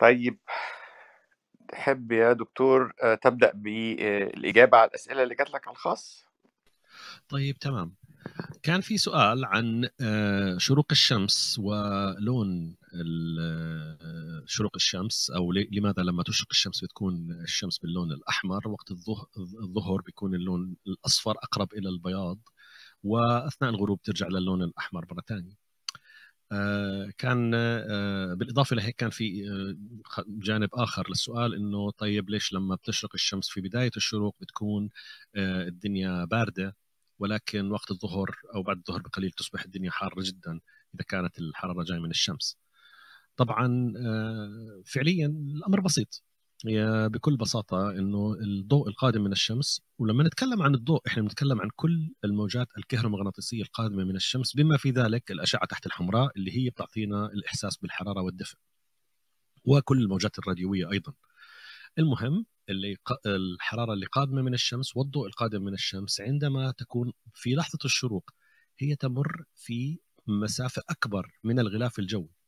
طيب تحب يا دكتور آه، تبدأ بالإجابة آه، على الأسئلة اللي جات لك على الخاص؟ طيب تمام كان في سؤال عن آه، شروق الشمس ولون شروق الشمس او لماذا لما تشرق الشمس بتكون الشمس باللون الاحمر وقت الظهر بيكون اللون الاصفر اقرب الى البياض واثناء الغروب ترجع للون الاحمر مره ثانيه آه، كان آه، بالاضافه لهيك كان في آه، جانب اخر للسؤال انه طيب ليش لما بتشرق الشمس في بدايه الشروق بتكون الدنيا بارده ولكن وقت الظهر او بعد الظهر بقليل تصبح الدنيا حاره جدا اذا كانت الحراره جايه من الشمس. طبعا فعليا الامر بسيط بكل بساطه انه الضوء القادم من الشمس ولما نتكلم عن الضوء احنا بنتكلم عن كل الموجات الكهرومغناطيسيه القادمه من الشمس بما في ذلك الاشعه تحت الحمراء اللي هي بتعطينا الاحساس بالحراره والدفء وكل الموجات الراديويه ايضا المهم اللي الحراره اللي قادمه من الشمس والضوء القادم من الشمس عندما تكون في لحظه الشروق هي تمر في مسافه اكبر من الغلاف الجوي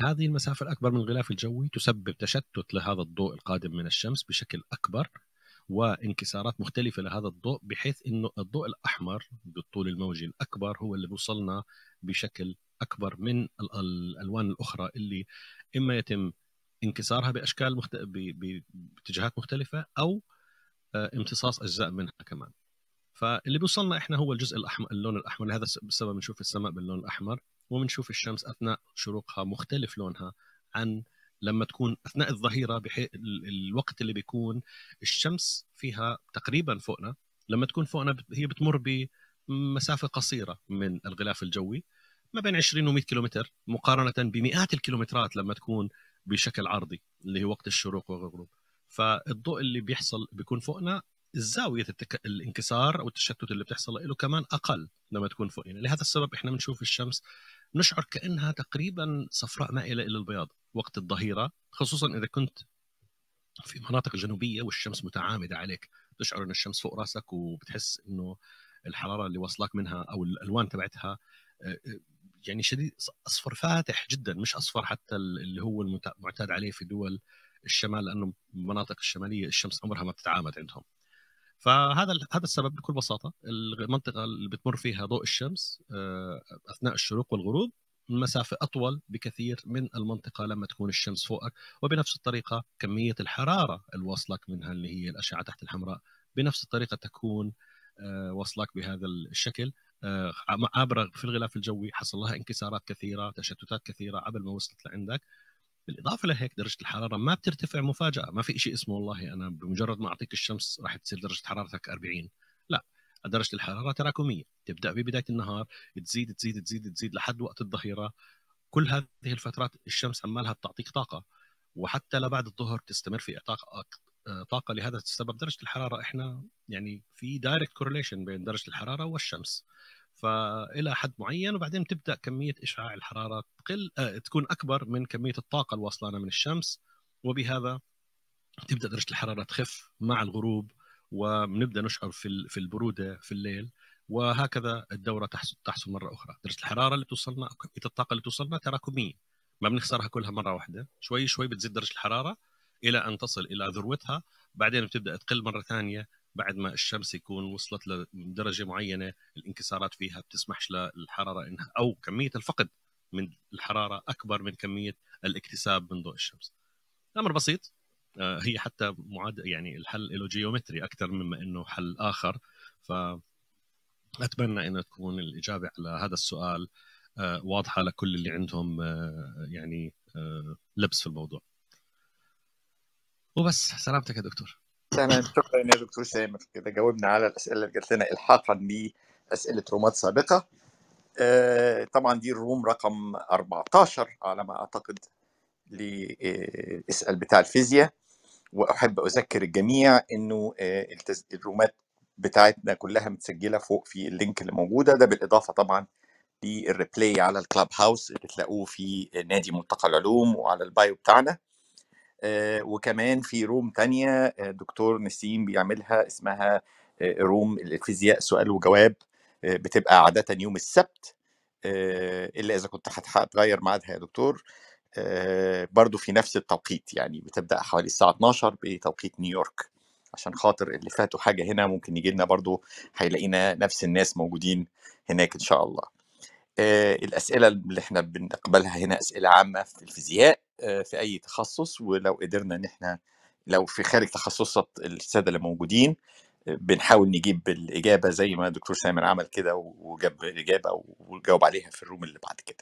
هذه المسافة الأكبر من الغلاف الجوي تسبب تشتت لهذا الضوء القادم من الشمس بشكل أكبر وانكسارات مختلفة لهذا الضوء بحيث أنه الضوء الأحمر بالطول الموجي الأكبر هو اللي بوصلنا بشكل أكبر من الألوان الأخرى اللي إما يتم انكسارها بأشكال مخت... ب... باتجاهات مختلفة أو آه، امتصاص أجزاء منها كمان فاللي بيوصلنا احنا هو الجزء الاحمر اللون الاحمر لهذا السبب بنشوف السماء باللون الاحمر وبنشوف الشمس اثناء شروقها مختلف لونها عن لما تكون اثناء الظهيره بحيث الوقت اللي بيكون الشمس فيها تقريبا فوقنا لما تكون فوقنا هي بتمر بمسافه قصيره من الغلاف الجوي ما بين 20 و100 كيلومتر مقارنه بمئات الكيلومترات لما تكون بشكل عرضي اللي هي وقت الشروق والغروب فالضوء اللي بيحصل بيكون فوقنا الزاوية التك... الانكسار أو التشتت اللي بتحصل له كمان أقل لما تكون فوقنا لهذا السبب إحنا بنشوف الشمس نشعر كانها تقريبا صفراء مائله الى البياض وقت الظهيره خصوصا اذا كنت في مناطق جنوبيه والشمس متعامده عليك تشعر ان الشمس فوق راسك وبتحس انه الحراره اللي واصلاك منها او الالوان تبعتها آه، آه، يعني شديد اصفر فاتح جدا مش اصفر حتى اللي هو المعتاد عليه في دول الشمال لانه المناطق الشماليه الشمس عمرها ما بتتعامد عندهم فهذا هذا السبب بكل بساطه المنطقه اللي بتمر فيها ضوء الشمس آه، اثناء الشروق والغروب مسافة أطول بكثير من المنطقة لما تكون الشمس فوقك وبنفس الطريقة كمية الحرارة الواصلك منها اللي هي الأشعة تحت الحمراء بنفس الطريقة تكون آه، وصلك بهذا الشكل آه، عبر في الغلاف الجوي حصل لها انكسارات كثيرة تشتتات كثيرة قبل ما وصلت لعندك بالاضافه لهيك درجه الحراره ما بترتفع مفاجاه ما في شيء اسمه والله انا بمجرد ما اعطيك الشمس راح تصير درجه حرارتك 40 لا درجه الحراره تراكميه تبدا ببدايه النهار تزيد تزيد تزيد تزيد لحد وقت الظهيره كل هذه الفترات الشمس عمالها بتعطيك طاقه وحتى لبعد الظهر تستمر في اعطاء طاقه لهذا السبب درجه الحراره احنا يعني في دايركت كورليشن بين درجه الحراره والشمس فالى حد معين وبعدين تبدا كميه اشعاع الحراره تقل آه، تكون اكبر من كميه الطاقه الواصله لنا من الشمس وبهذا تبدا درجه الحراره تخف مع الغروب ونبدا نشعر في في البروده في الليل وهكذا الدوره تحصل تحصل مره اخرى درجه الحراره اللي توصلنا او كميه الطاقه اللي توصلنا تراكميه ما بنخسرها كلها مره واحده شوي شوي بتزيد درجه الحراره الى ان تصل الى ذروتها بعدين بتبدا تقل مره ثانيه بعد ما الشمس يكون وصلت لدرجه معينه الانكسارات فيها بتسمحش للحراره انها او كميه الفقد من الحراره اكبر من كميه الاكتساب من ضوء الشمس. امر بسيط آه، هي حتى معاد يعني الحل له جيومتري اكثر مما انه حل اخر ف اتمنى انه تكون الاجابه على هذا السؤال آه، واضحه لكل اللي عندهم آه، يعني لبس في الموضوع. وبس سلامتك يا دكتور. تمام شكرا يا دكتور سامر كده جاوبنا على الاسئله اللي جات لنا الحاقا باسئله رومات سابقه آه، طبعا دي الروم رقم 14 على ما اعتقد لاسال آه، بتاع الفيزياء واحب اذكر الجميع انه آه، الرومات بتاعتنا كلها متسجله فوق في اللينك اللي موجوده ده بالاضافه طبعا للريبلاي على الكلاب هاوس اللي تلاقوه في نادي ملتقى العلوم وعلى البايو بتاعنا آه، وكمان في روم تانية آه، دكتور نسيم بيعملها اسمها آه، روم الفيزياء سؤال وجواب بتبقى عادة يوم السبت إلا إذا كنت هتغير معادها يا دكتور برضو في نفس التوقيت يعني بتبدأ حوالي الساعة 12 بتوقيت نيويورك عشان خاطر اللي فاتوا حاجة هنا ممكن يجي لنا برضو هيلاقينا نفس الناس موجودين هناك إن شاء الله الأسئلة اللي احنا بنقبلها هنا أسئلة عامة في الفيزياء آه، في اي تخصص ولو قدرنا ان احنا لو في خارج تخصصات الساده اللي موجودين آه، بنحاول نجيب الاجابه زي ما دكتور سامر عمل كده وجاب الاجابه وجاوب عليها في الروم اللي بعد كده.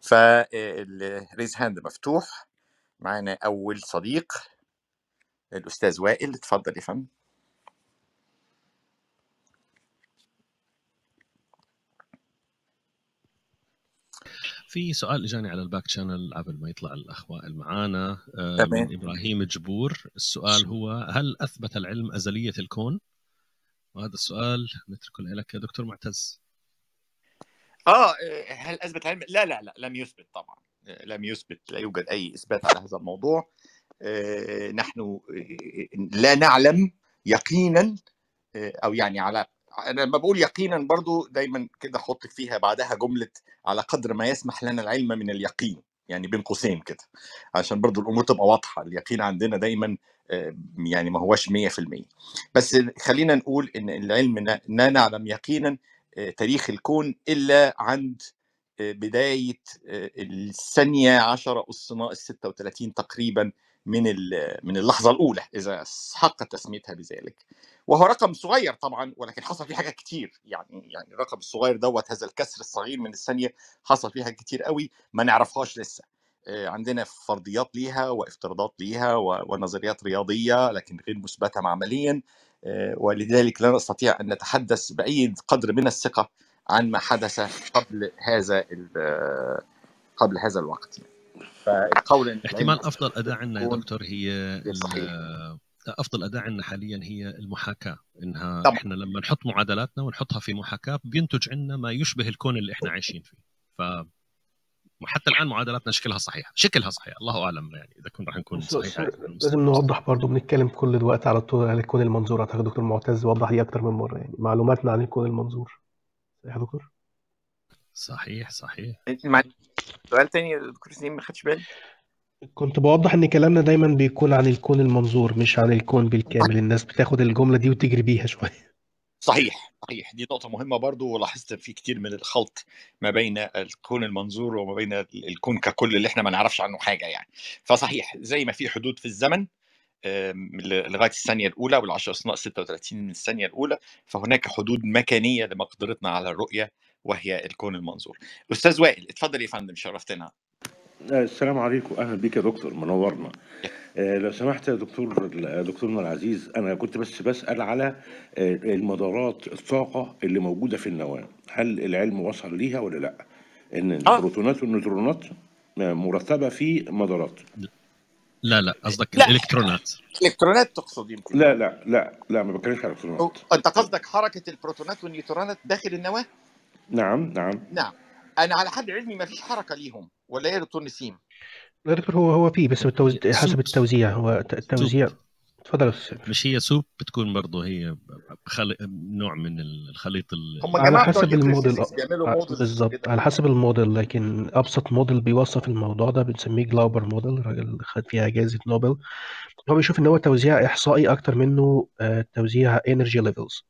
فالريز آه، هاند مفتوح معانا اول صديق الاستاذ وائل اتفضل يا فندم. في سؤال اجاني على الباك شانل قبل ما يطلع الاخ وائل معانا آه، من ابراهيم جبور السؤال هو هل اثبت العلم ازليه الكون؟ وهذا السؤال نتركه لك يا دكتور معتز اه هل اثبت العلم؟ لا لا لا لم يثبت طبعا لم يثبت لا يوجد اي اثبات على هذا الموضوع آه، نحن آه، لا نعلم يقينا او يعني على انا لما بقول يقينا برضو دايما كده احط فيها بعدها جمله على قدر ما يسمح لنا العلم من اليقين يعني بين قوسين كده عشان برضو الامور تبقى واضحه اليقين عندنا دايما يعني ما هوش 100% بس خلينا نقول ان العلم لا نعلم يقينا آه، تاريخ الكون الا عند آه، بدايه آه، الثانيه عشر اس ناقص 36 تقريبا من من اللحظه الاولى اذا حق تسميتها بذلك وهو رقم صغير طبعا ولكن حصل فيه حاجات كتير يعني يعني الرقم الصغير دوت هذا الكسر الصغير من الثانيه حصل فيها كتير قوي ما نعرفهاش لسه عندنا فرضيات ليها وافتراضات ليها ونظريات رياضيه لكن غير مثبته معمليا ولذلك لا نستطيع ان نتحدث باي قدر من الثقه عن ما حدث قبل هذا قبل هذا الوقت فالقول احتمال افضل اداء عندنا يا دكتور هي افضل اداه عندنا حاليا هي المحاكاه انها طبعا. احنا لما نحط معادلاتنا ونحطها في محاكاه بينتج عندنا ما يشبه الكون اللي احنا عايشين فيه ف حتى الان معادلاتنا شكلها صحيح شكلها صحيح الله اعلم يعني اذا كنا راح نكون صحيح لازم نوضح برضه بنتكلم كل الوقت على على الكون المنظور اعتقد دكتور معتز وضح لي اكثر من مره يعني معلوماتنا عن الكون المنظور صحيح يا دكتور صحيح صحيح سؤال تاني دكتور سليم ما خدش بالي كنت بوضح ان كلامنا دايما بيكون عن الكون المنظور مش عن الكون بالكامل الناس بتاخد الجملة دي وتجري بيها شوية صحيح صحيح دي نقطة مهمة برضو ولاحظت في كتير من الخلط ما بين الكون المنظور وما بين الكون ككل اللي احنا ما نعرفش عنه حاجة يعني فصحيح زي ما في حدود في الزمن لغايه الثانيه الاولى وال10 36 من الثانيه الاولى فهناك حدود مكانيه لمقدرتنا على الرؤيه وهي الكون المنظور استاذ وائل اتفضل يا فندم شرفتنا آه، السلام عليكم اهلا بيك يا دكتور منورنا آه لو سمحت يا دكتور دكتورنا العزيز انا كنت بس بسال على آه المدارات الطاقه اللي موجوده في النواه هل العلم وصل ليها ولا لا ان آه. البروتونات والنيوترونات آه، مرتبه في مدارات لا لا قصدك الالكترونات الالكترونات تقصد يمكن لا لا لا لا ما بتكلمش على الالكترونات انت قصدك حركه البروتونات والنيوترونات داخل النواه نعم نعم نعم انا على حد علمي ما فيش حركه ليهم ولا يرثوا النسيم؟ الرثل هو هو فيه بس التوز... حسب التوزيع هو التوزيع تفضل استاذ مش هي سوب بتكون برضه هي خل... نوع من الخليط ال... هم على حسب الموديل آه، بالظبط على حسب الموديل لكن ابسط موديل بيوصف الموضوع ده بنسميه جلاوبر موديل راجل خد فيها جائزه نوبل هو بيشوف ان هو توزيع احصائي اكتر منه آه، توزيع انرجي آه، ليفلز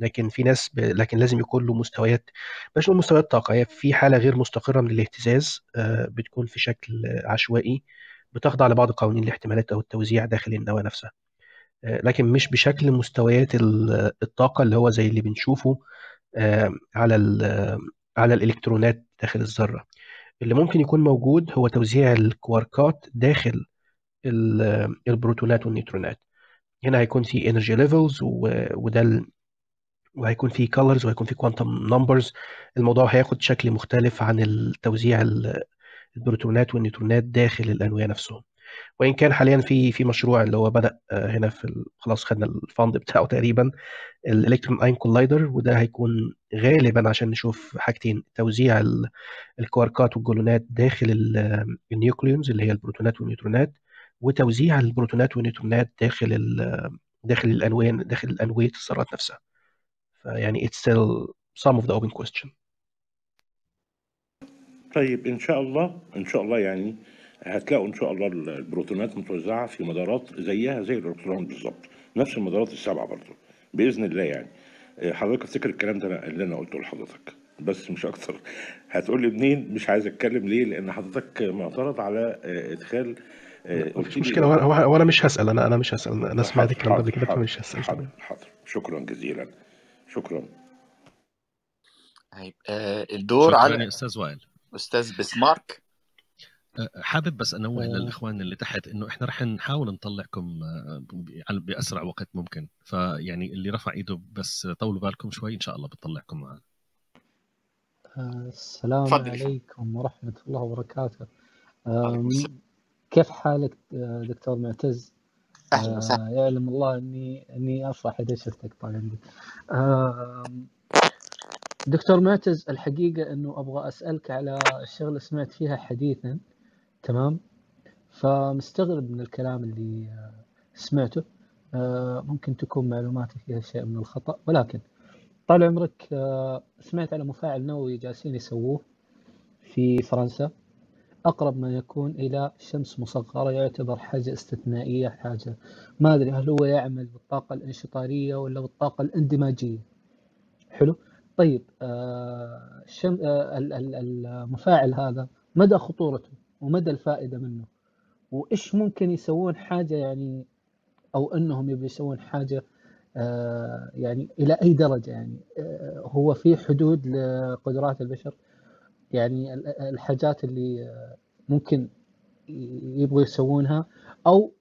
لكن في ناس ب... لكن لازم يكون له مستويات مش له مستويات طاقه هي في حاله غير مستقره من الاهتزاز بتكون في شكل عشوائي بتخضع لبعض قوانين الاحتمالات او التوزيع داخل النواه نفسها آه، لكن مش بشكل مستويات الطاقه اللي هو زي اللي بنشوفه آه، على على الالكترونات داخل الذره اللي ممكن يكون موجود هو توزيع الكواركات داخل البروتونات والنيوترونات هنا هيكون في انرجي ليفلز وده وهيكون في كلرز وهيكون في كوانتم نمبرز الموضوع هياخد شكل مختلف عن التوزيع البروتونات والنيوترونات داخل الانويه نفسهم وان كان حاليا في في مشروع اللي هو بدا آه، هنا في خلاص خدنا الفند بتاعه تقريبا الالكترون اين كولايدر وده هيكون غالبا عشان نشوف حاجتين توزيع الكواركات والجلونات داخل آه، النيوكليونز اللي هي البروتونات والنيوترونات وتوزيع البروتونات والنيوترونات داخل آه، داخل الانويه داخل الانويه الذرات نفسها فيعني it's still some of the open question طيب ان شاء الله ان شاء الله يعني هتلاقوا ان شاء الله البروتونات متوزعه في مدارات زيها زي الالكترون بالظبط نفس المدارات السبعه برضه باذن الله يعني آه، حضرتك افتكر الكلام ده أنا اللي انا قلته لحضرتك بس مش اكتر هتقول لي منين مش عايز اتكلم ليه لان حضرتك معترض على آه، ادخال آه، مش مشكله هو انا مش هسال انا انا مش هسال انا سمعت الكلام قبل كده فمش هسال حاضر حاضر شكرا جزيلا شكرا طيب الدور على استاذ وائل استاذ بسمارك أه، حابب بس انوه للاخوان اللي تحت انه احنا رح نحاول نطلعكم أه، باسرع وقت ممكن فيعني اللي رفع ايده بس طولوا بالكم شوي ان شاء الله بتطلعكم معنا أه، السلام فضل. عليكم ورحمه الله وبركاته كيف حالك دكتور معتز؟ اهلا وسهلا يعلم الله اني اني افرح اذا شفتك طال عمرك. دكتور معتز الحقيقه انه ابغى اسالك على الشغله سمعت فيها حديثا تمام فمستغرب من الكلام اللي آه، سمعته آه، ممكن تكون معلوماتي فيها شيء من الخطأ ولكن طال عمرك آه، سمعت على مفاعل نووي جالسين يسووه في فرنسا أقرب ما يكون إلى شمس مصغرة يعتبر حاجة استثنائية حاجة ما أدري هل هو يعمل بالطاقة الانشطارية ولا بالطاقة الاندماجية حلو طيب الشم... المفاعل هذا مدى خطورته ومدى الفائده منه وايش ممكن يسوون حاجه يعني او انهم يبي يسوون حاجه آه يعني الى اي درجه يعني آه هو في حدود لقدرات البشر يعني الحاجات اللي آه، ممكن يبغوا يسوونها او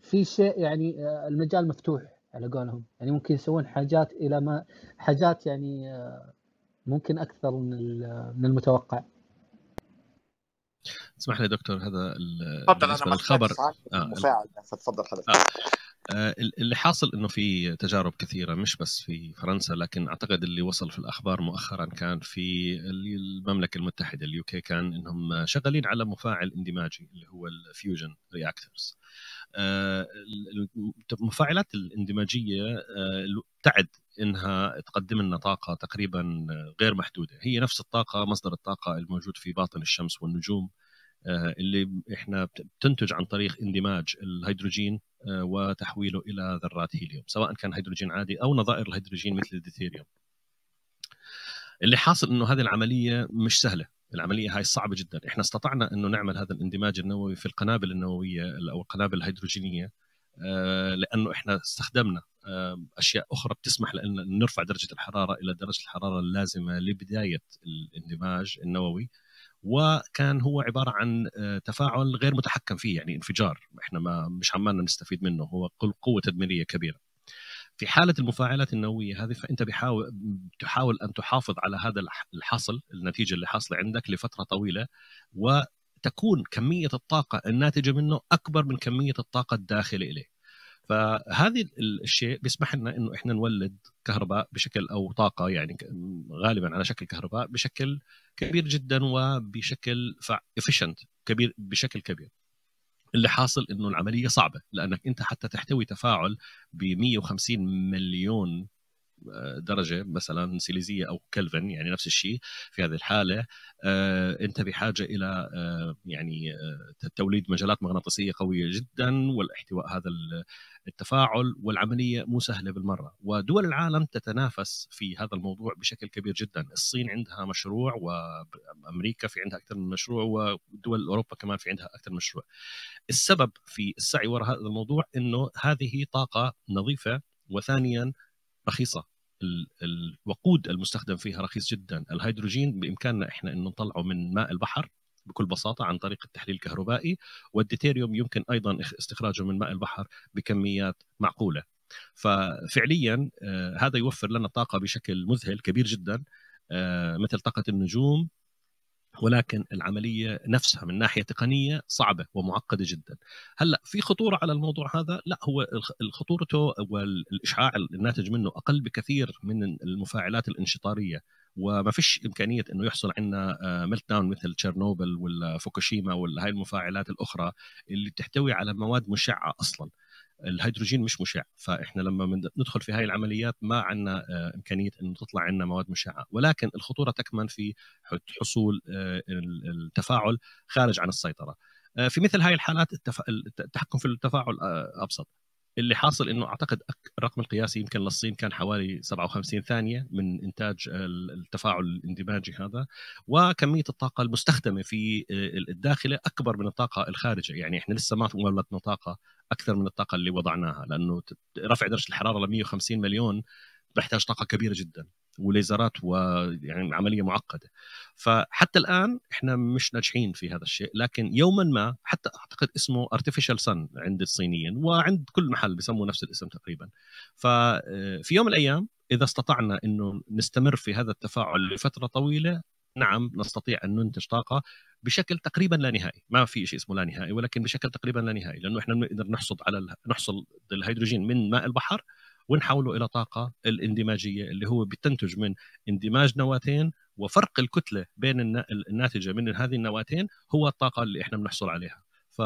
في شيء يعني آه، المجال مفتوح على قولهم يعني ممكن يسوون حاجات الى ما حاجات يعني آه، ممكن اكثر من المتوقع اسمح لي دكتور هذا تفضل انا الخبر آه. مفاعل فتفضل يعني حضرتك آه، آه، اللي حاصل انه في تجارب كثيره مش بس في فرنسا لكن اعتقد اللي وصل في الاخبار مؤخرا كان في المملكه المتحده اليو كي كان انهم شغالين على مفاعل اندماجي اللي هو الفيوجن رياكترز آه، المفاعلات الاندماجيه تعد انها تقدم لنا طاقه تقريبا غير محدوده، هي نفس الطاقه مصدر الطاقه الموجود في باطن الشمس والنجوم آه، اللي احنا بتنتج عن طريق اندماج الهيدروجين آه، وتحويله الى ذرات هيليوم سواء كان هيدروجين عادي او نظائر الهيدروجين مثل الديثيريوم اللي حاصل انه هذه العمليه مش سهله العمليه هاي صعبه جدا احنا استطعنا انه نعمل هذا الاندماج النووي في القنابل النوويه او القنابل الهيدروجينيه آه، لانه احنا استخدمنا اشياء اخرى بتسمح لنا نرفع درجه الحراره الى درجه الحراره اللازمه لبدايه الاندماج النووي وكان هو عباره عن آه، تفاعل غير متحكم فيه يعني انفجار احنا ما مش عمالنا نستفيد منه هو قوه تدميريه كبيره في حالة المفاعلات النووية هذه فأنت بحاول تحاول أن تحافظ على هذا الحصل النتيجة اللي حاصلة عندك لفترة طويلة وتكون كمية الطاقة الناتجة منه أكبر من كمية الطاقة الداخلة إليه فهذه الشيء بيسمح لنا انه احنا نولد كهرباء بشكل او طاقه يعني غالبا على شكل كهرباء بشكل كبير جدا وبشكل افيشنت كبير بشكل كبير اللي حاصل انه العمليه صعبه لانك انت حتى تحتوي تفاعل ب 150 مليون درجه مثلا سيليزيه او كلفن يعني نفس الشيء في هذه الحاله آه، انت بحاجه الى آه، يعني آه، توليد مجالات مغناطيسيه قويه جدا والاحتواء هذا التفاعل والعمليه مو سهله بالمره ودول العالم تتنافس في هذا الموضوع بشكل كبير جدا الصين عندها مشروع وامريكا في عندها اكثر من مشروع ودول اوروبا كمان في عندها اكثر من مشروع السبب في السعي وراء هذا الموضوع انه هذه طاقه نظيفه وثانيا رخيصه الوقود المستخدم فيها رخيص جدا الهيدروجين بامكاننا احنا انه نطلعه من ماء البحر بكل بساطه عن طريق التحليل الكهربائي والديتيريوم يمكن ايضا استخراجه من ماء البحر بكميات معقوله ففعليا آه، هذا يوفر لنا طاقه بشكل مذهل كبير جدا آه، مثل طاقه النجوم ولكن العمليه نفسها من ناحيه تقنيه صعبه ومعقده جدا. هلا في خطوره على الموضوع هذا؟ لا هو خطورته والاشعاع الناتج منه اقل بكثير من المفاعلات الانشطاريه وما فيش امكانيه انه يحصل عندنا آه، ميلت داون مثل تشيرنوبل ولا فوكوشيما ولا هاي المفاعلات الاخرى اللي بتحتوي على مواد مشعه اصلا. الهيدروجين مش مشع فاحنا لما ندخل في هاي العمليات ما عندنا آه، امكانيه انه تطلع عندنا مواد مشعه ولكن الخطوره تكمن في حصول آه، التفاعل خارج عن السيطره آه، في مثل هاي الحالات التحكم في التفاعل ابسط اللي حاصل انه اعتقد الرقم القياسي يمكن للصين كان حوالي 57 ثانيه من انتاج التفاعل الاندماجي هذا وكميه الطاقه المستخدمه في آه، الداخله اكبر من الطاقه الخارجه يعني احنا لسه ما ولدنا طاقه اكثر من الطاقه اللي وضعناها لانه رفع درجه الحراره ل 150 مليون بحتاج طاقه كبيره جدا وليزرات ويعني عمليه معقده فحتى الان احنا مش ناجحين في هذا الشيء لكن يوما ما حتى اعتقد اسمه ارتفيشال سن عند الصينيين وعند كل محل بسموا نفس الاسم تقريبا ففي آه، يوم من الايام اذا استطعنا انه نستمر في هذا التفاعل لفتره طويله نعم نستطيع ان ننتج طاقه بشكل تقريبا لا نهائي، ما في شيء اسمه لا نهائي ولكن بشكل تقريبا لا نهائي لانه احنا بنقدر نحصد على ال... الهيدروجين من ماء البحر ونحوله الى طاقه الاندماجيه اللي هو بتنتج من اندماج نواتين وفرق الكتله بين الناتجه من هذه النواتين هو الطاقه اللي احنا بنحصل عليها ف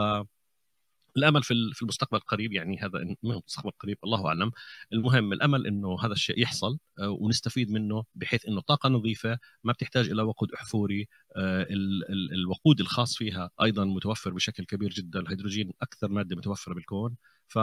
الامل في في المستقبل القريب يعني هذا المستقبل القريب الله اعلم المهم الامل انه هذا الشيء يحصل آه، ونستفيد منه بحيث انه طاقه نظيفه ما بتحتاج الى وقود احفوري آه، الوقود الخاص فيها ايضا متوفر بشكل كبير جدا الهيدروجين اكثر ماده متوفره بالكون ف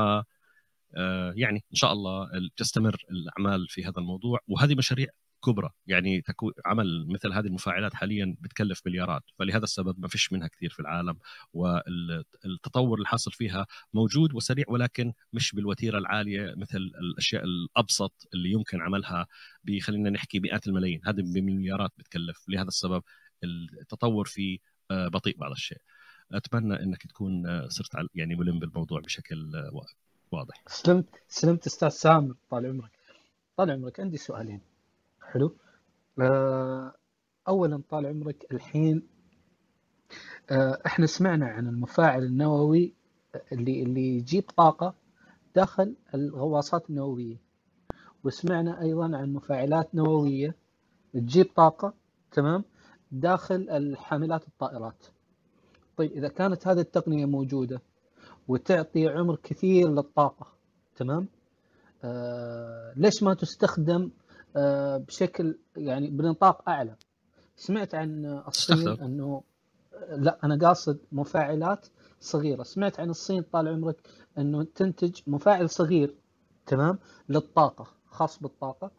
آه، يعني ان شاء الله تستمر الاعمال في هذا الموضوع وهذه مشاريع كبرى يعني تكو عمل مثل هذه المفاعلات حاليا بتكلف مليارات فلهذا السبب ما فيش منها كثير في العالم والتطور اللي حاصل فيها موجود وسريع ولكن مش بالوتيره العاليه مثل الاشياء الابسط اللي يمكن عملها بخلينا نحكي مئات الملايين هذه بمليارات بتكلف لهذا السبب التطور فيه آه، بطيء بعض الشيء اتمنى انك تكون آه، صرت يعني ملم بالموضوع بشكل واضح سلمت سلمت استاذ سامر طال عمرك طال عمرك عندي سؤالين حلو آه، اولا طال عمرك الحين آه، احنا سمعنا عن المفاعل النووي آه، اللي اللي يجيب طاقه داخل الغواصات النوويه وسمعنا ايضا عن مفاعلات نوويه تجيب طاقه تمام داخل الحاملات الطائرات طيب اذا كانت هذه التقنيه موجوده وتعطي عمر كثير للطاقه تمام آه ليش ما تستخدم آه بشكل يعني بنطاق اعلى سمعت عن الصين انه آه، لا انا قاصد مفاعلات صغيره سمعت عن الصين طال عمرك انه تنتج مفاعل صغير تمام للطاقه خاص بالطاقه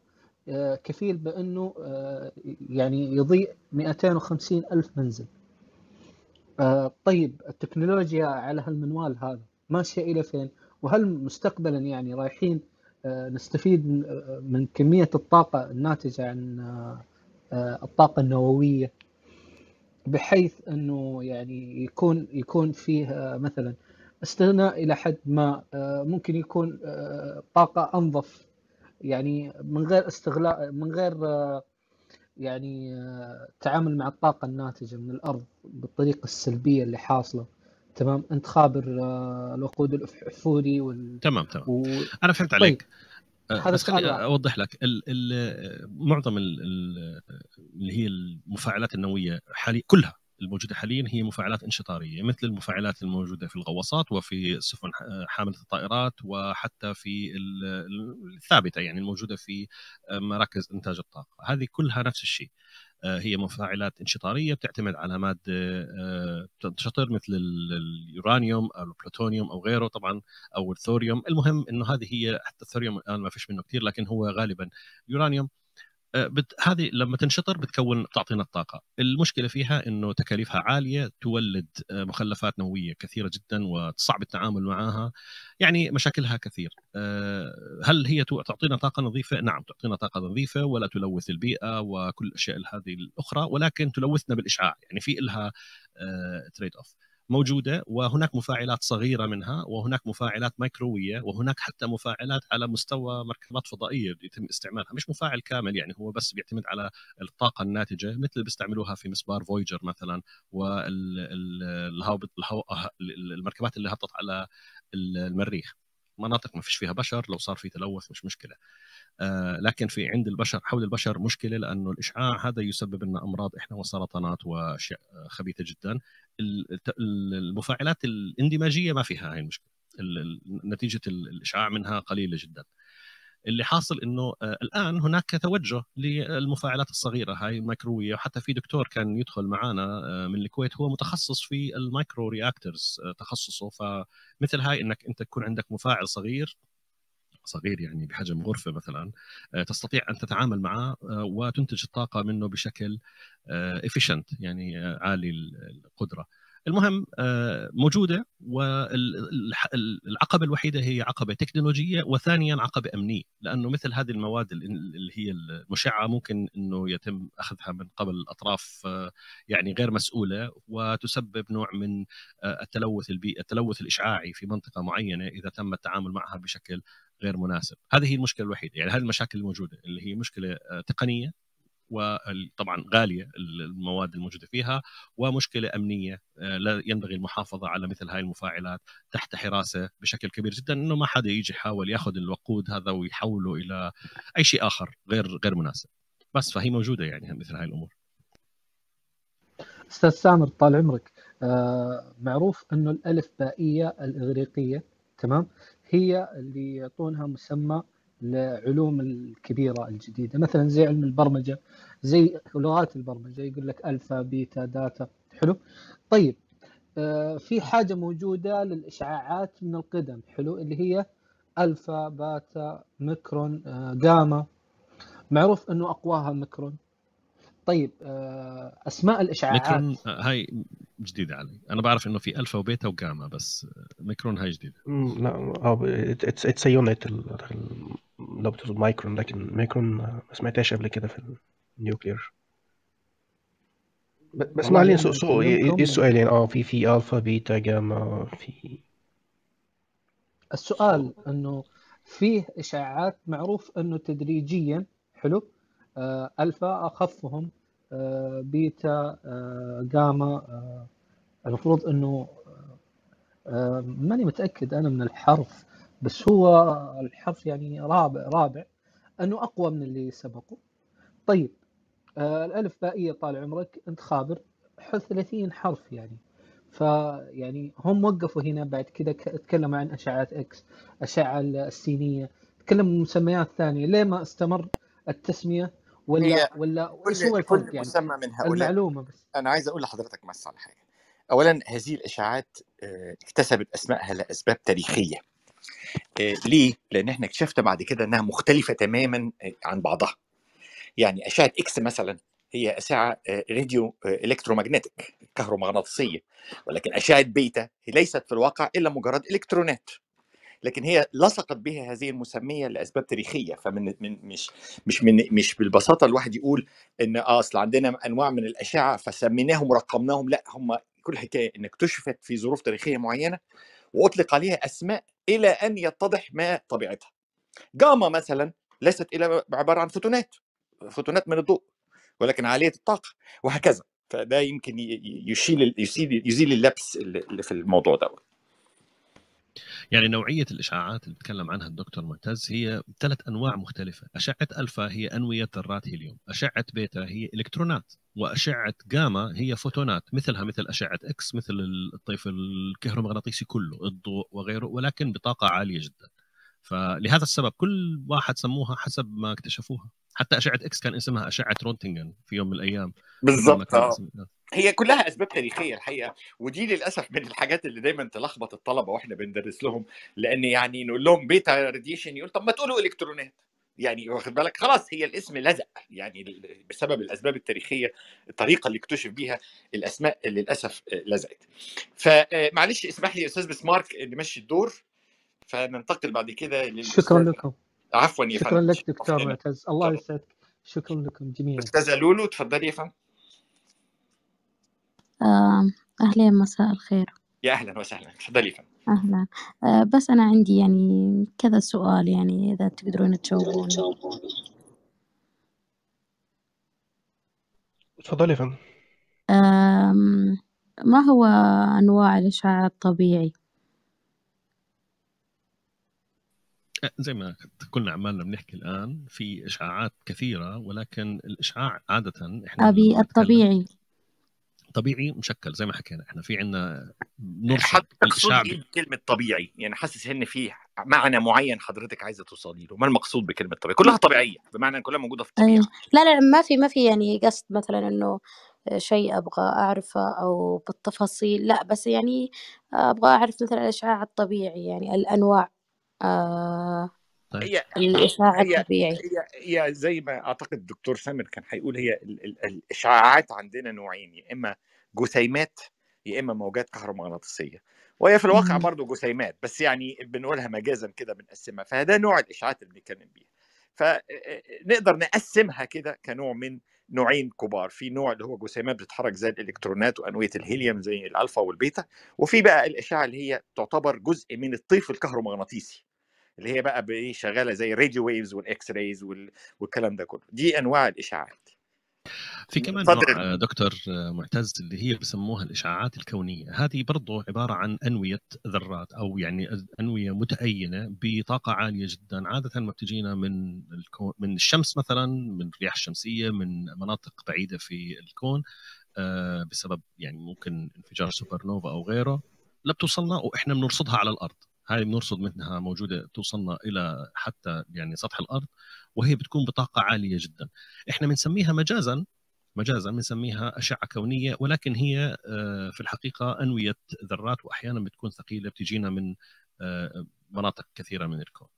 آه، كفيل بانه آه، يعني يضيء 250 الف منزل آه، طيب التكنولوجيا على هالمنوال هذا ماشيه الى فين؟ وهل مستقبلا يعني رايحين آه، نستفيد آه، من كميه الطاقه الناتجه عن الطاقه النوويه بحيث انه يعني يكون يكون فيه مثلا استغناء الى حد ما ممكن يكون طاقه انظف يعني من غير استغلاء من غير يعني التعامل آه، مع الطاقة الناتجة من الأرض بالطريقة السلبية اللي حاصلة تمام أنت خابر آه، الوقود الأحفوري وال... تمام تمام و... أنا فهمت طيب. عليك آه، هذا بس خليني اوضح لك الـ الـ معظم الـ اللي هي المفاعلات النوويه حاليا كلها الموجوده حاليا هي مفاعلات انشطاريه مثل المفاعلات الموجوده في الغواصات وفي السفن حامله الطائرات وحتى في الثابته يعني الموجوده في آه، مراكز انتاج الطاقه هذه كلها نفس الشيء آه، هي مفاعلات انشطاريه بتعتمد على ماده آه، تنشطر مثل اليورانيوم او البلوتونيوم او غيره طبعا او الثوريوم المهم انه هذه هي حتى الثوريوم الان ما فيش منه كثير لكن هو غالبا يورانيوم آه، بت... هذه لما تنشطر بتكون تعطينا الطاقه المشكله فيها انه تكاليفها عاليه تولد آه، مخلفات نوويه كثيره جدا وصعب التعامل معها يعني مشاكلها كثير آه، هل هي تعطينا طاقه نظيفه نعم تعطينا طاقه نظيفه ولا تلوث البيئه وكل الاشياء هذه الاخرى ولكن تلوثنا بالاشعاع يعني في لها تريد اوف موجوده وهناك مفاعلات صغيره منها وهناك مفاعلات ميكرويه وهناك حتى مفاعلات على مستوى مركبات فضائيه يتم استعمالها مش مفاعل كامل يعني هو بس بيعتمد على الطاقه الناتجه مثل اللي بيستعملوها في مسبار فويجر مثلا والمركبات اللي هبطت على المريخ مناطق ما فيش فيها بشر لو صار في تلوث مش مشكله آه، لكن في عند البشر حول البشر مشكله لانه الاشعاع هذا يسبب لنا امراض احنا وسرطانات واشياء آه، خبيثه جدا المفاعلات الاندماجيه ما فيها هاي المشكله نتيجه الاشعاع منها قليله جدا اللي حاصل انه آه، الان هناك توجه للمفاعلات الصغيره هاي الميكرويه وحتى في دكتور كان يدخل معنا آه، من الكويت هو متخصص في المايكرو رياكترز آه، تخصصه فمثل هاي انك انت تكون عندك مفاعل صغير صغير يعني بحجم غرفة مثلا تستطيع أن تتعامل معه وتنتج الطاقة منه بشكل efficient يعني عالي القدرة المهم آه، موجوده والعقبه الوحيده هي عقبه تكنولوجيه وثانيا عقبه امنيه لانه مثل هذه المواد اللي هي المشعه ممكن انه يتم اخذها من قبل اطراف آه، يعني غير مسؤوله وتسبب نوع من آه، التلوث البيئي التلوث الاشعاعي في منطقه معينه اذا تم التعامل معها بشكل غير مناسب هذه هي المشكله الوحيده يعني هذه المشاكل الموجوده اللي هي مشكله تقنيه وطبعا غاليه المواد الموجوده فيها ومشكله امنيه آه، لا ينبغي المحافظه على مثل هاي المفاعلات تحت حراسه بشكل كبير جدا انه ما حدا يجي يحاول ياخذ الوقود هذا ويحوله الى اي شيء اخر غير غير مناسب بس فهي موجوده يعني مثل هاي الامور استاذ سامر طال عمرك آه معروف انه الالف بائيه الاغريقيه تمام هي اللي يعطونها مسمى آه العلوم الكبيره الجديده مثلا زي علم البرمجه زي لغات البرمجه يقول لك الفا بيتا داتا حلو طيب آه، في حاجه موجوده للاشعاعات من القدم حلو اللي هي الفا باتا ميكرون آه، جاما معروف انه اقواها ميكرون طيب آه، اسماء الاشعاعات ميكرون هاي جديده علي انا بعرف انه في الفا وبيتا وجاما بس ميكرون هاي جديده لا اتس اتس يونت لو بتقصد مايكرون لكن ميكرون آه، ما سمعتهاش قبل كده في يعني النيوكلير بس ما علينا سو سو السؤال يعني اه في في الفا بيتا جاما في السؤال انه فيه اشاعات معروف انه تدريجيا حلو آه، الفا اخفهم آه، بيتا آه، جاما آه، المفروض انه ماني متاكد انا من الحرف بس هو الحرف يعني رابع رابع انه اقوى من اللي سبقه طيب الالف بائيه طال عمرك انت خابر 30 حرف يعني فيعني هم وقفوا هنا بعد كذا تكلموا عن اشعه اكس اشعه السينيه تكلموا مسميات ثانيه ليه ما استمر التسميه ولا ولا ايش هو الفرق يعني مسمى من هؤلاء المعلومه بس انا عايز اقول لحضرتك بس على حاجه اولا هذه الاشاعات آه، اكتسبت اسمائها لاسباب تاريخيه آه، ليه؟ لان احنا اكتشفنا بعد كده انها مختلفه تماما آه، عن بعضها يعني اشعه اكس مثلا هي اشعه راديو الكترومغناطيك كهرومغناطيسيه ولكن اشعه بيتا هي ليست في الواقع الا مجرد الكترونات لكن هي لصقت بها هذه المسميه لاسباب تاريخيه فمن من مش مش من مش بالبساطه الواحد يقول ان آه، اصل عندنا انواع من الاشعه فسميناهم ورقمناهم لا هم كل حكايه ان اكتشفت في ظروف تاريخيه معينه واطلق عليها اسماء الى ان يتضح ما طبيعتها. جاما مثلا ليست الا عباره عن فوتونات فوتونات من الضوء ولكن عاليه الطاقه وهكذا فده يمكن يشيل يزيل اللبس اللي في الموضوع دوت. يعني نوعية الإشعاعات اللي بتكلم عنها الدكتور معتز هي ثلاث أنواع مختلفة أشعة ألفا هي أنوية ذرات هيليوم أشعة بيتا هي إلكترونات وأشعة جاما هي فوتونات مثلها مثل أشعة إكس مثل الطيف الكهرومغناطيسي كله الضوء وغيره ولكن بطاقة عالية جدا فلهذا السبب كل واحد سموها حسب ما اكتشفوها حتى اشعه اكس كان اسمها اشعه رونتنجن في يوم من الايام بالضبط آه. آه. هي كلها اسباب تاريخيه الحقيقه ودي للاسف من الحاجات اللي دايما تلخبط الطلبه واحنا بندرس لهم لان يعني نقول لهم بيتا راديشن يقول طب ما تقولوا الكترونات يعني واخد بالك خلاص هي الاسم لزق يعني بسبب الاسباب التاريخيه الطريقه اللي اكتشف بيها الاسماء اللي للاسف آه، لزقت فمعلش اسمح لي يا استاذ بسمارك نمشي الدور فننتقل بعد كده شكرا لكم عفوا يا فندم شكرا لك دكتور معتز الله يسعدك شكرا لكم جميعا استاذه لولو تفضلي يا فندم اهلا مساء الخير يا اهلا وسهلا تفضلي يا فندم اهلا آه، بس انا عندي يعني كذا سؤال يعني اذا تقدرون تجاوبون تفضلي يا فندم ما هو انواع الاشعاع الطبيعي زي ما كنا عمالنا بنحكي الان في اشعاعات كثيره ولكن الاشعاع عاده احنا ابي الطبيعي طبيعي مشكل زي ما حكينا احنا في عندنا يعني نرصد الاشعاع إيه كلمه طبيعي يعني حاسس ان في معنى معين حضرتك عايزه توصلي له ما المقصود بكلمه طبيعي كلها طبيعيه بمعنى ان كلها موجوده في الطبيعه أيوه. لا لا ما في ما في يعني قصد مثلا انه شيء ابغى اعرفه او بالتفاصيل لا بس يعني ابغى اعرف مثلا الاشعاع الطبيعي يعني الانواع آه طيب. يعني هي الطبيعي هي, هي زي ما اعتقد الدكتور سامر كان هيقول هي الاشعاعات عندنا نوعين يا اما جسيمات يا اما موجات كهرومغناطيسيه وهي في الواقع برضه جسيمات بس يعني بنقولها مجازا كده بنقسمها فده نوع الإشعاعات اللي بنتكلم بيها فنقدر نقسمها كده كنوع من نوعين كبار في نوع اللي هو جسيمات بتتحرك زي الالكترونات وانويه الهيليوم زي الالفا والبيتا وفي بقى الاشعه اللي هي تعتبر جزء من الطيف الكهرومغناطيسي اللي هي بقى بايه شغاله زي الراديو ويفز والاكس رايز والكلام ده كله دي انواع الاشعاعات في كمان نوع دكتور معتز اللي هي بسموها الاشعاعات الكونيه هذه برضو عباره عن انويه ذرات او يعني انويه متاينه بطاقه عاليه جدا عاده ما بتجينا من الكون من الشمس مثلا من الرياح الشمسيه من مناطق بعيده في الكون آه، بسبب يعني ممكن انفجار سوبر نوفا او غيره لا بتوصلنا واحنا بنرصدها على الارض هاي بنرصد منها موجوده توصلنا الى حتى يعني سطح الارض وهي بتكون بطاقه عاليه جدا احنا بنسميها مجازا مجازا بنسميها اشعه كونيه ولكن هي آه، في الحقيقه انويه ذرات واحيانا بتكون ثقيله بتجينا من آه، مناطق كثيره من الكون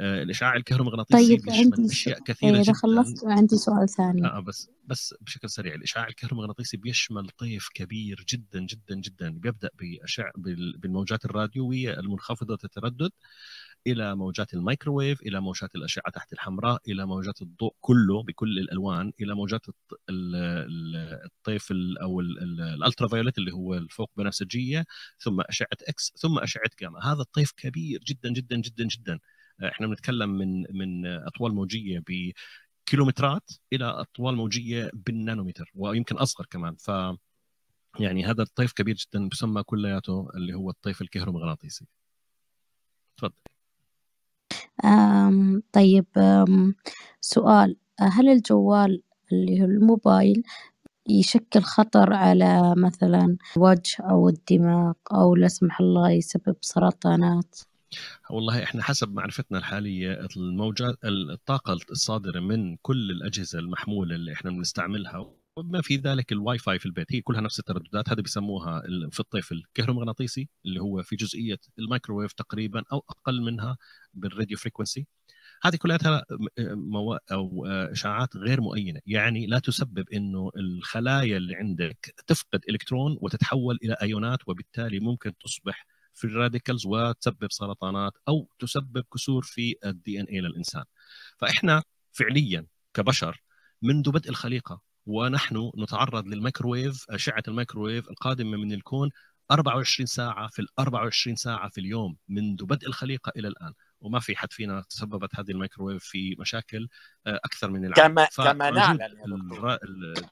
آه، الاشعاع الكهرومغناطيسي طيب بيشمل عندي اشياء كثيره إيه جدا خلصت عندي سؤال ثاني اه بس بس بشكل سريع الاشعاع الكهرومغناطيسي بيشمل طيف كبير جدا جدا جدا بيبدا بأشع... بالموجات الراديويه المنخفضه التردد الى موجات الميكروويف الى موجات الاشعه تحت الحمراء الى موجات الضوء كله بكل الالوان الى موجات الطيف او الالترا فايولت اللي هو الفوق بنفسجيه ثم اشعه اكس ثم اشعه جاما هذا الطيف كبير جدا جدا جدا جدا احنا بنتكلم من من اطوال موجيه بكيلومترات الى اطوال موجيه بالنانومتر ويمكن اصغر كمان ف يعني هذا الطيف كبير جدا بسمى كلياته اللي هو الطيف الكهرومغناطيسي تفضل أم طيب أم سؤال هل الجوال اللي هو الموبايل يشكل خطر على مثلا الوجه أو الدماغ أو لا سمح الله يسبب سرطانات والله احنا حسب معرفتنا الحاليه الموجات الطاقه الصادره من كل الاجهزه المحموله اللي احنا بنستعملها وبما في ذلك الواي فاي في البيت هي كلها نفس الترددات هذه بيسموها في الطيف الكهرومغناطيسي اللي هو في جزئيه الميكروويف تقريبا او اقل منها بالراديو فريكونسي هذه كلها مو... او اشعاعات غير مؤينه يعني لا تسبب انه الخلايا اللي عندك تفقد الكترون وتتحول الى ايونات وبالتالي ممكن تصبح في الراديكلز وتسبب سرطانات او تسبب كسور في الدي ان اي للانسان فاحنا فعليا كبشر منذ بدء الخليقه ونحن نتعرض للميكروويف اشعه الميكروويف القادمه من الكون 24 ساعه في ال 24 ساعه في اليوم منذ بدء الخليقه الى الان وما في حد فينا تسببت هذه الميكروويف في مشاكل آه، اكثر من العالم كما كما نعلم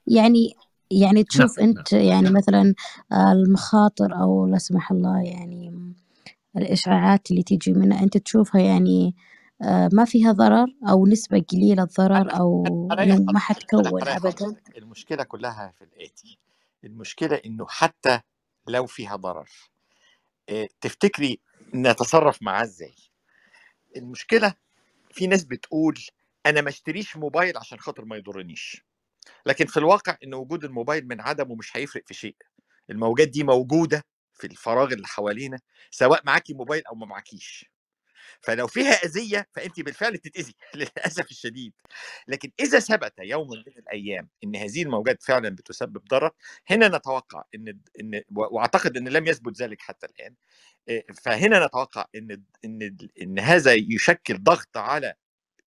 يعني يعني نعم، تشوف نعم. أنت يعني نعم. مثلا آه، المخاطر أو لا سمح الله يعني الإشعاعات اللي تيجي منها أنت تشوفها يعني آه، ما فيها ضرر أو نسبة قليلة الضرر أو يعني ما حتكون أبدا المشكلة كلها في الآتي المشكلة إنه حتى لو فيها ضرر آه، تفتكري نتصرف معاه ازاي المشكله في ناس بتقول انا ما اشتريش موبايل عشان خاطر ما يضرنيش لكن في الواقع ان وجود الموبايل من عدمه مش هيفرق في شيء الموجات دي موجوده في الفراغ اللي حوالينا سواء معاكي موبايل او ما معاكيش فلو فيها اذيه فانت بالفعل بتتاذي للاسف الشديد لكن اذا ثبت يوم من الايام ان هذه الموجات فعلا بتسبب ضرر هنا نتوقع ان ان واعتقد ان لم يثبت ذلك حتى الان فهنا نتوقع ان ان ان هذا يشكل ضغط على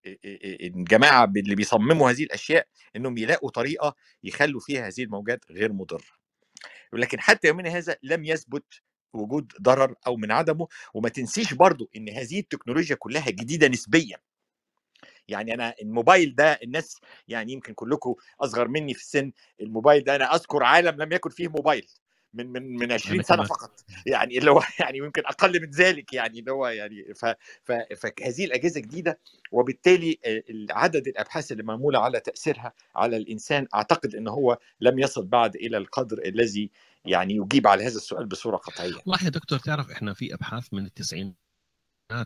الجماعه اللي بيصمموا هذه الاشياء انهم يلاقوا طريقه يخلوا فيها هذه الموجات غير مضره ولكن حتى يومنا هذا لم يثبت وجود ضرر او من عدمه وما تنسيش برضو ان هذه التكنولوجيا كلها جديده نسبيا يعني انا الموبايل ده الناس يعني يمكن كلكم اصغر مني في السن الموبايل ده انا اذكر عالم لم يكن فيه موبايل من من من 20 سنه فقط يعني اللي هو يعني يمكن اقل من ذلك يعني اللي هو يعني ف ف فهذه الاجهزه جديده وبالتالي آه، عدد الابحاث اللي معموله على تاثيرها على الانسان اعتقد ان هو لم يصل بعد الى القدر الذي يعني يجيب على هذا السؤال بصوره قطعيه والله يا دكتور تعرف احنا في ابحاث من التسعينات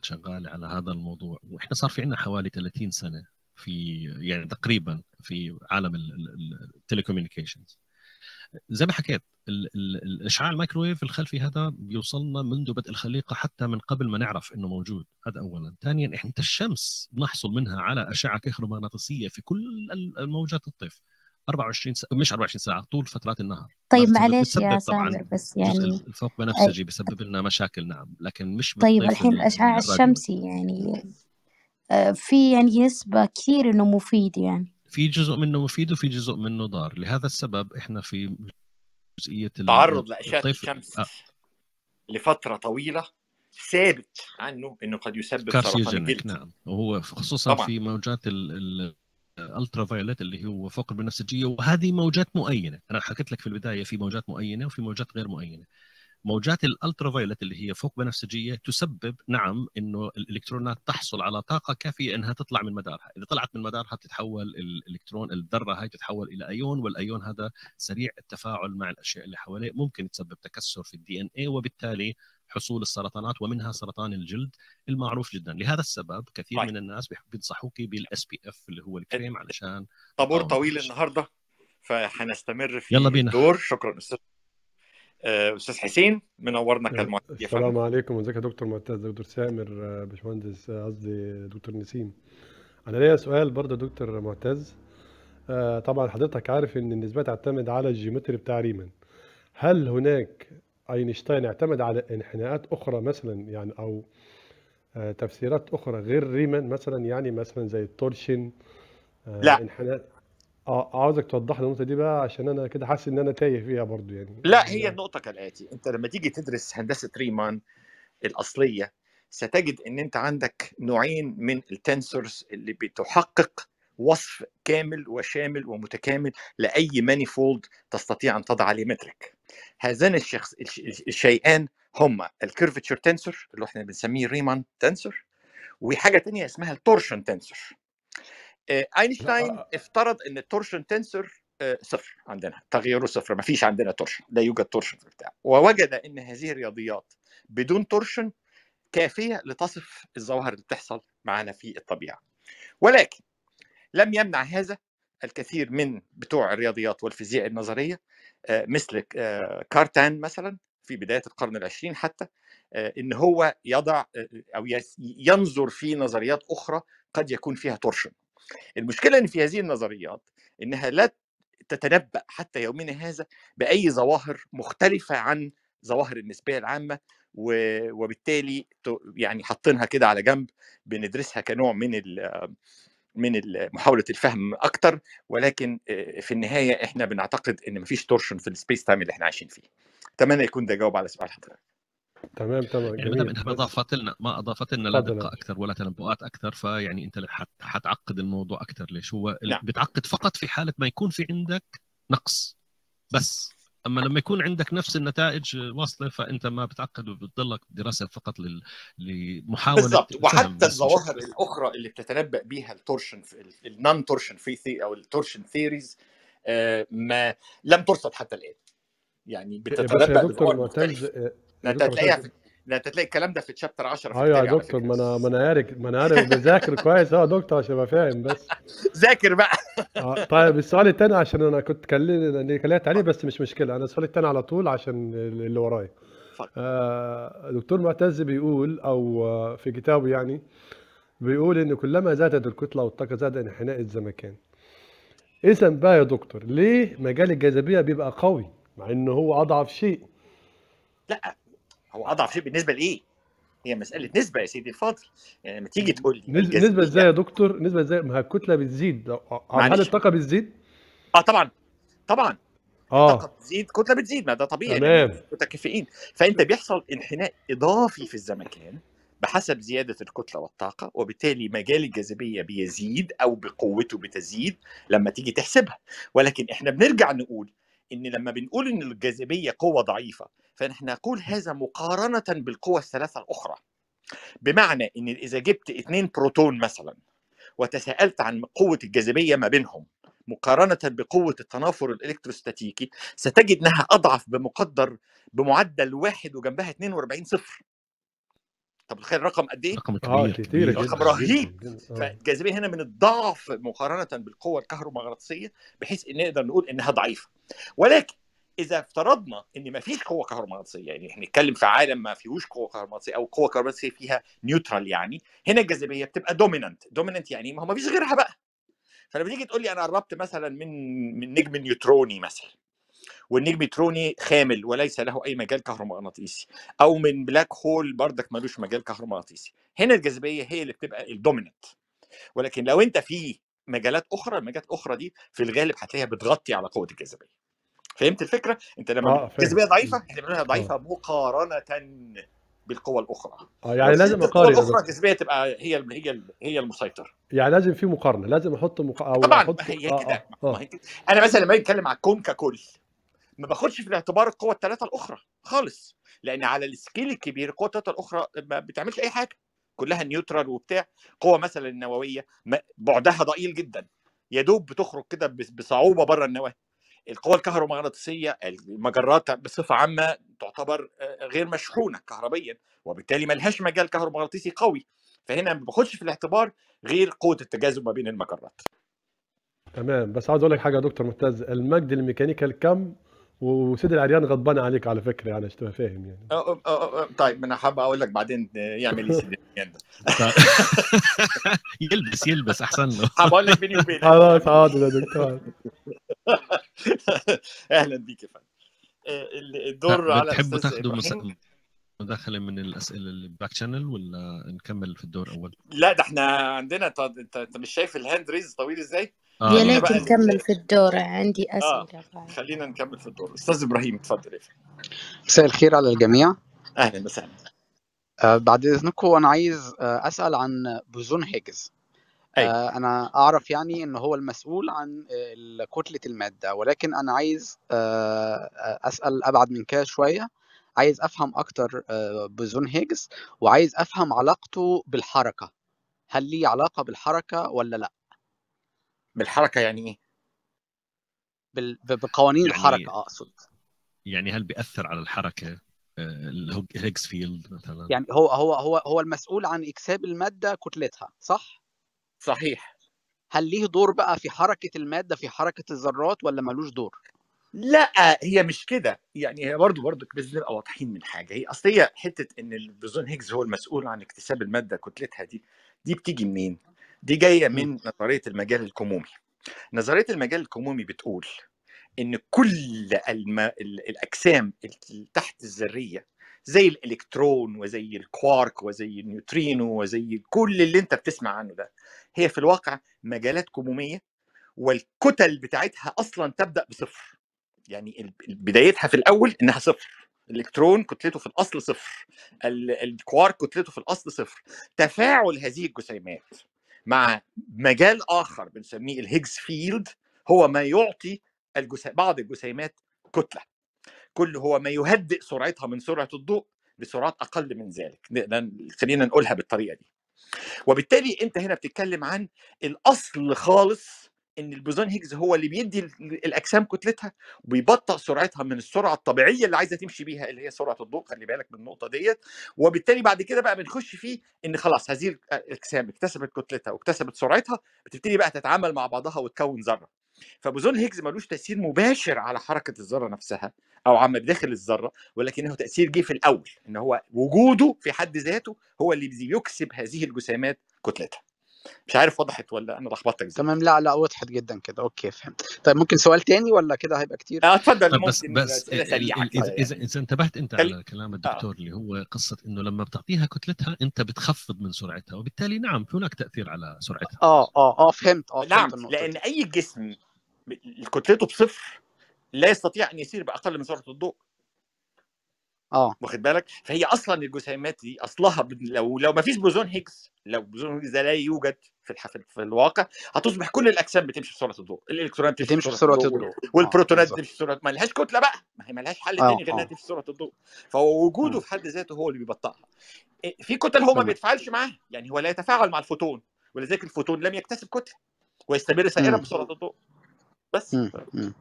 شغاله على هذا الموضوع واحنا صار في عندنا حوالي 30 سنه في يعني تقريبا في عالم التليكوميونيكيشنز زي ما حكيت الاشعاع الميكروويف الخلفي هذا بيوصلنا منذ بدء الخليقه حتى من قبل ما نعرف انه موجود هذا اولا ثانيا احنا الشمس بنحصل منها على اشعه كهرومغناطيسيه في كل الموجات الطيف 24 ساعة مش 24 ساعة طول فترات النهار طيب معلش يا سامر بس يعني الفوق بنفسجي بسبب لنا مشاكل نعم لكن مش طيب الحين الأشعاع الشمسي يعني آه، في يعني نسبة كثير إنه مفيد يعني في جزء منه مفيد وفي جزء منه ضار لهذا السبب احنا في جزئيه تعرض لاشعه الشمس آه. لفتره طويله ثابت عنه انه قد يسبب سرطان نعم وهو خصوصا طبعا. في موجات ال الالترا فايولت اللي هو فوق البنفسجيه وهذه موجات مؤينه انا حكيت لك في البدايه في موجات مؤينه وفي موجات غير مؤينه موجات الالترا فايولت اللي هي فوق بنفسجيه تسبب نعم انه الالكترونات تحصل على طاقه كافيه انها تطلع من مدارها، اذا طلعت من مدارها بتتحول الالكترون الذره هاي تتحول الى ايون والايون هذا سريع التفاعل مع الاشياء اللي حواليه ممكن تسبب تكسر في الدي ان اي وبالتالي حصول السرطانات ومنها سرطان الجلد المعروف جدا لهذا السبب كثير طيب. من الناس بينصحوك بالاس بي اف اللي هو الكريم علشان طابور طويل النهارده فهنستمر في يلا بينا. الدور شكرا استاذ استاذ حسين منورنا نعم. كالمؤسس السلام عليكم ازيك يا دكتور معتز دكتور سامر آه، باشمهندس آه، قصدي دكتور نسيم انا ليا سؤال برضه دكتور معتز آه، طبعا حضرتك عارف ان النسبه تعتمد على الجيومتري بتاع ريمان هل هناك اينشتاين اعتمد على انحناءات اخرى مثلا يعني او تفسيرات اخرى غير ريمان مثلا يعني مثلا زي التورشن لا انحناءات آه عاوزك توضح لي النقطة دي بقى عشان أنا كده حاسس إن أنا تايه فيها برضو يعني لا يعني هي النقطة كالآتي أنت لما تيجي تدرس هندسة ريمان الأصلية ستجد ان انت عندك نوعين من التنسورز اللي بتحقق وصف كامل وشامل ومتكامل لاي مانيفولد تستطيع ان تضع عليه مترك هذان الشخص الشيئان هما الكيرفتشر تنسور اللي احنا بنسميه ريمان تنسور وحاجه تانية اسمها التورشن تنسور آه، آه، اينشتاين آه. افترض ان التورشن تنسر صفر عندنا تغيره صفر ما فيش عندنا تورشن لا يوجد تورشن في البتاع ووجد ان هذه الرياضيات بدون تورشن كافيه لتصف الظواهر اللي بتحصل معانا في الطبيعه ولكن لم يمنع هذا الكثير من بتوع الرياضيات والفيزياء النظريه مثل كارتان مثلا في بدايه القرن العشرين حتى ان هو يضع او ينظر في نظريات اخرى قد يكون فيها تورشن المشكله ان في هذه النظريات انها لا تتنبأ حتى يومنا هذا بأي ظواهر مختلفة عن ظواهر النسبية العامة وبالتالي يعني حاطينها كده على جنب بندرسها كنوع من من محاولة الفهم أكتر ولكن في النهاية إحنا بنعتقد إن مفيش تورشن في السبيس تايم اللي إحنا عايشين فيه. أتمنى يكون ده جواب على سؤال حضرتك. تمام تمام يعني ما دام ما اضافت لنا ما اضافت لنا لا دقه اكثر ولا تنبؤات اكثر فيعني انت حتعقد الموضوع اكثر ليش هو لا. نعم. بتعقد فقط في حاله ما يكون في عندك نقص بس اما لما يكون عندك نفس النتائج واصله فانت ما بتعقد وبتضلك دراسه فقط لل... لمحاوله بالضبط وحتى الظواهر الاخرى اللي بتتنبا بيها التورشن النون تورشن في او التورشن ثيريز آه، ما لم ترصد حتى الان يعني بتتنبا بالظواهر ده انت هتلاقيها ده انت هتلاقي الكلام ده في تشابتر 10 في ايوه يا دكتور ما انا ما انا عارف ما انا عارف بذاكر كويس اه يا دكتور عشان ابقى فاهم بس ذاكر بقى آه طيب السؤال الثاني عشان انا كنت كلمت عليه بس مش مشكله انا السؤال الثاني على طول عشان اللي ورايا آه دكتور معتز بيقول او آه، في كتابه يعني بيقول ان كلما زادت الكتله والطاقه زاد انحناء الزمكان اذا بقى يا دكتور ليه مجال الجاذبيه بيبقى قوي مع انه هو اضعف شيء لا هو اضعف شيء بالنسبه لايه؟ هي مساله نسبه يا سيدي الفاضل يعني لما تيجي تقول لي نسبه ازاي يا دكتور نسبه ازاي ما الكتله بتزيد هل الطاقه بتزيد؟ اه طبعا طبعا اه الطاقه بتزيد كتله بتزيد ما ده طبيعي تمام متكافئين فانت بيحصل انحناء اضافي في الزمكان بحسب زيادة الكتلة والطاقة وبالتالي مجال الجاذبية بيزيد أو بقوته بتزيد لما تيجي تحسبها ولكن إحنا بنرجع نقول ان لما بنقول ان الجاذبيه قوه ضعيفه فنحن نقول هذا مقارنه بالقوى الثلاثه الاخرى بمعنى ان اذا جبت اثنين بروتون مثلا وتساءلت عن قوه الجاذبيه ما بينهم مقارنة بقوة التنافر الإلكتروستاتيكي ستجد أنها أضعف بمقدر بمعدل واحد وجنبها 42 صفر طب تخيل رقم قد ايه؟ رقم آه، كبير, كبير رقم جداً رهيب آه. فالجاذبيه هنا من الضعف مقارنه بالقوه الكهرومغناطيسيه بحيث ان نقدر نقول انها ضعيفه ولكن اذا افترضنا ان ما فيش قوه كهرومغناطيسيه يعني احنا بنتكلم في عالم ما فيهوش قوه كهرومغناطيسيه او قوه كهرومغناطيسيه فيها نيوترال يعني هنا الجاذبيه بتبقى دوميننت دوميننت يعني ما هو ما فيش غيرها بقى فلما تيجي تقول لي انا قربت مثلا من من نجم نيوتروني مثلا والنجم تروني خامل وليس له اي مجال كهرومغناطيسي او من بلاك هول بردك ملوش مجال كهرومغناطيسي هنا الجاذبيه هي اللي بتبقى الدوميننت ولكن لو انت في مجالات اخرى المجالات الاخرى دي في الغالب هتلاقيها بتغطي على قوه الجاذبيه فهمت الفكره انت لما آه الجاذبيه ضعيفه احنا بنقولها آه. ضعيفه مقارنه بالقوى الاخرى اه يعني لازم اقارن الاخرى الجاذبيه تبقى هي هي هي المسيطر يعني لازم في مقارنه لازم احط مقارنه طبعا أحط... ما هي آه، كده آه آه. انا مثلا لما اتكلم على الكون ككل ما باخدش في الاعتبار القوى الثلاثه الاخرى خالص لان على السكيل الكبير القوى الثلاثه الاخرى ما بتعملش اي حاجه كلها نيوترال وبتاع قوه مثلا النوويه بعدها ضئيل جدا يا دوب بتخرج كده بصعوبه بره النواه القوى الكهرومغناطيسيه المجرات بصفه عامه تعتبر آه، غير مشحونه كهربيا وبالتالي ما لهاش مجال كهرومغناطيسي قوي فهنا ما باخدش في الاعتبار غير قوه التجاذب ما بين المجرات تمام بس عاوز اقول لك حاجه يا دكتور ممتاز المجد الميكانيكال كم وسيد العريان غضبان عليك على فكره يعني عشان فاهم يعني أو أو أو طيب انا حابب اقول لك بعدين يعمل ايه سيد العريان ده يلبس يلبس احسن له حابب اقول لك بيني وبينك خلاص حاضر يا دكتور اهلا بيك يا فندم إيه، الدور على تحبوا تاخدوا مسامير مداخله من الاسئله اللي باك شانل ولا نكمل في الدور الاول؟ لا ده احنا عندنا انت انت مش شايف الهاند ريز طويل ازاي؟ آه. يا ريت نكمل في الدور عندي آه، اسئله آه. خلينا نكمل في الدور استاذ ابراهيم اتفضل مساء الخير على الجميع اهلا وسهلا آه بعد اذنكم انا عايز آه اسال عن بوزون هيجز أي. آه أيوه. انا اعرف يعني ان هو المسؤول عن آه، كتله الماده ولكن انا عايز آه, آه، اسال ابعد من كده شويه عايز افهم اكتر آه، بزون هيجز وعايز افهم علاقته بالحركه هل ليه علاقه بالحركه ولا لا بالحركه يعني ايه بال... بقوانين يعني... الحركه اقصد يعني هل بياثر على الحركه آه، الهيجز فيلد مثلا يعني هو هو هو هو المسؤول عن اكساب الماده كتلتها صح صحيح هل ليه دور بقى في حركه الماده في حركه الذرات ولا ملوش دور لا هي مش كده يعني هي برضه برضه لازم نبقى واضحين من حاجه هي اصل هي حته ان البوزون هيجز هو المسؤول عن اكتساب الماده كتلتها دي دي بتيجي منين؟ دي جايه إمم. من نظريه المجال الكمومي نظريه المجال الكمومي بتقول ان كل الم... الاجسام تحت الذريه زي الالكترون وزي الكوارك وزي النيوترينو وزي كل اللي انت بتسمع عنه ده هي في الواقع مجالات كموميه والكتل بتاعتها اصلا تبدا بصفر يعني بدايتها في الاول انها صفر الالكترون كتلته في الاصل صفر الكوارك كتلته في الاصل صفر تفاعل هذه الجسيمات مع مجال اخر بنسميه الهيجز فيلد هو ما يعطي بعض الجسيمات كتله كل هو ما يهدئ سرعتها من سرعه الضوء بسرعات اقل من ذلك خلينا نقولها بالطريقه دي وبالتالي انت هنا بتتكلم عن الاصل خالص ان البوزون هيجز هو اللي بيدي الاجسام كتلتها وبيبطئ سرعتها من السرعه الطبيعيه اللي عايزه تمشي بيها اللي هي سرعه الضوء خلي بالك من النقطه ديت وبالتالي بعد كده بقى بنخش فيه ان خلاص هذه الاجسام اكتسبت كتلتها واكتسبت سرعتها بتبتدي بقى تتعامل مع بعضها وتكون ذره فبوزون هيجز ملوش تاثير مباشر على حركه الذره نفسها او عما بداخل الذره ولكنه تاثير جه في الاول ان هو وجوده في حد ذاته هو اللي بيكسب هذه الجسيمات كتلتها مش عارف وضحت ولا انا لخبطتك تمام لا لا وضحت جدا كده اوكي فهمت طيب ممكن سؤال تاني ولا كده هيبقى كتير اه اتفضل طيب بس بس سريعه اذا يعني. اذا انتبهت انت على كلام آه. الدكتور آه. اللي هو قصه انه لما بتعطيها كتلتها انت بتخفض من سرعتها وبالتالي نعم هناك تاثير على سرعتها اه اه اه فهمت اه فهمت نعم لان اي جسم كتلته بصفر لا يستطيع ان يسير باقل من سرعه الضوء اه واخد بالك فهي اصلا الجسيمات دي اصلها لو لو ما فيش بوزون هيجز لو بوزون هيجز ده لا يوجد في الحف... في الواقع هتصبح كل الاجسام بتمشي بسرعه الضوء الالكترونات بتمشي بسرعه الضوء والبروتونات آه، بتمشي بسرعه ما لهاش كتله بقى ما هي ما لهاش حل آه، تاني غير انها آه. تمشي بسرعه الضوء فهو وجوده في حد ذاته هو اللي بيبطئها في كتل هو ما بيتفاعلش معاها يعني هو لا يتفاعل مع الفوتون ولذلك الفوتون لم يكتسب كتله ويستمر سائرا بسرعه الضوء بس م. م.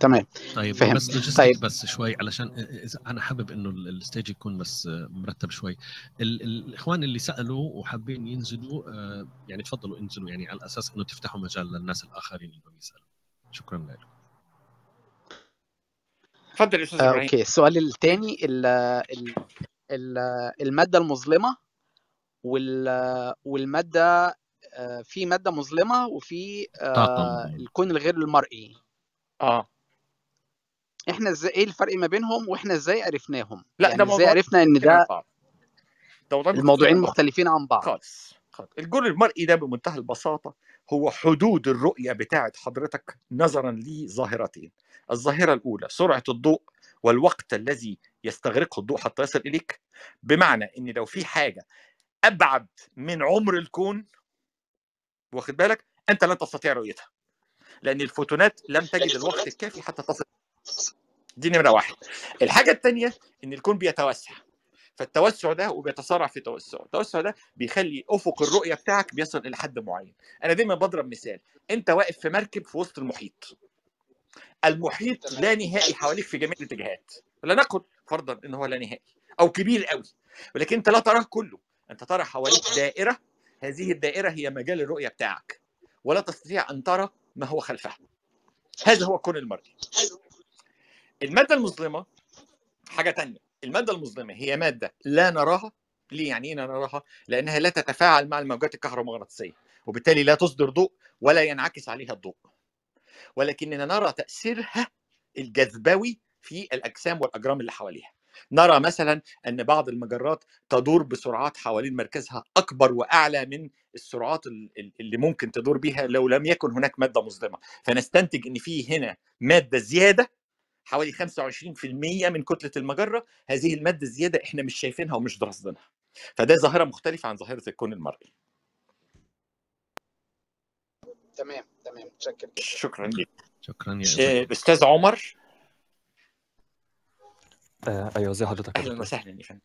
تمام طيب فهم. بس طيب. بس شوي علشان آه، آه، اذا انا حابب انه الستيج يكون بس آه، مرتب شوي ال الاخوان اللي سالوا وحابين ينزلوا يعني تفضلوا انزلوا يعني على اساس انه تفتحوا مجال للناس الاخرين انهم يسالوا شكرا لكم تفضل استاذ اوكي السؤال الثاني الماده المظلمه والماده في ماده مظلمه وفي الكون الغير المرئي آه. إحنا إزاي إيه الفرق ما بينهم وإحنا إزاي عرفناهم؟ لأ يعني ده إزاي عرفنا إن ده الموضوعين مختلفين عن بعض خالص خالص الجول المرئي ده بمنتهى البساطة هو حدود الرؤية بتاعة حضرتك نظرا لظاهرتين الظاهرة الأولى سرعة الضوء والوقت الذي يستغرقه الضوء حتى يصل إليك بمعنى أن لو في حاجة أبعد من عمر الكون واخد بالك أنت لن تستطيع رؤيتها لان الفوتونات لم تجد الوقت الكافي حتى تصل دي نمره واحد الحاجه الثانيه ان الكون بيتوسع فالتوسع ده وبيتسارع في توسعه التوسع ده بيخلي افق الرؤيه بتاعك بيصل الى حد معين انا دايما بضرب مثال انت واقف في مركب في وسط المحيط المحيط لا نهائي حواليك في جميع الاتجاهات لنقل فرضا ان هو لا نهائي او كبير قوي ولكن انت لا تراه كله انت ترى حواليك دائره هذه الدائره هي مجال الرؤيه بتاعك ولا تستطيع ان ترى ما هو خلفها هذا هو كون المرئي المادة المظلمة حاجة تانية المادة المظلمة هي مادة لا نراها ليه يعني ايه نراها؟ لأنها لا تتفاعل مع الموجات الكهرومغناطيسية وبالتالي لا تصدر ضوء ولا ينعكس عليها الضوء ولكننا نرى تأثيرها الجذبوي في الأجسام والأجرام اللي حواليها نرى مثلا أن بعض المجرات تدور بسرعات حوالين مركزها أكبر وأعلى من السرعات اللي ممكن تدور بها لو لم يكن هناك مادة مظلمة فنستنتج أن في هنا مادة زيادة حوالي 25% من كتلة المجرة هذه المادة الزيادة احنا مش شايفينها ومش دراستنا فده ظاهرة مختلفة عن ظاهرة الكون المرئي تمام تمام متشكر جدا شكرا لك شكرا يا استاذ عمر آه ايوه زي حضرتك اهلا وسهلا يا فندم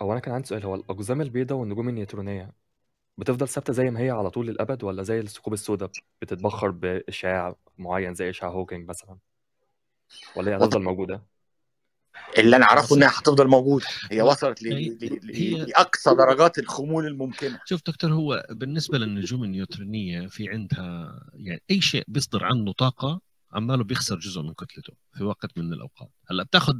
هو انا كان عندي سؤال هو الاقزام البيضاء والنجوم النيوترونيه بتفضل ثابته زي ما هي على طول للابد ولا زي الثقوب السوداء بتتبخر باشعاع معين زي اشعاع هوكينج مثلا ولا هي هتفضل موجوده؟ اللي انا اعرفه انها هتفضل موجوده هي وصلت لاقصى درجات الخمول الممكنه شوف دكتور هو بالنسبه للنجوم النيوترونيه في عندها يعني اي شيء بيصدر عنه طاقه عماله بيخسر جزء من كتلته في وقت من الاوقات هلا بتاخذ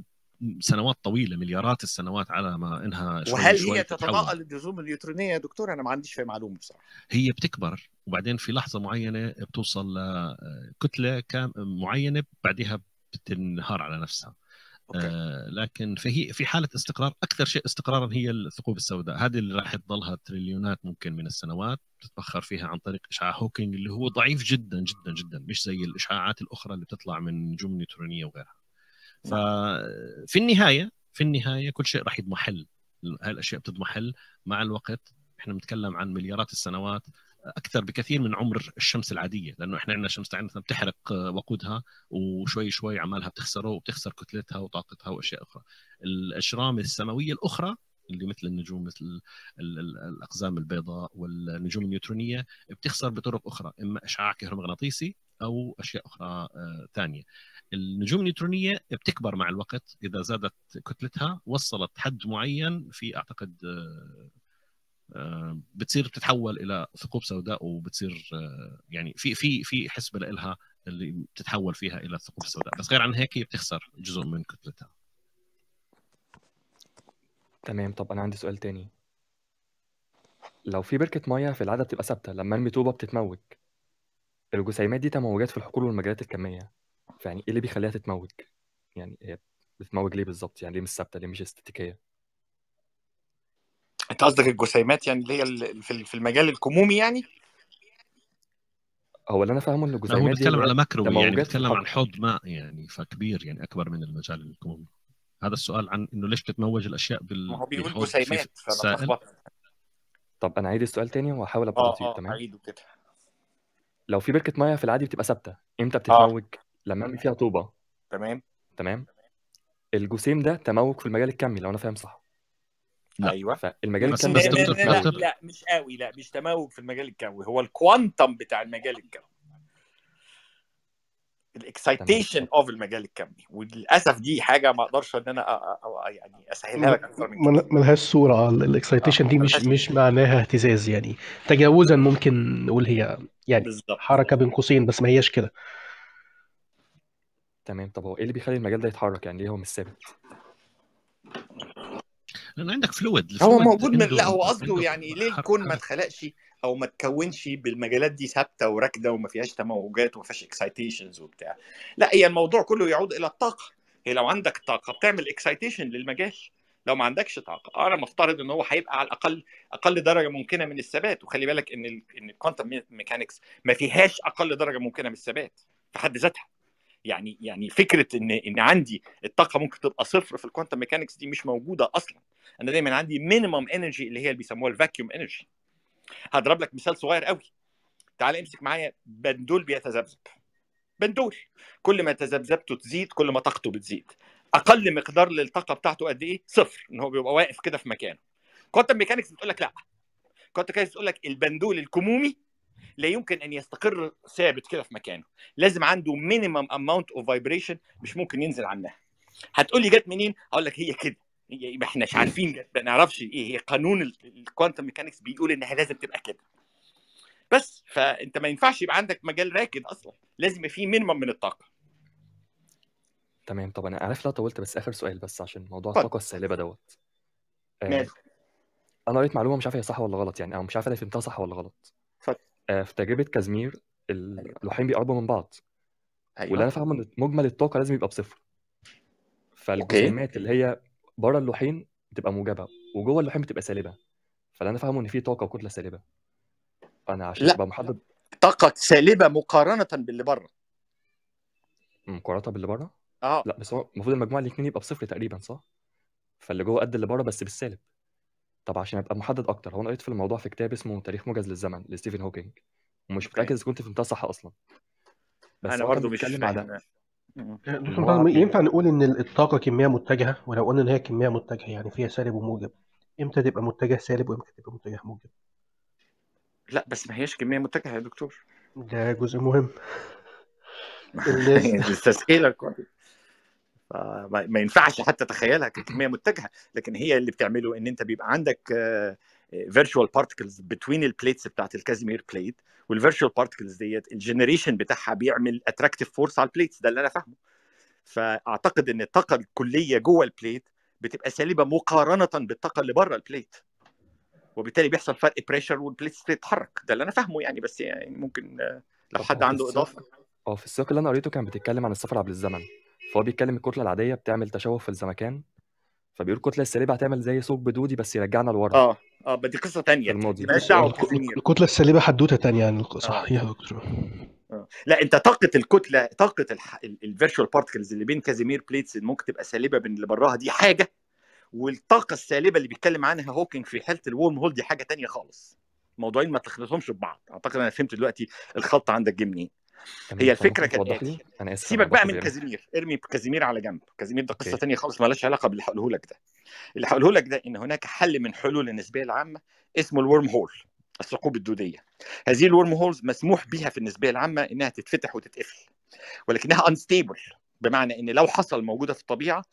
سنوات طويله مليارات السنوات على ما انها شوي وهل شوي هي تتضاءل النجوم النيوترونيه يا دكتور انا ما عنديش فيها معلومه بصراحه هي بتكبر وبعدين في لحظه معينه بتوصل لكتله كام معينه بعدها بتنهار على نفسها آه، لكن فهي في حاله استقرار اكثر شيء استقرارا هي الثقوب السوداء هذه اللي راح تضلها تريليونات ممكن من السنوات تتبخر فيها عن طريق اشعاع هوكينج اللي هو ضعيف جدا جدا جدا مش زي الاشعاعات الاخرى اللي بتطلع من نجوم نيوترونيه وغيرها ففي نعم. النهايه في النهايه كل شيء راح يضمحل هاي الاشياء بتضمحل مع الوقت احنا بنتكلم عن مليارات السنوات اكثر بكثير من عمر الشمس العاديه لانه احنا عندنا الشمس تاعنا بتحرق آه، وقودها وشوي شوي عمالها بتخسره وبتخسر كتلتها وطاقتها واشياء اخرى الاجرام السماويه الاخرى اللي مثل النجوم مثل الاقزام البيضاء والنجوم النيوترونيه بتخسر بطرق اخرى اما اشعاع كهرومغناطيسي او اشياء اخرى آه، ثانيه النجوم النيوترونيه بتكبر مع الوقت اذا زادت كتلتها وصلت حد معين في اعتقد آه، آه، بتصير بتتحول الى ثقوب سوداء وبتصير آه، يعني في في في حسبه لها اللي بتتحول فيها الى ثقوب سوداء بس غير عن هيك هي بتخسر جزء من كتلتها تمام طب انا عندي سؤال تاني لو في بركه ميه في العاده بتبقى ثابته لما ارمي طوبه بتتموج الجسيمات دي تموجات في الحقول والمجالات الكميه فيعني ايه اللي بيخليها تتموج يعني هي بتتموج ليه بالظبط يعني ليه مش ثابته ليه مش استاتيكيه انت قصدك الجسيمات يعني اللي هي في المجال الكمومي يعني هو اللي انا فاهمه ان الجسيمات هو بيتكلم على ماكرو يعني بيتكلم عن حوض ماء يعني فكبير يعني اكبر من المجال الكمومي هذا السؤال عن انه ليش تتموج الاشياء بال ما هو بيقول جسيمات فانا طب انا عيد السؤال تاني واحاول ابقى اه لطيف اه تمام عيده كده لو في بركه ميه في العادي بتبقى ثابته امتى آه. بتتموج لما أعمل فيها طوبه تمام تمام الجسيم ده تموج في المجال الكمي لو انا فاهم صح لا. ايوه فالمجال الكمي لا, لا, لا, لا, لا مش قوي لا مش تموج في المجال الكمي هو الكوانتم بتاع المجال الكمي الاكسايتيشن اوف المجال الكمي وللاسف دي حاجه ما اقدرش ان انا يعني اسهلها لك اكثر من كده ملهاش صوره الاكسايتيشن آه، دي مش مش معناها اهتزاز يعني تجاوزا ممكن نقول هي يعني بالزبط. حركه بين قوسين بس ما هياش كده تمام طب هو ايه اللي بيخلي المجال ده يتحرك يعني ليه هو مش ثابت لانه عندك فلويد هو موجود من لا هو قصده يعني ليه الكون ما اتخلقش او ما تكونش بالمجالات دي ثابته وراكده وما فيهاش تموجات وما فيهاش اكسايتيشنز وبتاع لا هي الموضوع كله يعود الى الطاقه هي لو عندك طاقه بتعمل اكسايتيشن للمجال لو ما عندكش طاقه انا مفترض ان هو هيبقى على الاقل اقل درجه ممكنه من الثبات وخلي بالك ان ان الكوانتم ميكانكس ما فيهاش اقل درجه ممكنه من الثبات في حد ذاتها يعني يعني فكره ان ان عندي الطاقه ممكن تبقى صفر في الكوانتم ميكانكس دي مش موجوده اصلا انا دايما عندي مينيمم انرجي اللي هي اللي بيسموها الفاكيوم انرجي هضرب لك مثال صغير قوي تعال امسك معايا بندول بيتذبذب بندول كل ما تذبذبته تزيد كل ما طاقته بتزيد اقل مقدار للطاقه بتاعته قد ايه صفر ان هو بيبقى واقف كده في مكانه كوانتم ميكانكس بتقول لك لا كوانتم ميكانكس بتقول لك البندول الكمومي لا يمكن ان يستقر ثابت كده في مكانه لازم عنده مينيمم اماونت اوف فايبريشن مش ممكن ينزل عنها هتقول لي جت منين اقول لك هي كده ما احناش عارفين ما نعرفش ايه هي قانون الكوانتم ميكانكس بيقول انها لازم تبقى كده بس فانت ما ينفعش يبقى عندك مجال راكد اصلا لازم يبقى فيه مينيمم من الطاقه تمام طب انا عارف لو طولت بس اخر سؤال بس عشان موضوع فضل. الطاقه السالبه دوت آه ماشي انا قريت معلومه مش عارف هي صح ولا غلط يعني او مش عارف انا فهمتها صح ولا غلط اتفضل آه، في تجربه كازمير أيوة. اللوحين بيقربوا من بعض أيوة. واللي انا فاهمه ان مجمل الطاقه لازم يبقى بصفر فالجسيمات اللي هي بره اللوحين بتبقى موجبه وجوه اللوحين بتبقى سالبه فاللي انا فاهمه ان في طاقه وكتله سالبه فانا عشان ابقى محدد طاقه سالبه مقارنه باللي بره مقارنه باللي بره؟ اه لا بس هو المفروض المجموع الاثنين يبقى بصفر تقريبا صح؟ فاللي جوه قد اللي بره بس بالسالب طب عشان ابقى محدد اكتر هو انا قريت في الموضوع في كتاب اسمه تاريخ موجز للزمن لستيفن هوكينج ومش متاكد اذا كنت فهمتها صح اصلا بس انا برضه مش فاهم آه، ينفع نقول ان الطاقه كميه متجهه ولو قلنا ان هي كميه متجهه يعني فيها سالب وموجب امتى تبقى متجه سالب وامتى تبقى متجه موجب لا بس ما هيش كميه متجهه يا دكتور ده جزء مهم تسهيلك ما ينفعش حتى تخيلها ككميه متجهه لكن هي اللي بتعمله ان انت بيبقى عندك فيرتشوال بارتكلز بتوين البليتس بتاعت الكازيمير بليت والفيرتشوال بارتكلز ديت الجنريشن بتاعها بيعمل اتراكتيف فورس على البليتس ده اللي انا فاهمه فاعتقد ان الطاقه الكليه جوه البليت بتبقى سالبه مقارنه بالطاقه اللي بره البليت وبالتالي بيحصل فرق بريشر والبليتس بتتحرك ده اللي انا فاهمه يعني بس يعني ممكن آه، لو حد آه، آه، عنده اضافه اه في السياق اللي انا قريته كان بيتكلم عن السفر عبر الزمن فهو بيتكلم الكتله العاديه بتعمل تشوه في الزمكان فبيقول الكتله السالبه هتعمل زي ثقب دودي بس يرجعنا لورا اه اه دي قصه ثانيه الماضي آه، الكتله السالبه حدوته ثانيه يعني آه. صحيح يا دكتور آه. لا انت طاقه الكتله طاقه الفيرتشوال بارتكلز اللي بين كازيمير بليتس اللي ممكن تبقى سالبه من اللي براها دي حاجه والطاقه السالبه اللي بيتكلم عنها هوكينج في حاله الورم هول دي حاجه تانية خالص الموضوعين ما تخلطهمش ببعض اعتقد انا فهمت دلوقتي الخلط عندك جه منين هي الفكره كانت لي؟ انا اسف سيبك بقى من كازيمير ارمي كازيمير على جنب كازيمير ده قصه ثانيه خالص مالهاش علاقه باللي هقوله لك ده اللي هقوله لك ده ان هناك حل من حلول النسبيه العامه اسمه الورم هول الثقوب الدوديه هذه الورم هولز مسموح بها في النسبيه العامه انها تتفتح وتتقفل ولكنها انستيبل بمعنى ان لو حصل موجوده في الطبيعه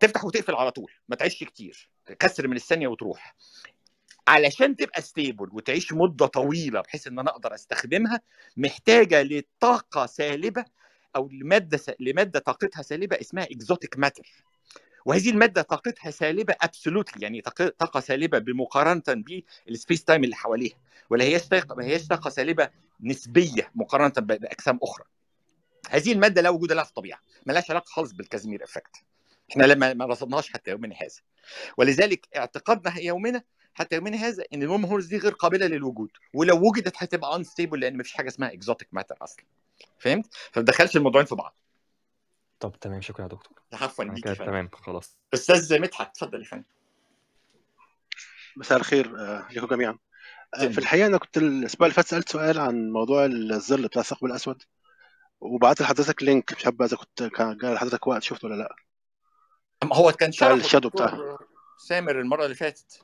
تفتح وتقفل على طول ما تعيش كتير كسر من الثانيه وتروح علشان تبقى ستيبل وتعيش مده طويله بحيث ان انا اقدر استخدمها محتاجه لطاقه سالبه او لماده لماده طاقتها سالبه اسمها اكزوتيك ماتر وهذه الماده طاقتها سالبه ابسولوتلي يعني طاقه سالبه بمقارنه بالسبيس تايم اللي حواليها ولا هي طاقه ما هيش طاقه سالبه نسبيه مقارنه باجسام اخرى هذه الماده لا وجود لها في الطبيعه لهاش علاقه خالص بالكازمير افكت احنا لما ما رصدناهاش حتى يومنا هذا ولذلك اعتقادنا يومنا حتى يومنا هذا ان الورم هولز دي غير قابله للوجود ولو وجدت هتبقى انستيبل لان مفيش حاجه اسمها اكزوتيك ماتر اصلا فهمت فما تدخلش الموضوعين في بعض طب تمام شكرا يا دكتور عفوا ليك تمام خلاص استاذ مدحت اتفضل يا فندم مساء الخير آه، لكم جميعا آه، في الحقيقه انا كنت الاسبوع اللي فات سالت سؤال عن موضوع الظل بتاع الثقب الاسود وبعت لحضرتك لينك مش عارف اذا كنت كان جاي لحضرتك وقت شفته ولا لا هو كان شرح الشادو سامر المره اللي فاتت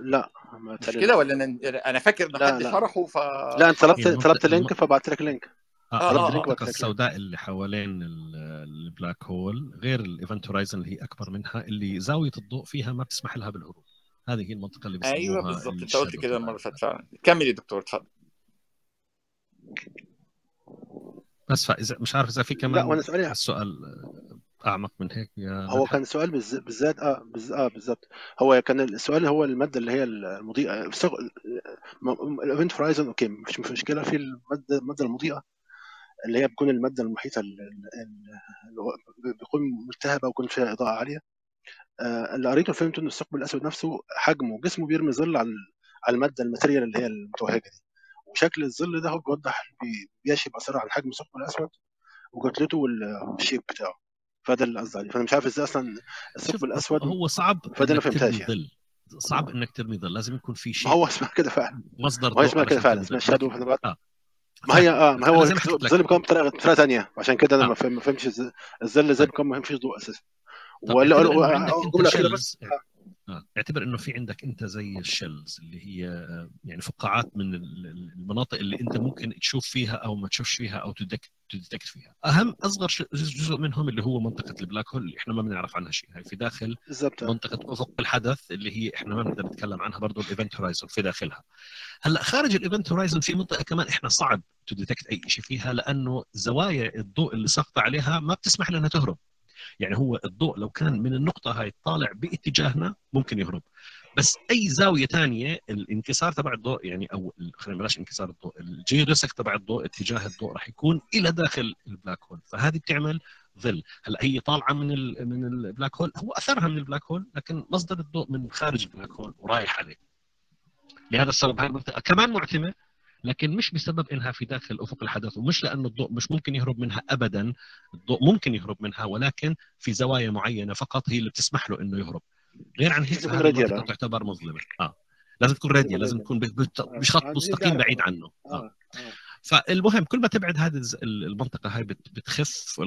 لا مش كده ولا انا فاكر ان حد شرحه ف لا انت طلبت طلبت اللينك فبعت لك لينك اه, آه, آه, آه. السوداء اللي حوالين البلاك هول غير الايفنت هورايزن اللي هي اكبر منها اللي زاويه الضوء فيها ما بتسمح لها بالهروب هذه هي المنطقه اللي ايوه بالضبط انت قلت كده المره اللي فاتت فعلا كمل يا دكتور تفضل بس فاذا مش عارف اذا في كمان لا وانا سؤالي السؤال اعمق من هيك يا هو كان السؤال بالذات اه بالظبط آه هو كان السؤال هو الماده اللي هي المضيئه الايفنت هورايزون اوكي مفيش مشكله في الماده الماده المضيئه اللي هي بتكون الماده المحيطه اللي بيكون ملتهبه ويكون فيها اضاءه عاليه آه، اللي قريته فهمت ان الثقب الاسود نفسه حجمه جسمه بيرمي ظل على الماده الماتيريال اللي هي المتوهجه دي وشكل الظل ده هو بيوضح بيشي بسرعه عن حجم الثقب الاسود وكتلته والشيب بتاعه فهذا اللي قصدي عليه فانا مش عارف ازاي اصلا الثقب الاسود هو صعب فده اللي فهمتهاش يعني صعب انك ترمي ظل لازم يكون في شيء ما هو اسمها كده فعلا مصدر ما هو اسمها كده فعلا اسمها شادو آه. ما هي اه ما هو الظل بيكون بطريقه بطريقه ثانيه وعشان كده انا آه. ما فهمتش الظل ازاي آه. بيكون ما فيش ضوء اساسا ولا جمله آه، كده بس آه. آه. اعتبر انه في عندك انت زي الشلز اللي هي آه، يعني فقاعات من المناطق اللي انت ممكن تشوف فيها او ما تشوفش فيها او تدكت فيها اهم اصغر جزء منهم اللي هو منطقه البلاك هول اللي احنا ما بنعرف عنها شيء هي في داخل بالزبط. منطقه افق الحدث اللي هي احنا ما بنقدر نتكلم عنها برضه الايفنت هورايزون في داخلها هلا خارج الايفنت هورايزون في منطقه كمان احنا صعب تدكت اي شيء فيها لانه زوايا الضوء اللي ساقطه عليها ما بتسمح لها تهرب يعني هو الضوء لو كان من النقطه هاي طالع باتجاهنا ممكن يهرب بس اي زاويه ثانيه الانكسار تبع الضوء يعني او خلينا بلاش انكسار الضوء الجيروسك تبع الضوء اتجاه الضوء راح يكون الى داخل البلاك هول فهذه بتعمل ظل هلا هي طالعه من من البلاك هول هو اثرها من البلاك هول لكن مصدر الضوء من خارج البلاك هول ورايح عليه لهذا السبب هاي المنطقه كمان معتمه لكن مش بسبب انها في داخل افق الحدث ومش لان الضوء مش ممكن يهرب منها ابدا الضوء ممكن يهرب منها ولكن في زوايا معينه فقط هي اللي بتسمح له انه يهرب غير عن هيك تعتبر مظلمه اه لازم تكون راديه لازم تكون بخط آه، مستقيم بعيد عنه آه. آه. فالمهم كل ما تبعد هذه المنطقه هاي بتخف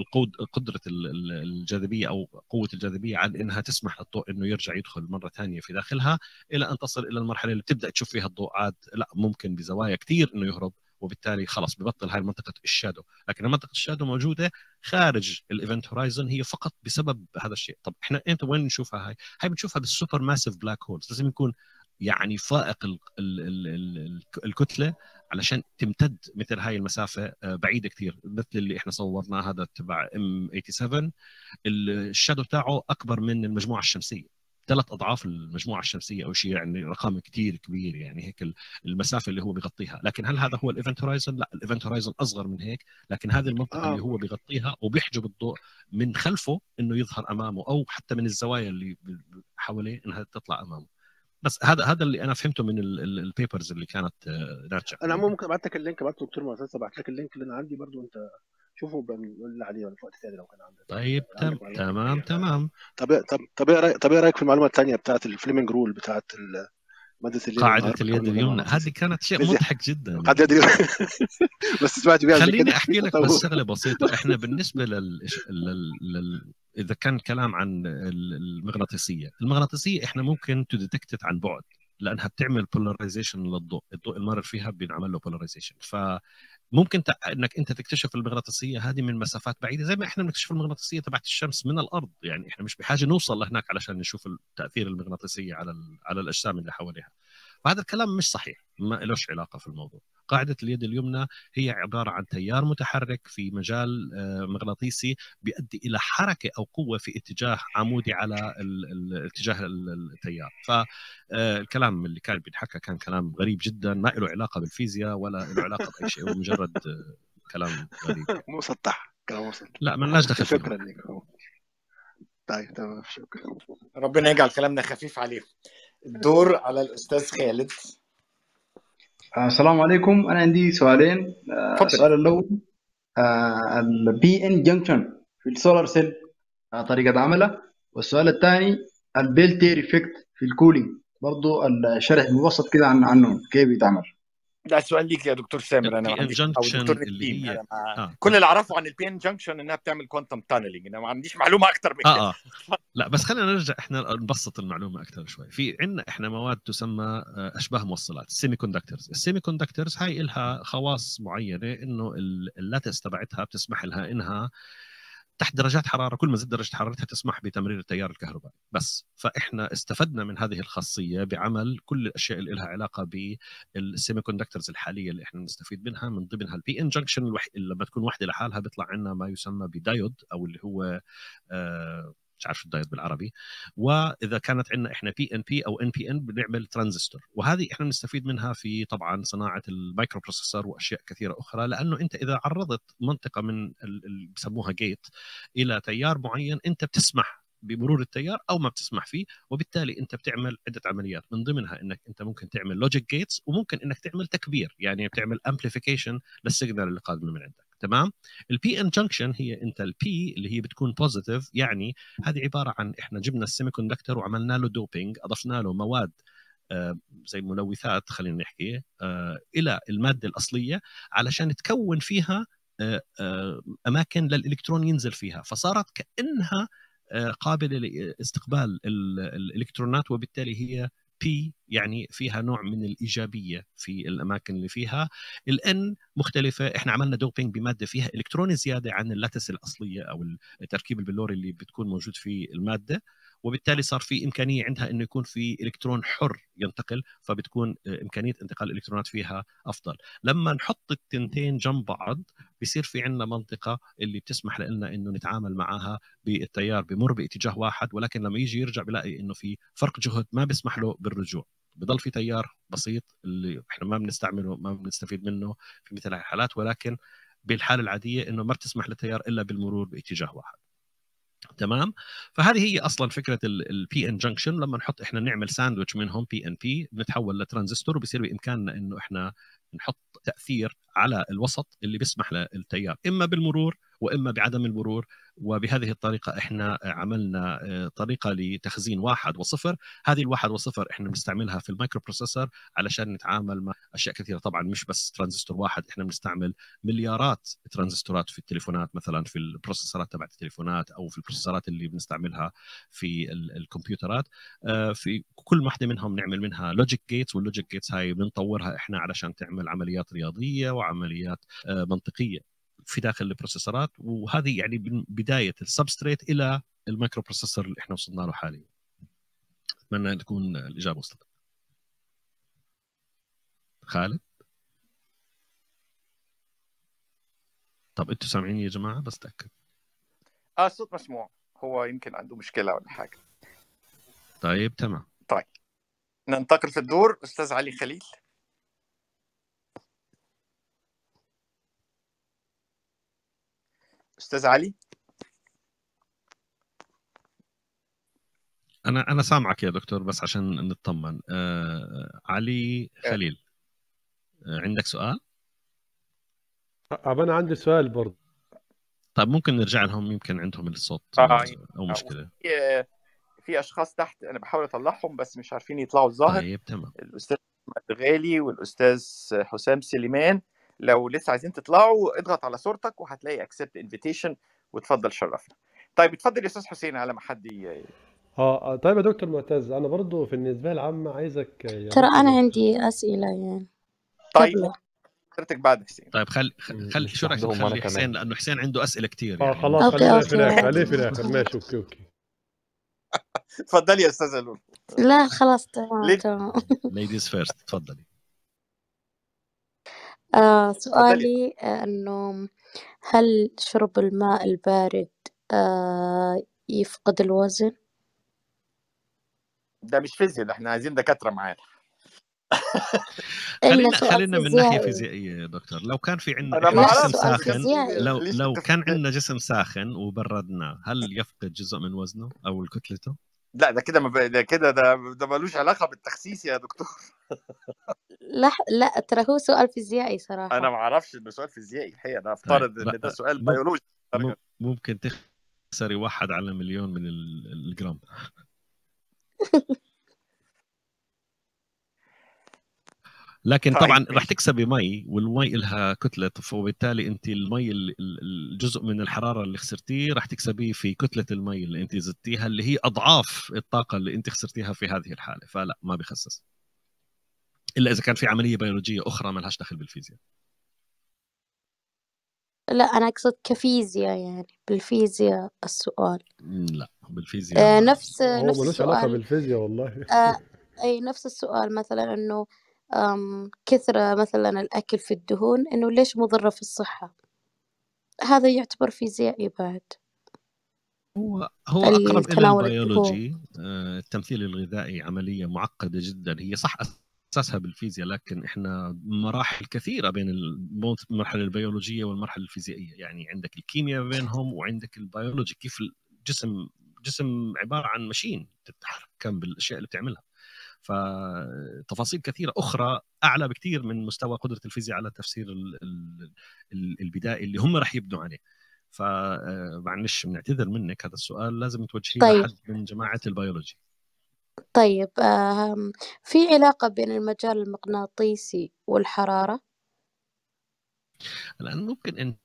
قدره الجاذبيه او قوه الجاذبيه عن انها تسمح للضوء انه يرجع يدخل مره ثانيه في داخلها الى ان تصل الى المرحله اللي بتبدا تشوف فيها الضوء عاد لا ممكن بزوايا كثير انه يهرب وبالتالي خلص ببطل هاي منطقه الشادو لكن منطقه الشادو موجوده خارج الايفنت هورايزون هي فقط بسبب هذا الشيء طب احنا امتى وين نشوفها هاي هاي بنشوفها بالسوبر ماسيف بلاك هولز لازم يكون يعني فائق الكتله علشان تمتد مثل هاي المسافه آه، بعيده كثير مثل اللي احنا صورناه هذا تبع ام 87 الشادو تاعه اكبر من المجموعه الشمسيه ثلاث اضعاف المجموعه الشمسيه او شيء يعني رقم كثير كبير يعني هيك المسافه اللي هو بيغطيها لكن هل هذا هو الايفنت هورايزون لا الايفنت هورايزون اصغر من هيك لكن هذه المنطقه آه. اللي هو بيغطيها وبيحجب الضوء من خلفه انه يظهر امامه او حتى من الزوايا اللي حواليه انها تطلع امامه بس هذا هذا اللي انا فهمته من البيبرز اللي كانت آه، ناتشه انا ممكن ابعت لك اللينك ابعت دكتور مؤسسه ابعت لك اللينك اللي انا عندي برضو انت شوفه بنقول عليه في وقت ثاني لو كان عندك طيب تم تمام تمام طب طب طب ايه رايك طب ايه رايك في المعلومه الثانيه بتاعت الفليمنج رول بتاعت مادة اليد قاعدة اليد اليمنى هذه كانت شيء مضحك جدا قاعدة اليد بس سمعت بيها خليني احكي لك بس شغله بسيطه احنا بالنسبه لل... لل... لل... اذا كان كلام عن المغناطيسيه المغناطيسيه احنا ممكن تديتكت عن بعد لانها بتعمل بولاريزيشن للضوء الضوء المر فيها بينعمل له بولاريزيشن فممكن انك انت تكتشف المغناطيسيه هذه من مسافات بعيده زي ما احنا بنكتشف المغناطيسيه تبعت الشمس من الارض يعني احنا مش بحاجه نوصل لهناك علشان نشوف تاثير المغناطيسيه على على الاجسام اللي حواليها فهذا الكلام مش صحيح ما لهش علاقه في الموضوع قاعده اليد اليمنى هي عباره عن تيار متحرك في مجال آه، مغناطيسي بيؤدي الى حركه او قوه في اتجاه عمودي على اتجاه التيار فالكلام آه، اللي كان بينحكى كان كلام غريب جدا ما له علاقه بالفيزياء ولا له علاقه باي شيء هو مجرد آه، كلام غريب مسطح كلام مسطح لا ما لناش دخل شكرا لك طيب تمام شكرا ربنا يجعل كلامنا خفيف عليكم الدور على الاستاذ خالد آه، السلام عليكم انا عندي سؤالين آه، فضل. السؤال الاول البي ان جنكشن في السولار آه، سيل طريقه عمله والسؤال الثاني البيلتير افكت في الكولينج برضو الشرح مبسط كده عن عنه كيف بيتعمل لا سؤال ليك يا دكتور سامر انا ما عنديش او دكتور اللي هي... أنا ما... آه. كل اللي اعرفه عن البي ان انها بتعمل كوانتم تانلينج انا ما عنديش معلومه اكتر من آه، كده آه, لا بس خلينا نرجع احنا نبسط المعلومه اكثر شوي في عندنا احنا مواد تسمى آه، اشباه موصلات السيمي كوندكترز السيمي كوندكترز هاي لها خواص معينه انه اللاتس تبعتها بتسمح لها انها تحت درجات حراره كل ما زدت درجه حرارتها تسمح بتمرير التيار الكهربائي بس فاحنا استفدنا من هذه الخاصيه بعمل كل الاشياء اللي لها علاقه بالسيمي كوندكترز الحاليه اللي احنا نستفيد منها من ضمنها البي ان جنكشن لما تكون وحده لحالها بيطلع عندنا ما يسمى بدايود او اللي هو آه مش عارف الدايت بالعربي واذا كانت عندنا احنا بي ان بي او ان بي ان بنعمل ترانزستور وهذه احنا بنستفيد منها في طبعا صناعه المايكرو بروسيسور واشياء كثيره اخرى لانه انت اذا عرضت منطقه من اللي بسموها جيت الى تيار معين انت بتسمح بمرور التيار او ما بتسمح فيه وبالتالي انت بتعمل عده عمليات من ضمنها انك انت ممكن تعمل لوجيك جيتس وممكن انك تعمل تكبير يعني بتعمل امبليفيكيشن للسيجنال اللي قادمه من عندك تمام البي ان جنكشن هي انت البي اللي هي بتكون بوزيتيف يعني هذه عباره عن احنا جبنا السيمي كوندكتور وعملنا له دوبينج اضفنا له مواد آه، زي ملوثات خلينا نحكي آه، الى الماده الاصليه علشان تكون فيها آه، اماكن للالكترون ينزل فيها فصارت كانها قابله لاستقبال الالكترونات وبالتالي هي بي يعني فيها نوع من الايجابيه في الاماكن اللي فيها الان مختلفه احنا عملنا دوبينج بماده فيها الكترون زياده عن اللاتس الاصليه او التركيب البلوري اللي بتكون موجود في الماده وبالتالي صار في امكانيه عندها انه يكون في الكترون حر ينتقل فبتكون آه، امكانيه انتقال الالكترونات فيها افضل لما نحط التنتين جنب بعض بصير في عندنا منطقه اللي بتسمح لنا انه نتعامل معها بالتيار بمر باتجاه واحد ولكن لما يجي يرجع بلاقي انه في فرق جهد ما بيسمح له بالرجوع بضل في تيار بسيط اللي احنا ما بنستعمله ما بنستفيد منه في مثل الحالات ولكن بالحاله العاديه انه ما بتسمح للتيار الا بالمرور باتجاه واحد تمام فهذه هي اصلا فكره البي ان جنكشن لما نحط احنا نعمل ساندويتش منهم بي ان بي بنتحول لترانزستور وبصير بامكاننا انه احنا نحط تاثير على الوسط اللي بيسمح للتيار اما بالمرور واما بعدم المرور وبهذه الطريقة احنا عملنا آه، طريقة لتخزين واحد وصفر هذه الواحد وصفر احنا بنستعملها في المايكرو بروسيسور علشان نتعامل مع أشياء كثيرة طبعا مش بس ترانزستور واحد احنا بنستعمل مليارات ترانزستورات في التليفونات مثلا في البروسيسورات تبعت التليفونات أو في البروسيسورات اللي بنستعملها في الكمبيوترات آه، في كل واحدة منهم نعمل منها لوجيك جيتس واللوجيك جيتس هاي بنطورها احنا علشان تعمل عمليات رياضية وعمليات آه، منطقية في داخل البروسيسورات وهذه يعني من بدايه السبستريت الى المايكرو بروسيسور اللي احنا وصلنا له حاليا اتمنى ان تكون الاجابه وصلت خالد طب انتوا سامعيني يا جماعه بس تاكد اه الصوت مسموع هو يمكن عنده مشكله ولا حاجه طيب تمام طيب ننتقل في الدور استاذ علي خليل استاذ علي انا انا سامعك يا دكتور بس عشان نطمن آه علي خليل آه عندك سؤال انا عندي سؤال برضه طيب ممكن نرجع لهم يمكن عندهم الصوت آه. يعني او مشكله في, آه، في اشخاص تحت انا بحاول اطلعهم بس مش عارفين يطلعوا الظاهر طيب تمام الاستاذ غالي والاستاذ حسام سليمان لو لسه عايزين تطلعوا اضغط على صورتك وهتلاقي اكسبت انفيتيشن وتفضل شرفنا طيب اتفضل يا استاذ حسين على ما حد آه،, اه طيب يا دكتور معتز انا برضو في النسبه العامه عايزك يعني ترى انا عندي اسئله يعني طيب حضرتك بعد حسين طيب خل خل شو رايك نخلي حسين لانه حسين عنده اسئله كثير آه، يعني. اه خلاص خليه في الاخر خليه في الاخر ماشي اوكي اوكي تفضلي يا استاذه لا خلاص تمام تمام ليديز فيرست تفضلي آه سؤالي آه، إنه هل شرب الماء البارد آه يفقد الوزن؟ ده مش فيزياء ده احنا عايزين دكاتره معانا خلينا خلينا من ناحيه فيزيائيه يا دكتور لو كان في عندنا انا ما جسم اعرف ساخن فيزيائي لو لو كان عندنا جسم ساخن وبردناه هل يفقد جزء من وزنه او كتلته؟ لا ده كده ده كده ده ملوش علاقه بالتخسيس يا دكتور لا لا ترى هو سؤال فيزيائي صراحه انا ما اعرفش انه سؤال فيزيائي الحقيقه انا طيب، افترض ان ده سؤال بيولوجي ممكن تخسري واحد على مليون من الجرام لكن طيب. طبعا راح تكسبي مي والمي لها كتله فبالتالي انت المي الجزء من الحراره اللي خسرتيه راح تكسبيه في كتله المي اللي انت زدتيها اللي هي اضعاف الطاقه اللي انت خسرتيها في هذه الحاله فلا ما بخسس الا اذا كان في عمليه بيولوجيه اخرى ما لهاش دخل بالفيزياء لا انا اقصد كفيزياء يعني بالفيزياء السؤال لا بالفيزياء آه نفس هو نفس السؤال علاقه بالفيزياء والله آه اي نفس السؤال مثلا انه كثرة مثلا الأكل في الدهون إنه ليش مضرة في الصحة هذا يعتبر فيزيائي بعد هو هو أقرب إلى البيولوجي آه، التمثيل الغذائي عملية معقدة جدا هي صح اساسها بالفيزياء لكن احنا مراحل كثيره بين المرحله البيولوجيه والمرحله الفيزيائيه يعني عندك الكيمياء بينهم وعندك البيولوجي كيف الجسم جسم عباره عن ماشين تتحكم بالاشياء اللي بتعملها فتفاصيل كثيره اخرى اعلى بكثير من مستوى قدره الفيزياء على تفسير البدائي اللي هم راح يبنوا عليه فمعلش آه، بنعتذر منك هذا السؤال لازم توجهيه طيب. لحد من جماعه البيولوجي طيب في علاقة بين المجال المغناطيسي والحرارة؟ الان ممكن انت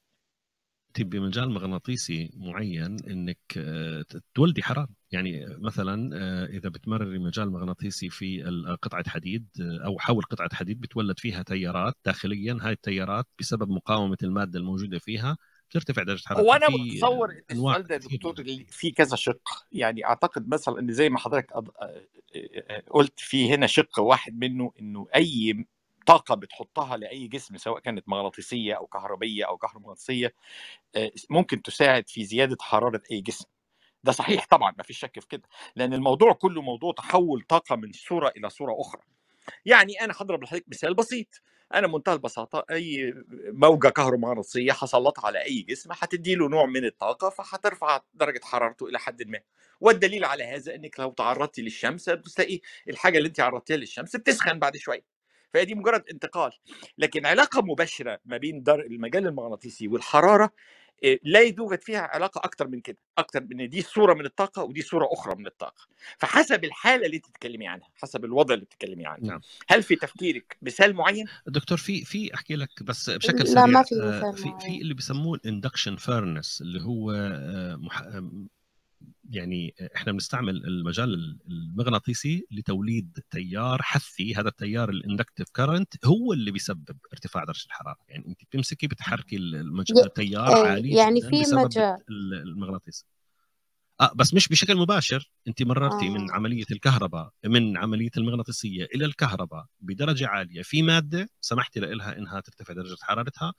بمجال مغناطيسي معين انك آه، تولدي حراره يعني مثلا آه، اذا بتمرري مجال مغناطيسي في قطعه حديد آه، او حول قطعه حديد بتولد فيها تيارات داخليا هاي التيارات بسبب مقاومه الماده الموجوده فيها ترتفع درجه الحراره وانا متصور ان السؤال ده دكتور في كذا شق يعني اعتقد مثلا ان زي ما حضرتك آه، آه، آه، قلت في هنا شق واحد منه انه اي طاقة بتحطها لأي جسم سواء كانت مغناطيسية أو كهربية أو كهرومغناطيسية ممكن تساعد في زيادة حرارة أي جسم ده صحيح طبعا ما فيش شك في كده لأن الموضوع كله موضوع تحول طاقة من صورة إلى صورة أخرى يعني أنا هضرب لحضرتك مثال بسيط انا منتهى البساطه اي موجه كهرومغناطيسيه حصلت على اي جسم هتدي له نوع من الطاقه فهترفع درجه حرارته الى حد ما والدليل على هذا انك لو تعرضتي للشمس بتلاقي الحاجه اللي انت عرضتيها للشمس بتسخن بعد شويه فهي دي مجرد انتقال لكن علاقه مباشره ما بين در المجال المغناطيسي والحراره لا يوجد فيها علاقه اكتر من كده اكتر من دي صوره من الطاقه ودي صوره اخرى من الطاقه فحسب الحاله اللي انت بتتكلمي عنها حسب الوضع اللي بتتكلمي عنه نعم. هل في تفكيرك مثال معين دكتور في في احكي لك بس بشكل سريع لا ما في مثال في, في اللي بيسموه الاندكشن فيرنس اللي هو يعني احنا بنستعمل المجال المغناطيسي لتوليد تيار حثي هذا التيار الاندكتيف كارنت هو اللي بيسبب ارتفاع درجه الحراره يعني انت بتمسكي بتحركي التيار عالي آه، يعني في مجال المغناطيس آه بس مش بشكل مباشر انت مررتي آه. من عمليه الكهرباء من عمليه المغناطيسيه الى الكهرباء بدرجه عاليه في ماده سمحتي لها انها ترتفع درجه حرارتها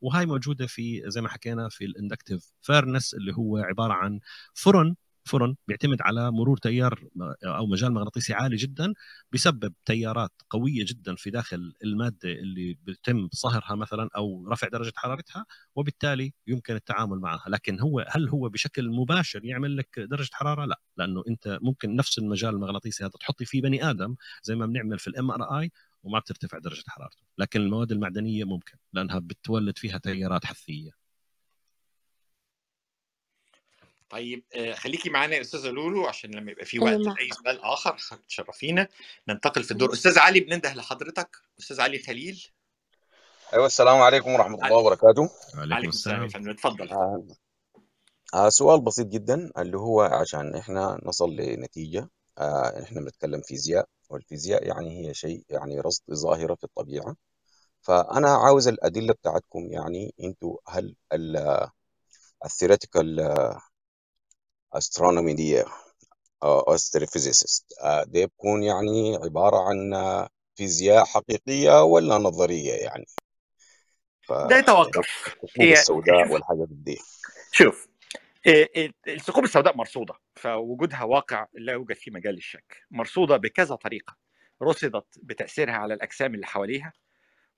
وهي موجوده في زي ما حكينا في الاندكتيف فيرنس اللي هو عباره عن فرن فرن بيعتمد على مرور تيار او مجال مغناطيسي عالي جدا بيسبب تيارات قويه جدا في داخل الماده اللي بيتم صهرها مثلا او رفع درجه حرارتها وبالتالي يمكن التعامل معها لكن هو هل هو بشكل مباشر يعمل لك درجه حراره لا لانه انت ممكن نفس المجال المغناطيسي هذا تحطي فيه بني ادم زي ما بنعمل في الام ار اي وما بترتفع درجه حرارته لكن المواد المعدنيه ممكن لانها بتولد فيها تيارات حثيه طيب آه، خليكي معانا يا استاذه لولو عشان لما يبقى في أيوة، وقت لاي سؤال اخر تشرفينا ننتقل في الدور استاذ علي بننده لحضرتك استاذ علي خليل ايوه السلام عليكم ورحمه الله وبركاته وعليكم السلام يا فندم اتفضل آه. آه سؤال بسيط جدا اللي هو عشان احنا نصل لنتيجه آه احنا بنتكلم فيزياء والفيزياء يعني هي شيء يعني رصد ظاهره في الطبيعه فانا عاوز الادله بتاعتكم يعني انتوا هل الثيوريتيكال astronomy دي أو آه، astrophysicist آه، دي بكون يعني عبارة عن آه، فيزياء حقيقية ولا نظرية يعني ف... ده يتوقف يعني هي السوداء والحاجات دي شوف إيه، إيه، الثقوب السوداء مرصودة فوجودها واقع لا يوجد فيه مجال للشك مرصودة بكذا طريقة رصدت بتأثيرها على الأجسام اللي حواليها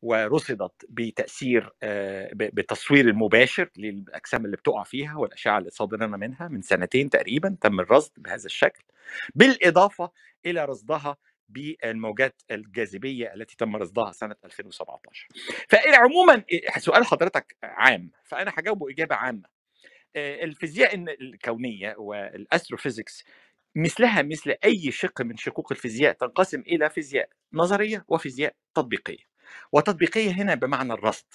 ورصدت بتاثير آه، بالتصوير المباشر للاجسام اللي بتقع فيها والاشعه اللي صادره منها من سنتين تقريبا تم الرصد بهذا الشكل بالاضافه الى رصدها بالموجات الجاذبيه التي تم رصدها سنه 2017 فعموما إيه، سؤال حضرتك عام فانا هجاوبه اجابه عامه آه، الفيزياء الكونيه والاستروفيزيكس مثلها مثل اي شق من شقوق الفيزياء تنقسم الى فيزياء نظريه وفيزياء تطبيقيه وتطبيقيه هنا بمعنى الرصد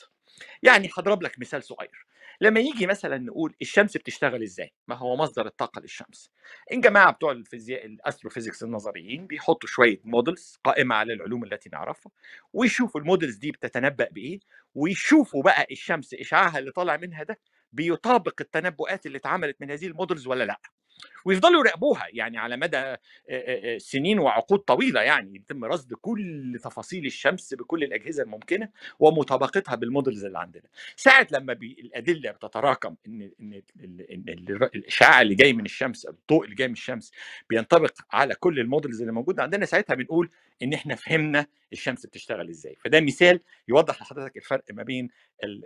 يعني هضرب لك مثال صغير لما يجي مثلا نقول الشمس بتشتغل ازاي ما هو مصدر الطاقه للشمس الجماعه بتوع الفيزياء الاستروفيزيكس النظريين بيحطوا شويه مودلز قائمه على العلوم التي نعرفها ويشوفوا المودلز دي بتتنبأ بايه ويشوفوا بقى الشمس اشعاعها اللي طالع منها ده بيطابق التنبؤات اللي اتعملت من هذه المودلز ولا لا ويفضلوا يراقبوها يعني على مدى سنين وعقود طويله يعني يتم رصد كل تفاصيل الشمس بكل الاجهزه الممكنه ومطابقتها بالمودلز اللي عندنا ساعه لما بي الادله بتتراكم ان ان, إن الاشعاع اللي جاي من الشمس الضوء اللي جاي من الشمس بينطبق على كل المودلز اللي موجوده عندنا ساعتها بنقول ان احنا فهمنا الشمس بتشتغل ازاي فده مثال يوضح لحضرتك الفرق ما بين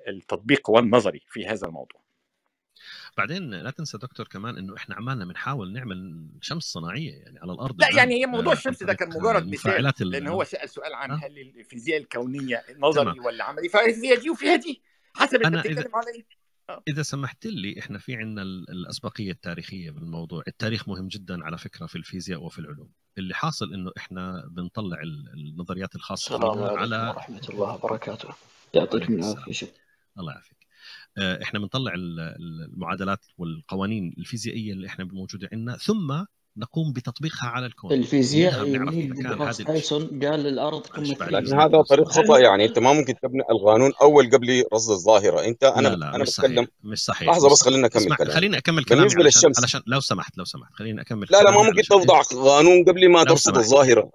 التطبيق والنظري في هذا الموضوع بعدين لا تنسى دكتور كمان انه احنا عمالنا بنحاول نعمل شمس صناعيه يعني على الارض لا يعني هي موضوع الشمس ده كان مجرد مثال لان هو سال سؤال عن أه؟ هل الفيزياء الكونيه نظري تمام. ولا عملي فهي دي وفيها دي حسب انت بتتكلم عليه إيه. آه. اذا سمحت لي احنا في عندنا الاسبقيه التاريخيه بالموضوع التاريخ مهم جدا على فكره في الفيزياء وفي العلوم اللي حاصل انه احنا بنطلع النظريات الخاصه عليكم على ورحمه الله وبركاته يعطيكم العافيه الله يعافيك آه، احنا بنطلع المعادلات والقوانين الفيزيائيه اللي احنا موجوده عندنا ثم نقوم بتطبيقها على الكون الفيزياء هايسون قال الارض قمه لكن هذا طريق خطا يعني انت ما ممكن تبني القانون اول قبل رصد الظاهره انت انا لا لا انا مش بتكلم صحيح. مش صحيح لحظه بس خلينا نكمل كلام خليني اكمل كلام بالنسبه علشان للشمس علشان لو سمحت لو سمحت خليني اكمل لا لا ما ممكن توضع إيه؟ قانون قبل ما ترصد الظاهره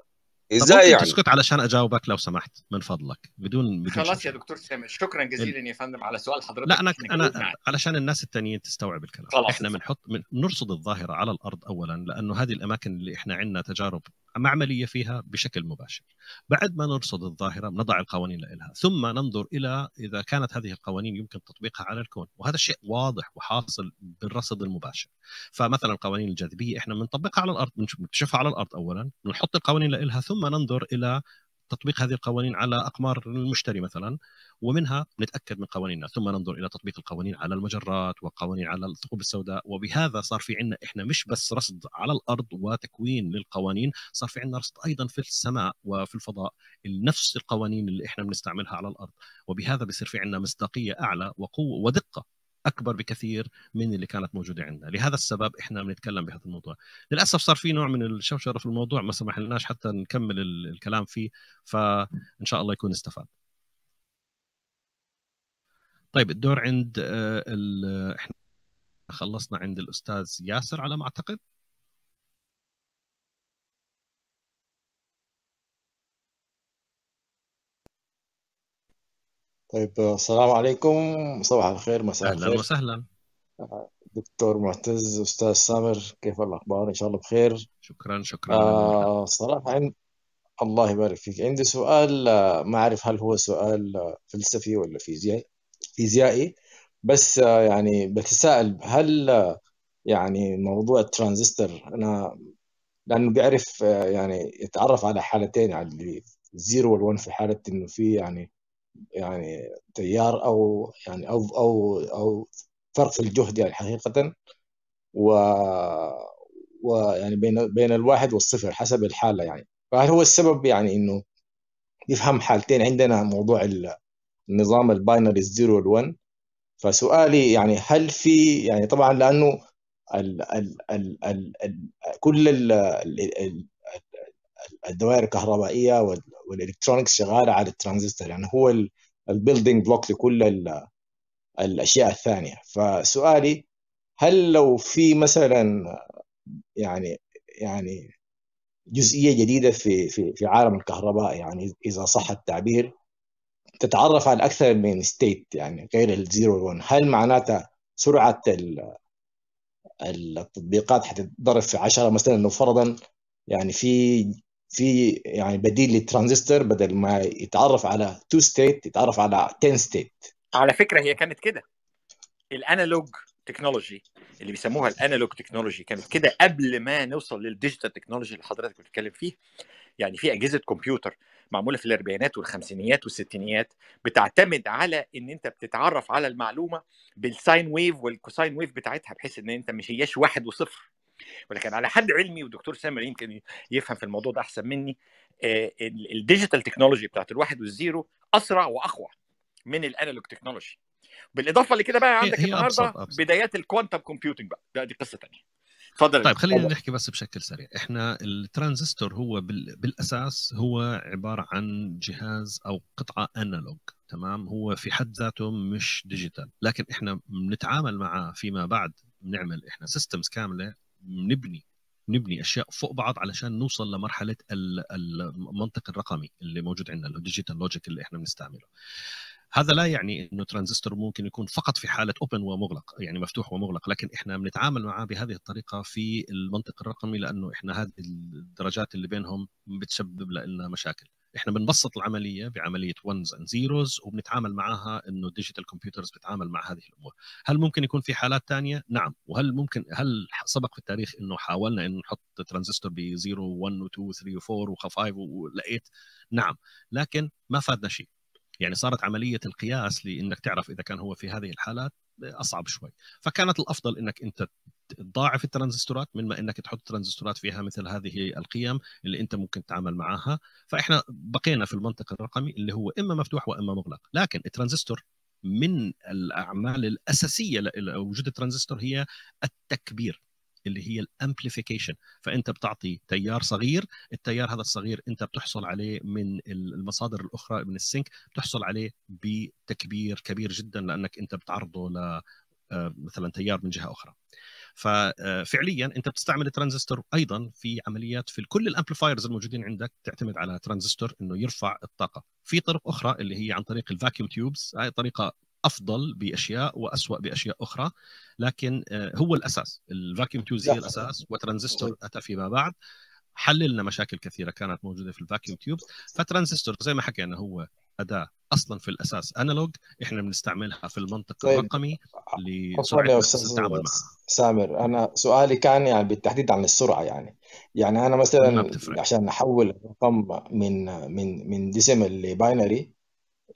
ازاي يعني تسكت علشان اجاوبك لو سمحت من فضلك بدون, بدون خلاص يا دكتور سامي شكرا جزيلا يا فندم على سؤال حضرتك لا انا انا علشان الناس التانيين تستوعب الكلام خلاص احنا بنحط بنرصد الظاهره على الارض اولا لانه هذه الاماكن اللي احنا عندنا تجارب أما عملية فيها بشكل مباشر بعد ما نرصد الظاهرة نضع القوانين لها ثم ننظر إلى إذا كانت هذه القوانين يمكن تطبيقها على الكون وهذا الشيء واضح وحاصل بالرصد المباشر فمثلا قوانين الجاذبية إحنا بنطبقها على الأرض بنكتشفها على الأرض أولا بنحط القوانين لها ثم ننظر إلى تطبيق هذه القوانين على اقمار المشتري مثلا ومنها نتاكد من قوانيننا ثم ننظر الى تطبيق القوانين على المجرات وقوانين على الثقوب السوداء وبهذا صار في عندنا احنا مش بس رصد على الارض وتكوين للقوانين صار في عندنا رصد ايضا في السماء وفي الفضاء نفس القوانين اللي احنا بنستعملها على الارض وبهذا بصير في عندنا مصداقيه اعلى وقوه ودقه اكبر بكثير من اللي كانت موجوده عندنا لهذا السبب احنا بنتكلم بهذا الموضوع للاسف صار في نوع من الشوشره في الموضوع ما سمح لناش حتى نكمل الكلام فيه فان شاء الله يكون استفاد طيب الدور عند آه، احنا خلصنا عند الاستاذ ياسر على ما اعتقد طيب السلام عليكم صباح الخير مساء أهلا الخير وسهلا دكتور معتز أستاذ سامر كيف الأخبار إن شاء الله بخير شكرا شكرا مرحبا آه صراحة عند الله يبارك فيك عندي سؤال آه، ما أعرف هل هو سؤال آه، فلسفي ولا فيزيائي فيزيائي بس آه، يعني بتساءل هل يعني موضوع الترانزستور أنا لأنه بيعرف يعني يتعرف على حالتين على الزيرو والون في حالة إنه في يعني يعني تيار او يعني او او او فرق في الجهد يعني حقيقه و ويعني بين بين الواحد والصفر حسب الحاله يعني فهل هو السبب يعني انه يفهم حالتين عندنا موضوع النظام الباينري الزيرو وال1 فسؤالي يعني هل في يعني طبعا لانه ال ال ال ال ال كل ال ال الدوائر الكهربائيه والالكترونكس شغاله على الترانزستور يعني هو البيلدينج بلوك لكل الاشياء الثانيه فسؤالي هل لو في مثلا يعني يعني جزئيه جديده في في في عالم الكهرباء يعني اذا صح التعبير تتعرف على اكثر من ستيت يعني غير الزيرو والون هل معناتها سرعه التطبيقات حتتضرب في 10 مثلا لو فرضا يعني في في يعني بديل للترانزستور بدل ما يتعرف على 2 ستيت يتعرف على 10 ستيت على فكره هي كانت كده الانالوج تكنولوجي اللي بيسموها الانالوج تكنولوجي كانت كده قبل ما نوصل للديجيتال تكنولوجي اللي حضرتك بتتكلم فيه يعني في اجهزه كمبيوتر معموله في الاربعينات والخمسينيات والستينيات بتعتمد على ان انت بتتعرف على المعلومه بالساين ويف والكوساين ويف بتاعتها بحيث ان انت مش هياش واحد وصفر ولكن على حد علمي ودكتور سامر يمكن يفهم في الموضوع ده احسن مني آه، الديجيتال تكنولوجي بتاعت الواحد والزيرو اسرع واقوى من الانالوج تكنولوجي بالاضافه لكده بقى عندك هي النهارده بدايات الكوانتم كومبيوتنج بقى ده دي قصه ثانيه اتفضل طيب خلينا نحكي بس بشكل سريع احنا الترانزستور هو بالاساس هو عباره عن جهاز او قطعه انالوج تمام هو في حد ذاته مش ديجيتال لكن احنا بنتعامل معاه فيما بعد بنعمل احنا سيستمز كامله نبني نبني اشياء فوق بعض علشان نوصل لمرحله المنطق الرقمي اللي موجود عندنا الديجيتال لوجيك اللي احنا بنستعمله هذا لا يعني انه ترانزستور ممكن يكون فقط في حاله اوبن ومغلق يعني مفتوح ومغلق لكن احنا بنتعامل معاه بهذه الطريقه في المنطق الرقمي لانه احنا هذه الدرجات اللي بينهم بتسبب لنا مشاكل احنا بنبسط العمليه بعمليه ونز اند زيروز وبنتعامل معها انه الديجيتال كمبيوترز بتعامل مع هذه الامور هل ممكن يكون في حالات ثانيه نعم وهل ممكن هل سبق في التاريخ انه حاولنا انه نحط ترانزستور ب 0 و1 و2 و3 و4 و5 ولقيت نعم لكن ما فادنا شيء يعني صارت عمليه القياس لانك تعرف اذا كان هو في هذه الحالات اصعب شوي فكانت الافضل انك انت تضاعف الترانزستورات من ما انك تحط ترانزستورات فيها مثل هذه القيم اللي انت ممكن تتعامل معها فاحنا بقينا في المنطق الرقمي اللي هو اما مفتوح واما مغلق لكن الترانزستور من الاعمال الاساسيه لوجود الترانزستور هي التكبير اللي هي الامبليفيكيشن فانت بتعطي تيار صغير التيار هذا الصغير انت بتحصل عليه من المصادر الاخرى من السنك بتحصل عليه بتكبير كبير جدا لانك انت بتعرضه ل آه، مثلا تيار من جهه اخرى ففعليا آه، انت بتستعمل ترانزستور ايضا في عمليات في كل الامبليفايرز الموجودين عندك تعتمد على ترانزستور انه يرفع الطاقه في طرق اخرى اللي هي عن طريق الفاكيوم تيوبز هاي طريقه افضل باشياء واسوا باشياء اخرى لكن آه، هو الاساس الفاكيوم تيوز هي الاساس وترانزستور اتى فيما بعد حللنا مشاكل كثيره كانت موجوده في الفاكيوم تيوب فترانزستور زي ما حكينا هو اداه اصلا في الاساس انالوج احنا بنستعملها في المنطق طيب. الرقمي لسرعه التعامل استاذ سامر انا سؤالي كان يعني بالتحديد عن السرعه يعني يعني انا مثلا عشان احول الرقم من من من ديسيمال لباينري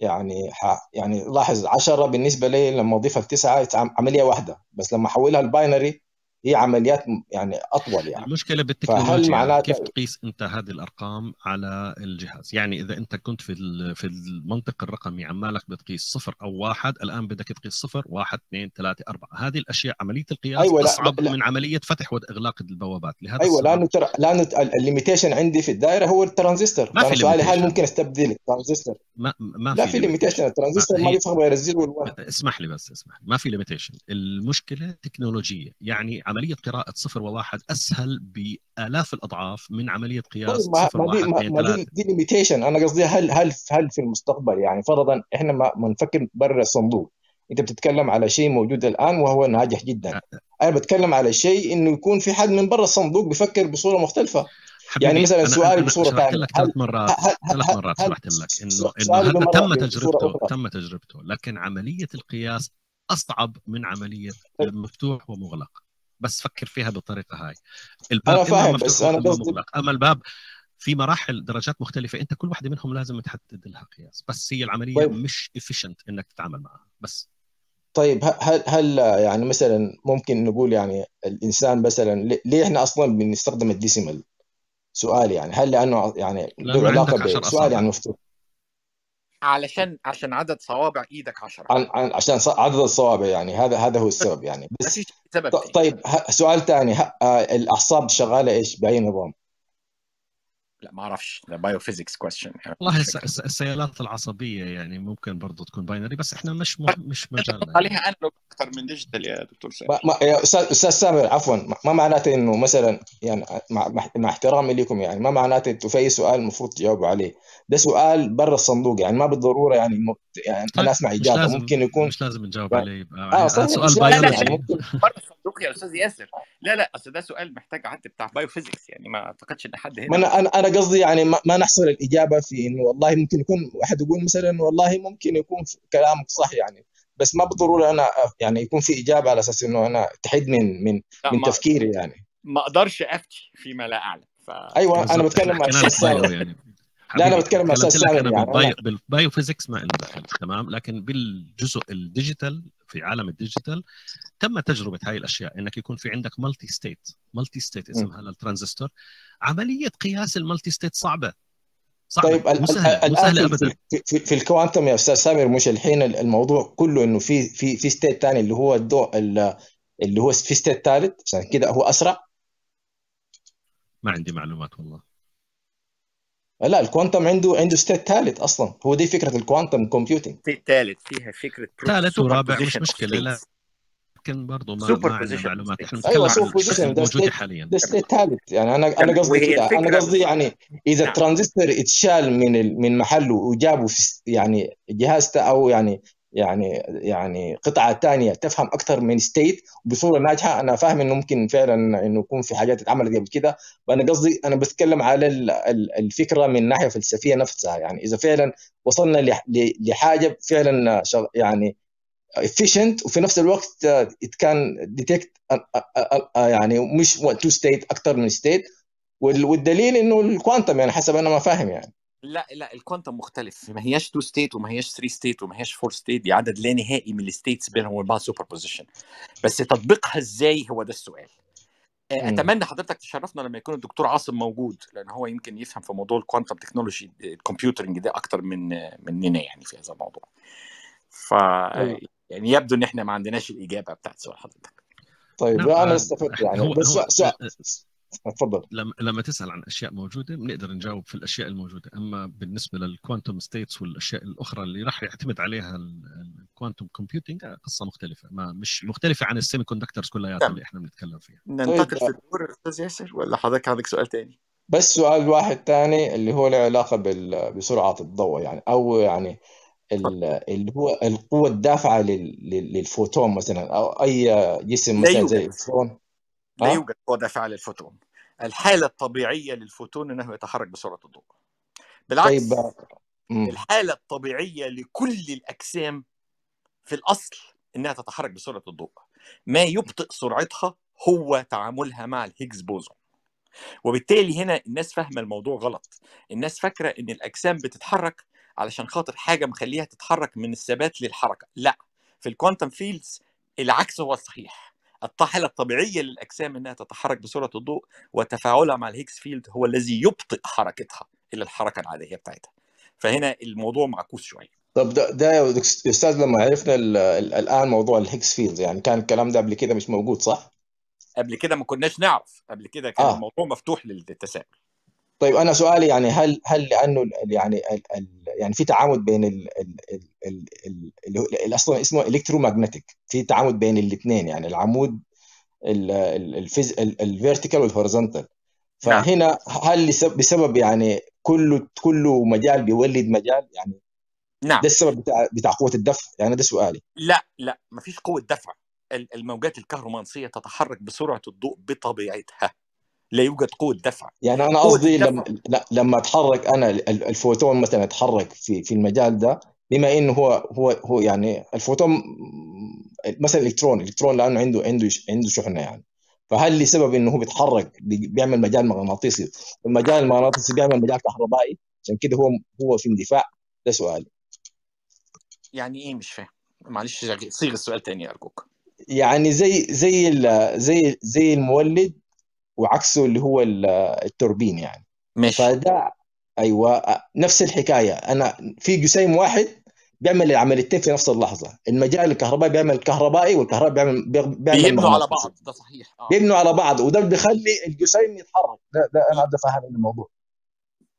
يعني ح... يعني لاحظ 10 بالنسبه لي لما اضيفها لتسعه عمليه واحده بس لما احولها لباينري هي عمليات يعني اطول يعني المشكله بالتكنولوجيا كيف تقيس انت هذه الارقام على الجهاز يعني اذا انت كنت في في المنطق الرقمي عمالك بتقيس صفر او واحد الان بدك تقيس صفر واحد اثنين ثلاثه اربعه هذه الاشياء عمليه القياس أيوة اصعب لا. من عمليه فتح واغلاق البوابات لهذا ايوه لانه ترى لانه الليميتيشن عندي في الدائره هو الترانزستور ما في سؤالي هل ممكن استبدل الترانزستور ما, ما في لا في ليميتيشن الترانزستور ما بيفهم غير الزيرو والواحد اسمح لي بس اسمح لي ما في ليميتيشن المشكله تكنولوجيه يعني عمليه قراءه صفر وواحد اسهل بالاف الاضعاف من عمليه قياس طيب، ما صفر ما واحد ما, ما دي, دي ليميتيشن انا قصدي هل هل هل في المستقبل يعني فرضا احنا ما نفكر برا الصندوق انت بتتكلم على شيء موجود الان وهو ناجح جدا أه، أه. انا بتكلم على شيء انه يكون في حد من برا الصندوق بيفكر بصوره مختلفه يعني مثلا سؤالي بصوره ثانيه لك ثلاث مرات ثلاث مرات سمحت لك انه انه تم تجربته تم تجربته لكن عمليه القياس اصعب من عمليه طيب. مفتوح ومغلق بس فكر فيها بالطريقه هاي الباب انا فاهم بس انا قصدي اما الباب في مراحل درجات مختلفه انت كل واحده منهم لازم تحدد لها قياس بس هي العمليه طيب. مش افيشنت انك تتعامل معها بس طيب هل هل يعني مثلا ممكن نقول يعني الانسان مثلا ليه احنا اصلا بنستخدم الديسيمال سؤال يعني هل لانه يعني له علاقه بسؤال يعني مفتوح علشان عشان عدد صوابع ايدك 10 عشان عدد الصوابع يعني هذا هذا هو السبب يعني بس سبب طيب سؤال ثاني آه، الاعصاب شغاله ايش باي نظام؟ لا ما اعرفش ده بايو فيزكس كويشن والله السيالات العصبيه يعني ممكن برضه تكون باينري بس احنا مش م... مش مجالنا عليها انالوج اكثر من ديجيتال يا دكتور يا استاذ سامر عفوا ما معناته انه مثلا يعني مع, مع احترامي لكم يعني ما معناته انتم في سؤال المفروض تجاوبوا عليه ده سؤال برا الصندوق يعني ما بالضروره يعني م... يعني طيب انا اسمع اجابه لازم ممكن يكون مش لازم نجاوب عليه اه يعني صحيح سؤال بايولوجي يعني برا الصندوق يا استاذ ياسر لا لا اصل ده سؤال محتاج حد بتاع بايوفيزكس يعني ما اعتقدش ان حد هنا انا انا قصدي يعني ما, ما نحصر الاجابه في انه والله ممكن يكون واحد يقول مثلا والله ممكن يكون كلامك صح يعني بس ما بالضروره انا يعني يكون في اجابه على اساس انه انا تحد من من من تفكيري يعني ما اقدرش افتي فيما لا اعلم ف... ايوه انا بتكلم عن الشخص يعني لا انا بتكلم اساس يعني بالبايو, بالبايو فيزيكس ما دخل تمام لكن بالجزء الديجيتال في عالم الديجيتال تم تجربه هاي الاشياء انك يكون في عندك مالتي ستيت مالتي ستيت اسمها للترانزستور عمليه قياس المالتي ستيت صعبه صعبة. طيب الان في, في, في, في الكوانتم يا استاذ سامر مش الحين الموضوع كله انه في في في ستيت ثاني اللي هو الضوء اللي هو في ستيت ثالث عشان كده هو اسرع ما عندي معلومات والله لا الكوانتم عنده عنده ستيت ثالث اصلا هو دي فكره الكوانتم كومبيوتنج ستيت ثالث فيها فكره ثالث ورابع مش مشكله لا لكن برضه ما سوبر بوزيشن معلومات احنا بنتكلم أيوة، عن بوزيشن الموجوده حاليا ده ستيت ثالث يعني انا انا قصدي كده انا قصدي يعني اذا الترانزستور نعم. اتشال من من محله وجابه في يعني جهاز او يعني يعني يعني قطعه ثانيه تفهم اكثر من ستيت بصوره ناجحه انا فاهم انه ممكن فعلا انه يكون في حاجات اتعملت قبل كده وانا قصدي انا بتكلم على الفكره من ناحيه فلسفيه نفسها يعني اذا فعلا وصلنا لحاجه فعلا يعني efficient وفي نفس الوقت it can detect يعني مش تو ستيت اكثر من ستيت والدليل انه الكوانتم يعني حسب انا ما فاهم يعني لا لا الكوانتم مختلف ما هياش 2 ستيت وما هياش 3 ستيت وما هياش 4 ستيت دي عدد لا نهائي من الستيتس بينهم وبين بعض سوبر بوزيشن بس تطبيقها ازاي هو ده السؤال آه، اتمنى حضرتك تشرفنا لما يكون الدكتور عاصم موجود لان هو يمكن يفهم في موضوع الكوانتم تكنولوجي الكمبيوترنج ده اكتر من مننا يعني في هذا الموضوع ف طيب. يعني يبدو ان احنا ما عندناش الاجابه بتاعت سؤال حضرتك طيب نعم، انا آه، استفدت يعني بس آه، تفضل لما لما تسال عن اشياء موجوده بنقدر نجاوب في الاشياء الموجوده اما بالنسبه للكوانتم ستيتس والاشياء الاخرى اللي راح يعتمد عليها الكوانتم كومبيوتنج آه، قصه مختلفه ما مش مختلفه عن السيمي كوندكترز كلياتها اللي احنا بنتكلم فيها ننتقل طيب. في الدور استاذ ياسر ولا حضرتك عندك سؤال ثاني بس سؤال واحد ثاني اللي هو له علاقه بسرعه الضوء يعني او يعني طيب. اللي هو القوه الدافعه للفوتون مثلا او اي جسم مثلا زي الفوتون لا آه. يوجد قوة دافعة للفوتون الحالة الطبيعية للفوتون أنه يتحرك بسرعة الضوء بالعكس طيب. الحالة الطبيعية لكل الأجسام في الأصل أنها تتحرك بسرعة الضوء ما يبطئ سرعتها هو تعاملها مع الهيجز بوزون وبالتالي هنا الناس فاهمه الموضوع غلط الناس فاكره ان الاجسام بتتحرك علشان خاطر حاجه مخليها تتحرك من الثبات للحركه لا في الكوانتم فيلدز العكس هو الصحيح الطاحله الطبيعيه للاجسام انها تتحرك بسرعه الضوء وتفاعلها مع الهيكس فيلد هو الذي يبطئ حركتها الى الحركه العاديه بتاعتها فهنا الموضوع معكوس شويه طب ده, ده يا استاذ لما عرفنا الان موضوع الهيكس فيلد يعني كان الكلام ده قبل كده مش موجود صح؟ قبل كده ما كناش نعرف قبل كده كان آه. الموضوع مفتوح للتساؤل طيب انا سؤالي يعني هل هل لانه يعني الـ يعني في تعامد بين اللي ال اصلا اسمه ماجنتيك في تعامد بين الاثنين يعني العمود الفيرتيكال والهوريزونتال نعم. فهنا هل بسبب يعني كل كل مجال بيولد مجال يعني نعم ده السبب بتاع بتاع قوه الدفع يعني ده سؤالي لا لا ما فيش قوه دفع الموجات الكهرومغناطيسيه تتحرك بسرعه الضوء بطبيعتها لا يوجد قوه دفع يعني انا قصدي لما لما اتحرك انا الفوتون مثلا اتحرك في في المجال ده بما انه هو هو هو يعني الفوتون مثلا الكترون الكترون لانه عنده عنده عنده شحنه يعني فهل لسبب انه هو بيتحرك بيعمل مجال مغناطيسي المجال المغناطيسي بيعمل مجال كهربائي عشان كده هو هو في اندفاع ده سؤالي يعني ايه مش فاهم معلش صيغ السؤال تاني ارجوك يعني زي زي زي زي المولد وعكسه اللي هو التوربين يعني مش فده ايوه نفس الحكايه انا في جسيم واحد بيعمل العمليتين في نفس اللحظه المجال الكهربائي بيعمل كهربائي والكهرباء بيعمل بيعمل بيبنوا على بعض ده صحيح آه. بيبنوا على بعض وده بيخلي الجسيم يتحرك ده, ده انا ده فاهم الموضوع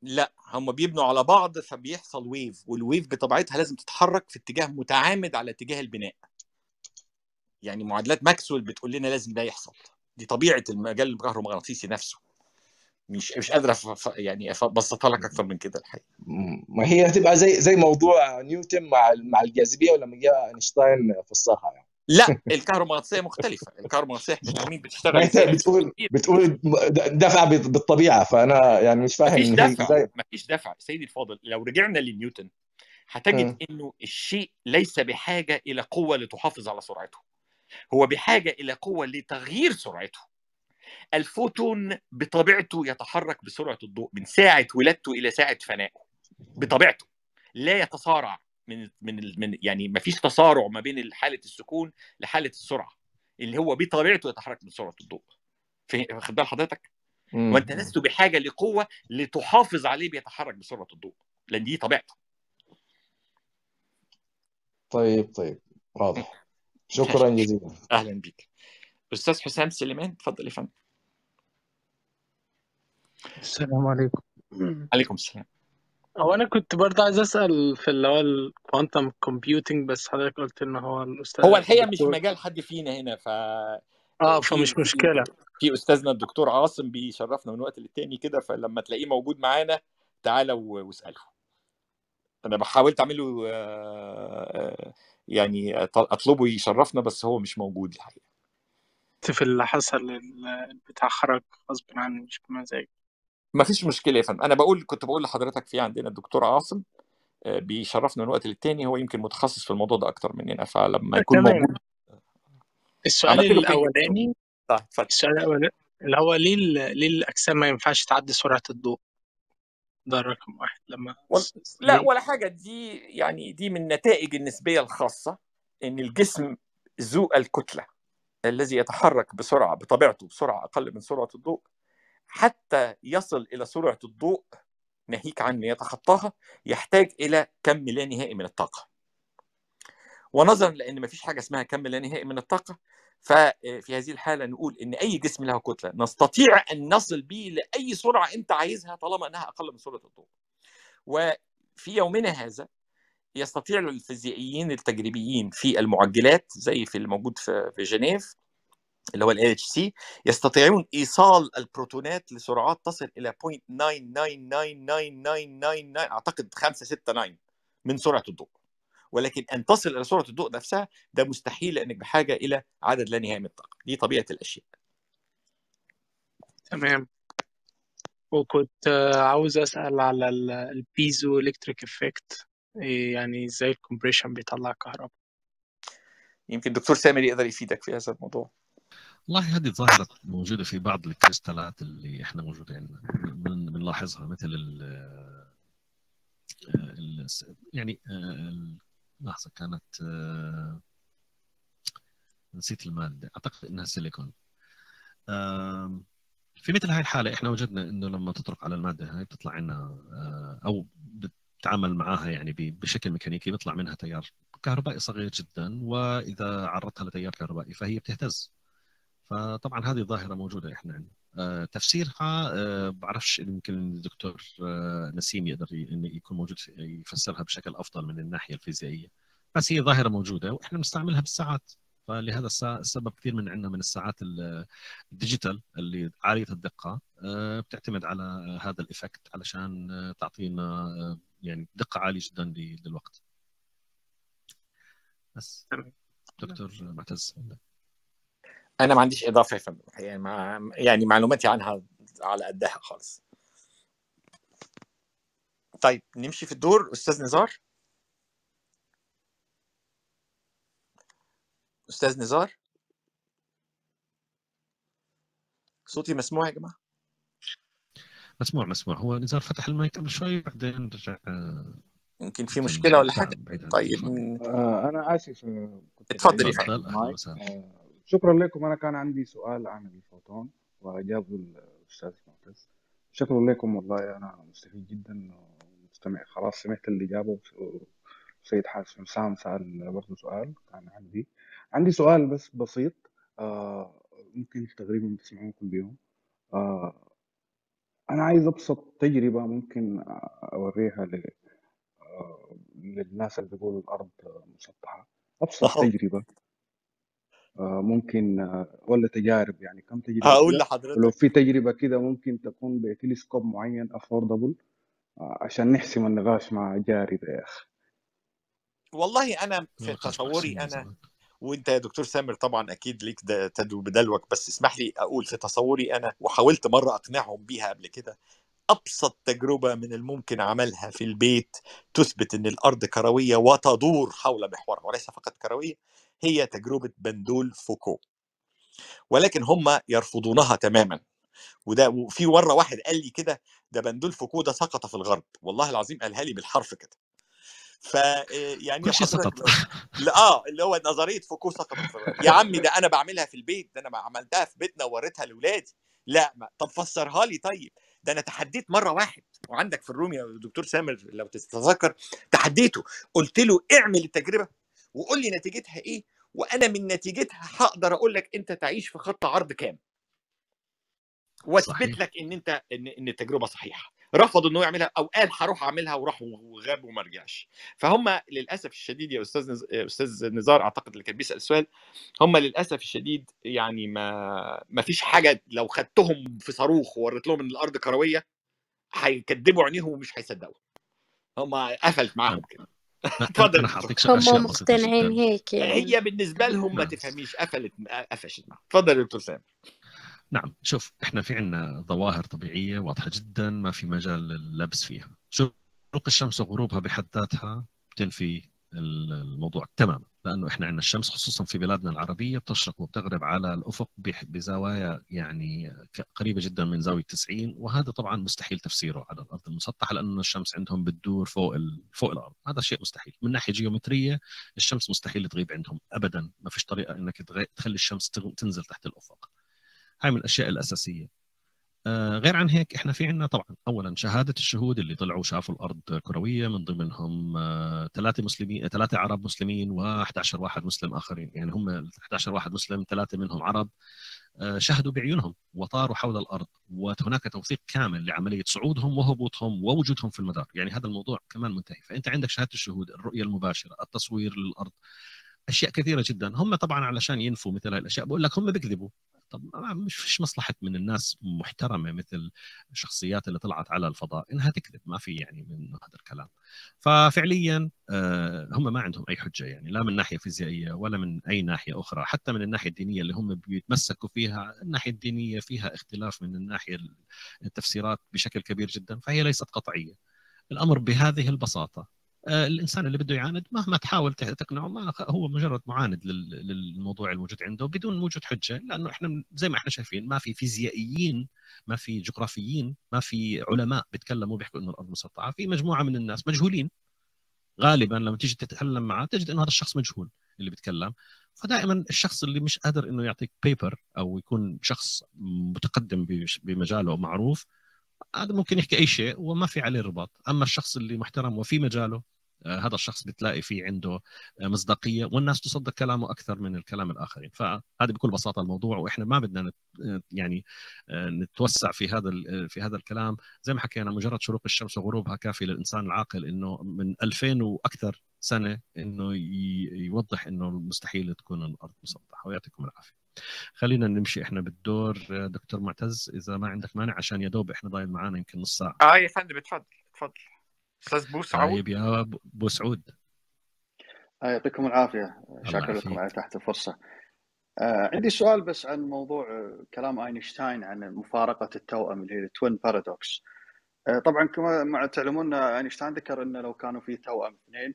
لا هم بيبنوا على بعض فبيحصل ويف والويف بطبيعتها لازم تتحرك في اتجاه متعامد على اتجاه البناء يعني معادلات ماكسويل بتقول لنا لازم ده يحصل دي طبيعه المجال الكهرومغناطيسي نفسه مش يعني مش قادر يعني ابسطها لك اكثر من كده الحقيقه ما هي هتبقى زي زي موضوع نيوتن مع مع الجاذبيه ولما جاء اينشتاين فصاها يعني لا الكهرومغناطيسيه مختلفه الكهرومغناطيسيه احنا فاهمين بتشتغل بتقول بتقول دفع بالطبيعه فانا يعني مش فاهم مفيش دفع مفيش دفع سيدي الفاضل لو رجعنا لنيوتن هتجد انه الشيء ليس بحاجه الى قوه لتحافظ على سرعته هو بحاجة إلى قوة لتغيير سرعته الفوتون بطبيعته يتحرك بسرعة الضوء من ساعة ولادته إلى ساعة فنائه بطبيعته لا يتصارع من من من يعني ما فيش تصارع ما بين حالة السكون لحالة السرعة اللي هو بطبيعته يتحرك من سرعة الضوء واخد بال حضرتك؟ وانت لست بحاجة لقوة لتحافظ عليه بيتحرك بسرعة الضوء لأن دي طبيعته طيب طيب واضح شكرا جزيلا اهلا بك استاذ حسام سليمان تفضل يا فندم السلام عليكم عليكم السلام هو انا كنت برضه عايز اسال في اللي هو الكوانتم كومبيوتنج بس حضرتك قلت ان هو الاستاذ هو الحقيقه مش مجال حد فينا هنا ف اه فمش مشكله في استاذنا الدكتور عاصم بيشرفنا من وقت للتاني كده فلما تلاقيه موجود معانا تعالى واساله انا حاولت اعمل له آه، آه، يعني اطلبه يشرفنا بس هو مش موجود الحقيقه في اللي حصل البتاع خرج غصب عني مش بمزاج ما فيش مشكله يا فندم انا بقول كنت بقول لحضرتك في عندنا الدكتور عاصم آه، بيشرفنا من وقت للتاني هو يمكن متخصص في الموضوع ده اكتر مننا فلما آه، يكون موجود آه. السؤال الاولاني السؤال الاولاني اللي هو ليه ليه الاجسام ما ينفعش تعدي سرعه الضوء؟ ده رقم واحد لما ولا لا ولا حاجه دي يعني دي من نتائج النسبيه الخاصه ان الجسم ذو الكتله الذي يتحرك بسرعه بطبيعته بسرعه اقل من سرعه الضوء حتى يصل الى سرعه الضوء ناهيك عن يتخطاها يحتاج الى كم لا نهائي من الطاقه ونظرا لان ما فيش حاجه اسمها كم لا نهائي من الطاقه ففي آه، هذه الحاله نقول ان اي جسم له كتله نستطيع ان نصل به لاي سرعه انت عايزها طالما انها اقل من سرعه الضوء. وفي يومنا هذا يستطيع الفيزيائيين التجريبيين في المعجلات زي في الموجود في جنيف اللي هو ال سي يستطيعون ايصال البروتونات لسرعات تصل الى 0.9999999 اعتقد 569 من سرعه الضوء ولكن ان تصل الى سرعه الضوء نفسها ده مستحيل لانك بحاجه الى عدد لا نهائي من الطاقه دي طبيعه الاشياء تمام وكنت عاوز اسال على البيزو الكتريك افكت يعني ازاي الكمبريشن بيطلع كهرباء يمكن دكتور سامر يقدر يفيدك في هذا الموضوع والله هذه ظاهرة موجودة في بعض الكريستالات اللي احنا موجودين بنلاحظها مثل ال آه، يعني آه، لحظه كانت آه، نسيت الماده اعتقد انها سيليكون في مثل هاي الحاله احنا وجدنا انه لما تطرق على الماده هاي بتطلع عنا آه، او بتتعامل معاها يعني بشكل ميكانيكي بيطلع منها تيار كهربائي صغير جدا واذا عرضتها لتيار كهربائي فهي بتهتز فطبعا هذه الظاهره موجوده احنا عندنا آه، تفسيرها آه، بعرفش يمكن الدكتور آه، نسيم يقدر يكون موجود يفسرها بشكل افضل من الناحيه الفيزيائيه بس هي ظاهره موجوده واحنا بنستعملها بالساعات فلهذا السبب كثير من عندنا من الساعات الديجيتال اللي عاليه الدقه بتعتمد على هذا الايفكت علشان تعطينا يعني دقه عاليه جدا للوقت بس دكتور معتز عندك انا ما عنديش اضافه يا فندم يعني, مع... يعني معلوماتي عنها على قدها خالص طيب نمشي في الدور استاذ نزار استاذ نزار صوتي مسموع يا جماعه مسموع مسموع هو نزار فتح المايك قبل شوي بعدين رجع آه، يمكن في مشكله ولا حاجه طيب آه انا اسف آه، اتفضل يا فندم شكرا لكم انا كان عندي سؤال عن الفوتون واجابه الاستاذ معتز شكرا لكم والله انا مستفيد جدا ومستمع خلاص سمعت الاجابه سيد حاسم حسام سأل برضه سؤال كان عندي عندي سؤال بس بسيط آه ممكن تقريبا تسمعوه كل يوم آه أنا عايز أبسط تجربة ممكن أوريها ل... آه، للناس اللي بيقولوا الأرض مسطحة أبسط تجربة آه، ممكن آه، ولا تجارب يعني كم تجربه هقول لحضرتك لو في تجربه كده ممكن تكون بتلسكوب معين افوردبل آه، عشان نحسم النقاش مع جاري ده يا اخي والله انا في تصوري انا وانت يا دكتور سامر طبعا اكيد ليك تدوي تدو بدلوك بس اسمح لي اقول في تصوري انا وحاولت مره اقنعهم بيها قبل كده ابسط تجربه من الممكن عملها في البيت تثبت ان الارض كرويه وتدور حول محورها وليس فقط كرويه هي تجربة بندول فوكو ولكن هم يرفضونها تماما وده وفي مره واحد قال لي كده ده بندول فوكو ده سقط في الغرب والله العظيم قالها لي بالحرف كده ف آه، يعني كل شيء سقط اه اللي هو نظريه فوكو سقطت في الغرب يا عمي ده انا بعملها في البيت ده انا عملتها في بيتنا ووريتها لاولادي لا ما. طب فسرها لي طيب ده انا تحديت مره واحد وعندك في الروم يا دكتور سامر لو تتذكر تحديته قلت له اعمل التجربه وقول لي نتيجتها ايه وانا من نتيجتها هقدر اقول لك انت تعيش في خط عرض كام واثبت لك ان انت ان, إن التجربه صحيحه رفض انه يعملها او قال هروح اعملها وراح وغاب وما رجعش فهم للاسف الشديد يا استاذ نز... استاذ نزار اعتقد اللي كان بيسال السؤال هم للاسف الشديد يعني ما ما فيش حاجه لو خدتهم في صاروخ ووريت لهم ان الارض كرويه هيكدبوا عينيهم ومش هيصدقوا هم قفلت معاهم كده تفضل هم مقتنعين هيك يعني. هي بالنسبه لهم ما نعم. تفهميش قفلت قفشت تفضل يا دكتور سامي نعم شوف احنا في عندنا ظواهر طبيعيه واضحه جدا ما في مجال للبس فيها شروق الشمس وغروبها بحد ذاتها بتنفي الموضوع تماما لانه احنا عندنا الشمس خصوصا في بلادنا العربيه بتشرق وبتغرب على الافق بزوايا يعني قريبه جدا من زاويه 90 وهذا طبعا مستحيل تفسيره على الارض المسطحه لانه الشمس عندهم بتدور فوق فوق الارض هذا شيء مستحيل من ناحيه جيومتريه الشمس مستحيل تغيب عندهم ابدا ما فيش طريقه انك تخلي الشمس تنزل تحت الافق هاي من الاشياء الاساسيه آه، غير عن هيك احنا في عندنا طبعا اولا شهاده الشهود اللي طلعوا شافوا الارض كرويه من ضمنهم آه، ثلاثه مسلمين ثلاثه عرب مسلمين و11 واحد مسلم اخرين يعني هم 11 واحد مسلم ثلاثه منهم عرب آه، شهدوا بعيونهم وطاروا حول الارض وهناك توثيق كامل لعمليه صعودهم وهبوطهم ووجودهم في المدار يعني هذا الموضوع كمان منتهي فانت عندك شهاده الشهود الرؤيه المباشره التصوير للارض اشياء كثيره جدا هم طبعا علشان ينفوا مثل هاي الاشياء بقول لك هم بيكذبوا طب مش فيش مصلحه من الناس محترمه مثل الشخصيات اللي طلعت على الفضاء انها تكذب ما في يعني من هذا الكلام ففعليا آه، هم ما عندهم اي حجه يعني لا من ناحيه فيزيائيه ولا من اي ناحيه اخرى حتى من الناحيه الدينيه اللي هم بيتمسكوا فيها الناحيه الدينيه فيها اختلاف من الناحيه التفسيرات بشكل كبير جدا فهي ليست قطعيه الامر بهذه البساطه آه، الانسان اللي بده يعاند مهما تحاول تقنعه ما هو مجرد معاند للموضوع الموجود عنده بدون وجود حجه لانه احنا زي ما احنا شايفين ما في فيزيائيين ما في جغرافيين ما في علماء بيتكلموا بيحكوا انه الارض مسطحه في مجموعه من الناس مجهولين غالبا لما تيجي تتكلم معه تجد انه هذا الشخص مجهول اللي بيتكلم فدائما الشخص اللي مش قادر انه يعطيك بيبر او يكون شخص متقدم بمجاله معروف هذا ممكن يحكي اي شيء وما في عليه رباط اما الشخص اللي محترم وفي مجاله آه، هذا الشخص بتلاقي فيه عنده آه، مصداقيه والناس تصدق كلامه اكثر من الكلام الاخرين فهذا بكل بساطه الموضوع واحنا ما بدنا نت آه، يعني نتوسع في هذا في هذا الكلام زي ما حكينا مجرد شروق الشمس وغروبها كافي للانسان العاقل انه من 2000 واكثر سنه انه يوضح انه مستحيل تكون الارض مسطحه ويعطيكم العافيه خلينا نمشي احنا بالدور دكتور معتز اذا ما عندك مانع عشان يا دوب احنا ضايل معانا يمكن نص ساعه اه يا فندم اتفضل اتفضل استاذ بو سعود طيب يا بو سعود آه يعطيكم العافيه شكرا لكم على تحت الفرصه آه عندي سؤال بس عن موضوع آه، كلام اينشتاين عن مفارقه التوأم اللي هي التوين بارادوكس آه طبعا كما ما تعلمون اينشتاين ذكر انه لو كانوا في توأم اثنين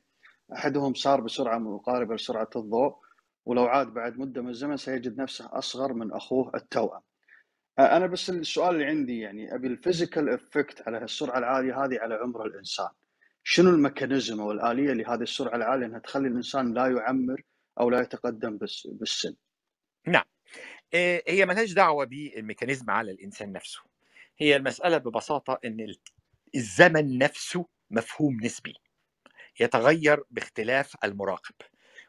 احدهم صار بسرعه مقاربه لسرعه الضوء ولو عاد بعد مده من الزمن سيجد نفسه اصغر من اخوه التوأم. آه، انا بس السؤال اللي عندي يعني ابي الفيزيكال افكت على السرعه العاليه هذه على عمر الانسان. شنو الميكانيزم او الاليه لهذه السرعه العاليه انها تخلي الانسان لا يعمر او لا يتقدم بالسن؟ نعم. آه، هي ملهاش دعوه بالميكانيزم على الانسان نفسه. هي المساله ببساطه ان الزمن نفسه مفهوم نسبي. يتغير باختلاف المراقب.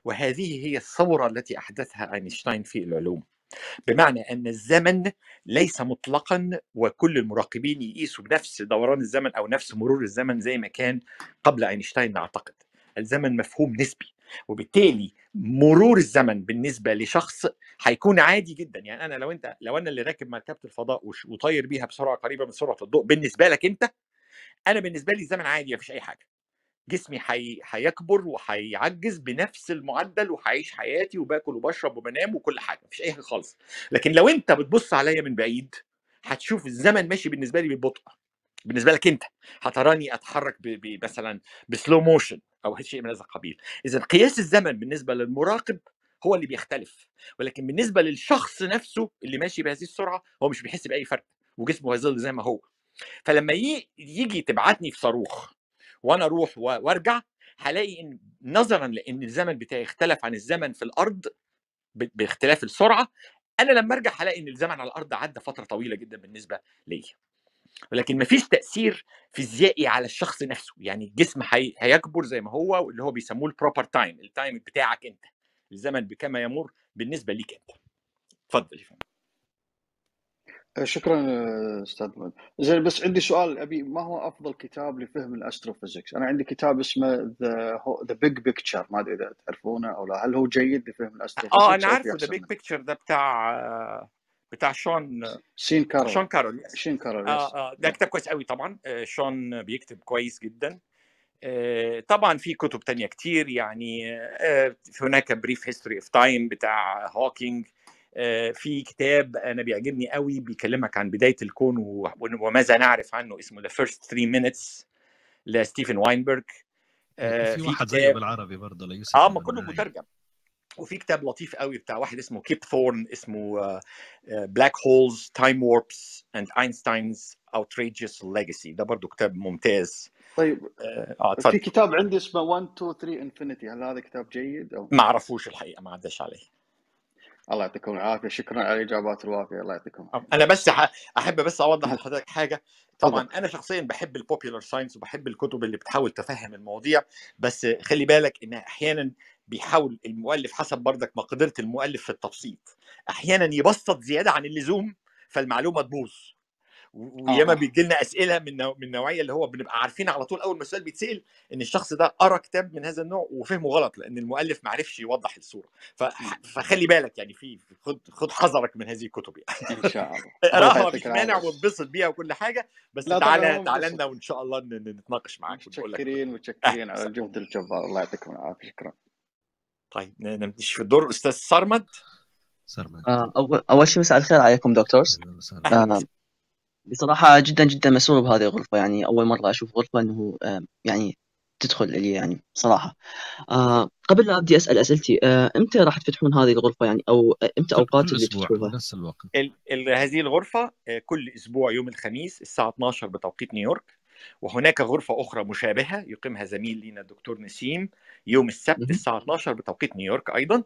وهذه هي الثورة التي أحدثها أينشتاين في العلوم بمعنى أن الزمن ليس مطلقا وكل المراقبين يقيسوا بنفس دوران الزمن أو نفس مرور الزمن زي ما كان قبل أينشتاين نعتقد الزمن مفهوم نسبي وبالتالي مرور الزمن بالنسبه لشخص هيكون عادي جدا يعني انا لو انت لو انا اللي راكب مركبه الفضاء وطاير بيها بسرعه قريبه من سرعه الضوء بالنسبه لك انت انا بالنسبه لي الزمن عادي مفيش اي حاجه جسمي حي... هيكبر وهيعجز بنفس المعدل وهعيش حياتي وباكل وبشرب وبنام وكل حاجه مفيش اي حاجه خالص لكن لو انت بتبص عليا من بعيد هتشوف الزمن ماشي بالنسبه لي ببطء بالنسبه لك انت هتراني اتحرك ب... ب... مثلا بسلو موشن او شيء من هذا القبيل اذا قياس الزمن بالنسبه للمراقب هو اللي بيختلف ولكن بالنسبه للشخص نفسه اللي ماشي بهذه السرعه هو مش بيحس باي فرق وجسمه هيظل زي ما هو فلما يجي تبعتني في صاروخ وانا اروح وارجع هلاقي ان نظرا لان الزمن بتاعي اختلف عن الزمن في الارض باختلاف السرعه انا لما ارجع هلاقي ان الزمن على الارض عدى فتره طويله جدا بالنسبه ليا ولكن مفيش تاثير فيزيائي على الشخص نفسه يعني الجسم هي... هيكبر زي ما هو واللي هو بيسموه البروبر تايم التايم بتاعك انت الزمن بكما يمر بالنسبه ليك انت اتفضل يا فندم إيه، شكرا استاذ مهند زين بس عندي سؤال ابي ما هو افضل كتاب لفهم الاستروفيزيكس؟ انا عندي كتاب اسمه ذا ذا بيج بيكتشر ما ادري اذا تعرفونه او لا هل هو جيد لفهم الاستروفيزيكس؟ اه انا عارفه ذا بيج بيكتشر ده بتاع بتاع شون سين كارول شون كارول شين كارول اه اه ده كتاب كويس قوي طبعا آه، شون بيكتب كويس جدا آه، طبعا في كتب تانية كتير يعني آه، هناك بريف هيستوري اوف تايم بتاع هوكينج آه، في كتاب انا بيعجبني قوي بيكلمك عن بدايه الكون وماذا نعرف عنه اسمه ذا فيرست 3 مينتس لستيفن واينبرغ آه، آه، في, واحد زيه بالعربي برضه ليوسف اه ما كله مترجم وفي كتاب لطيف قوي بتاع واحد اسمه كيب ثورن اسمه بلاك هولز تايم ووربس اند اينشتاينز اوتريجيوس ليجاسي ده برضه كتاب ممتاز طيب اه اتفضل في كتاب عندي اسمه 1 2 3 انفينيتي هل هذا كتاب جيد او ما اعرفوش الحقيقه ما عداش عليه الله يعطيكم العافيه شكرا على الاجابات الوافيه الله يعطيكم انا بس احب بس اوضح لحضرتك حاجه طبعا انا شخصيا بحب البوبيولر ساينس وبحب الكتب اللي بتحاول تفهم المواضيع بس خلي بالك ان احيانا بيحاول المؤلف حسب برضك مقدره المؤلف في التبسيط احيانا يبسط زياده عن اللزوم فالمعلومه تبوظ آه، وياما آه. بيجي لنا اسئله من نوع... من النوعيه اللي هو بنبقى عارفين على طول اول ما السؤال بيتسال ان الشخص ده قرا كتاب من هذا النوع وفهمه غلط لان المؤلف ما عرفش يوضح الصوره ف... إمم. فخلي بالك يعني في خد خد حذرك من هذه الكتب يعني ان شاء الله اقراها مش مانع وانبسط بيها وكل حاجه بس تعالى تعالى لنا وان شاء الله نتناقش معاك متشكرين متشكرين على الجهد الجبار الله يعطيكم العافيه شكرا طيب نمشي في الدور استاذ سرمد سرمد آه، اول شيء مساء الخير عليكم دكتور آه بصراحة جدا جدا مسرور بهذه الغرفة يعني أول مرة أشوف غرفة أنه آه، يعني تدخل لي يعني صراحة آه، قبل لا أبدي أسأل أسئلتي آه، إمتى راح تفتحون هذه الغرفة يعني أو إمتى أوقات اللي تفتحوها؟ نفس الوقت ال- ال- هذه الغرفة كل أسبوع يوم الخميس الساعة 12 بتوقيت نيويورك وهناك غرفة أخرى مشابهة يقيمها زميل لنا الدكتور نسيم يوم السبت الساعة 12 بتوقيت نيويورك أيضا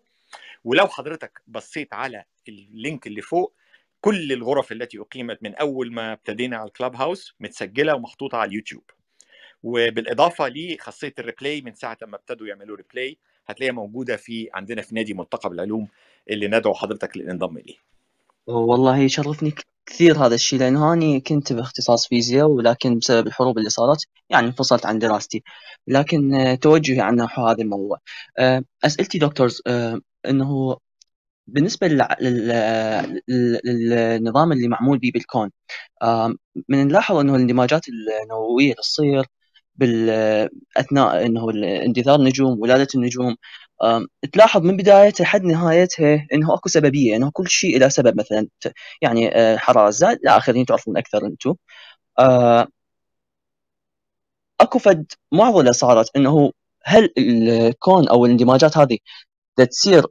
ولو حضرتك بصيت على اللينك اللي فوق كل الغرف التي اقيمت من اول ما ابتدينا على الكلاب هاوس متسجله ومحطوطه على اليوتيوب وبالاضافه لخاصيه الريبلاي من ساعه ما ابتدوا يعملوا ريبلاي هتلاقيها موجوده في عندنا في نادي ملتقى بالعلوم اللي ندعو حضرتك للانضم اليه. والله يشرفني كثير هذا الشيء لانه انا كنت باختصاص فيزياء ولكن بسبب الحروب اللي صارت يعني انفصلت عن دراستي لكن آه، توجهي عن نحو هذا الموضوع. آه، اسئلتي دكتورز آه، انه بالنسبه للنظام اللي معمول به بالكون من نلاحظ انه الاندماجات النوويه اللي تصير اثناء انه اندثار النجوم ولاده النجوم تلاحظ من بدايتها لحد نهايتها انه اكو سببيه انه كل شيء له سبب مثلا يعني آه، حراره زاد الى اخره تعرفون اكثر انتم آه، اكو فد معضله صارت انه هل الكون او الاندماجات هذه تصير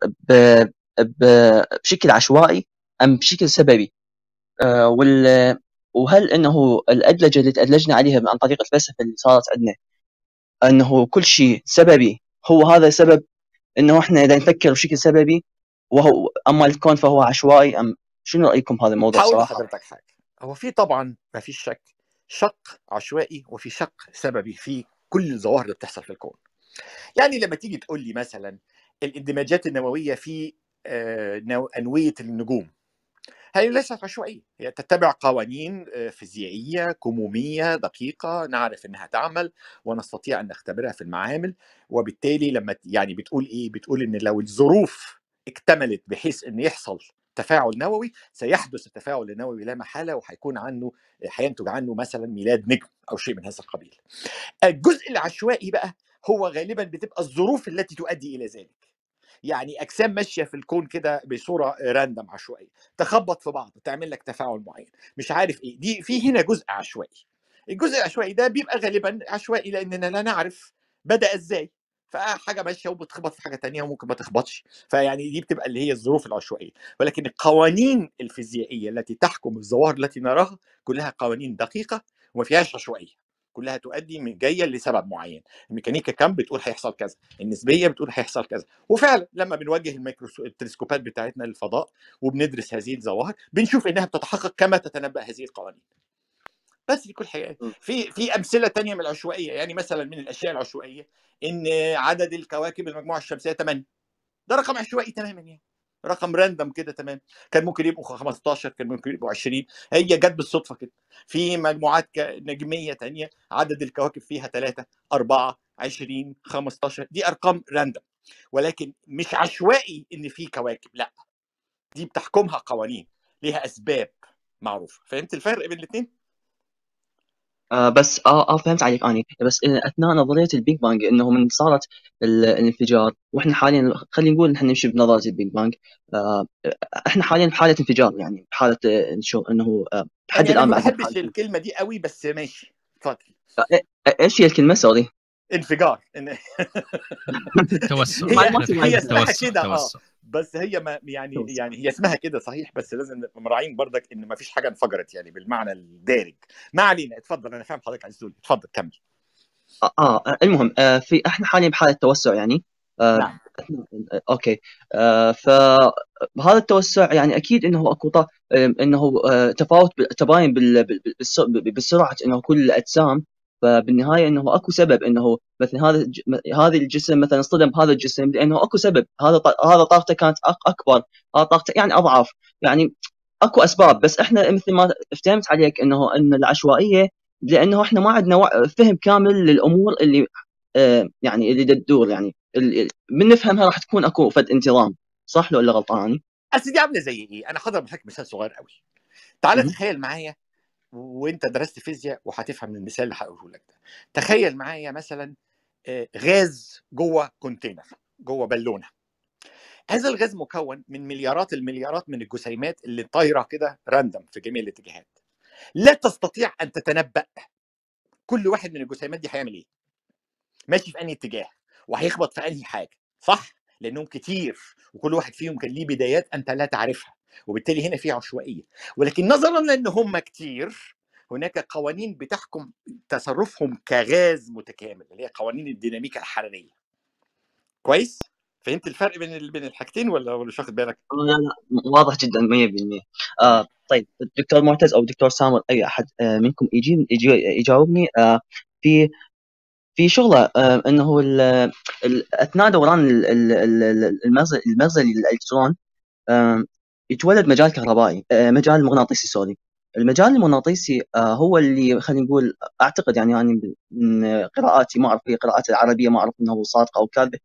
بشكل عشوائي ام بشكل سببي آه، وهل انه الادلجه اللي تادلجنا عليها عن طريق الفلسفه اللي صارت عندنا انه كل شيء سببي هو هذا سبب انه احنا اذا نفكر بشكل سببي وهو اما الكون فهو عشوائي ام شنو رايكم هذا الموضوع صراحه؟ حضرتك حاجه هو في طبعا ما في شك شق عشوائي وفي شق سببي في كل الظواهر اللي بتحصل في الكون. يعني لما تيجي تقول لي مثلا الاندماجات النوويه في آه، انويه النجوم هي ليست عشوائيه هي تتبع قوانين آه، فيزيائيه كموميه دقيقه نعرف انها تعمل ونستطيع ان نختبرها في المعامل وبالتالي لما يعني بتقول ايه بتقول ان لو الظروف اكتملت بحيث ان يحصل تفاعل نووي سيحدث التفاعل النووي لا محاله وهيكون عنه هينتج عنه مثلا ميلاد نجم او شيء من هذا القبيل الجزء العشوائي بقى هو غالبا بتبقى الظروف التي تؤدي الى ذلك يعني اجسام ماشيه في الكون كده بصوره راندم عشوائيه تخبط في بعض تعمل لك تفاعل معين مش عارف ايه دي في هنا جزء عشوائي الجزء العشوائي ده بيبقى غالبا عشوائي لاننا لا نعرف بدا ازاي فحاجه ماشيه وبتخبط في حاجه تانية وممكن ما تخبطش فيعني دي بتبقى اللي هي الظروف العشوائيه ولكن القوانين الفيزيائيه التي تحكم الظواهر التي نراها كلها قوانين دقيقه وما فيهاش عشوائيه كلها تؤدي من جايه لسبب معين الميكانيكا كم بتقول هيحصل كذا النسبيه بتقول هيحصل كذا وفعلا لما بنوجه التلسكوبات بتاعتنا للفضاء وبندرس هذه الظواهر بنشوف انها بتتحقق كما تتنبا هذه القوانين بس دي كل حاجه إمم. في في امثله تانية من العشوائيه يعني مثلا من الاشياء العشوائيه ان عدد الكواكب المجموعه الشمسيه 8 ده رقم عشوائي تماما يعني رقم راندم كده تمام كان ممكن يبقوا 15 كان ممكن يبقوا 20 هي جت بالصدفه كده في مجموعات نجميه تانية عدد الكواكب فيها 3 4 20 15 دي ارقام راندم ولكن مش عشوائي ان في كواكب لا دي بتحكمها قوانين ليها اسباب معروفه فهمت الفرق بين الاثنين آه بس اه, آه فهمت عليك اني بس آه، اثناء نظريه البيج بانج انه من صارت الانفجار واحنا حاليا خلينا نقول نحن نمشي بنظريه البيج بانج آه احنا حاليا بحاله انفجار يعني بحاله آه، شو انه آه، لحد آه الان ما بحبش الكلمه دي قوي بس ماشي تفضل ايش هي الكلمه سوري؟ انفجار توسع هي اسمها كده اه بس هي ما يعني توسع. يعني هي اسمها كده صحيح بس لازم نبقى مراعين بردك ان ما فيش حاجه انفجرت يعني بالمعنى الدارج ما علينا اتفضل انا فاهم حضرتك عايز تقول اتفضل كمل آه،, آه, المهم آه في احنا حاليا بحاله توسع يعني آه نعم آه، اوكي آه فهذا التوسع يعني اكيد انه اكو آه، انه آه تفاوت تباين بالسرعه انه كل الاجسام فبالنهايه انه اكو سبب انه مثلا هذا هذا الجسم مثلا اصطدم بهذا الجسم لانه اكو سبب هذا هذا طاقته كانت اكبر هذا طاقته يعني اضعف يعني اكو اسباب بس احنا مثل ما افتهمت عليك انه ان العشوائيه لانه احنا ما عندنا فهم كامل للامور اللي آه، يعني اللي تدور يعني من نفهمها راح تكون اكو فد انتظام صح لو ولا غلطان؟ اسيدي عامله زي ايه؟ انا خضر بحكم مثال صغير قوي تعال تخيل معايا وانت درست فيزياء وهتفهم المثال اللي هقوله لك ده تخيل معايا مثلا غاز جوه كونتينر جوه بالونه هذا الغاز مكون من مليارات المليارات من الجسيمات اللي طايره كده راندم في جميع الاتجاهات لا تستطيع ان تتنبا كل واحد من الجسيمات دي هيعمل ايه ماشي في انهي اتجاه وهيخبط في انهي حاجه صح لانهم كتير وكل واحد فيهم كان ليه بدايات انت لا تعرفها وبالتالي هنا في عشوائيه ولكن نظرا لان هم كتير هناك قوانين بتحكم تصرفهم كغاز متكامل اللي هي قوانين الديناميكا الحراريه كويس فهمت الفرق بين بين الحاجتين ولا ولا مش واخد بالك؟ لا لا واضح جدا 100% آه طيب الدكتور معتز او الدكتور سامر اي احد آه منكم يجي يجاوبني آه في في شغله آه انه الـ الـ اثناء دوران المغزى المغزى الالكترون آه يتولد مجال كهربائي آه، مجال مغناطيسي سوري المجال المغناطيسي آه، هو اللي خلينا نقول اعتقد يعني يعني من قراءاتي ما اعرف هي العربيه ما اعرف انه صادقه او كاذبه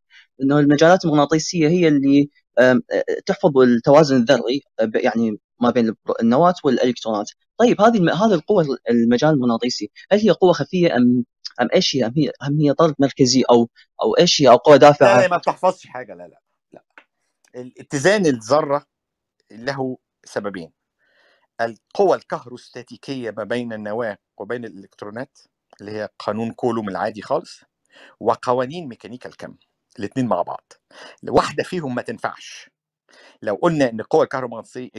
انه المجالات المغناطيسيه هي اللي آه، تحفظ التوازن الذري يعني ما بين النواه والالكترونات طيب هذه هذه القوه المجال المغناطيسي هل هي قوه خفيه ام ام ايش هي ام هي ام هي طرد مركزي او او ايش هي او قوه دافعه لا ما بتحفظش حاجه لا لا لا اتزان الذره له سببين القوى الكهروستاتيكيه ما بين النواه وبين الالكترونات اللي هي قانون كولوم العادي خالص وقوانين ميكانيكا الكم الاثنين مع بعض واحده فيهم ما تنفعش لو قلنا ان القوى الكهرومغناطيسيه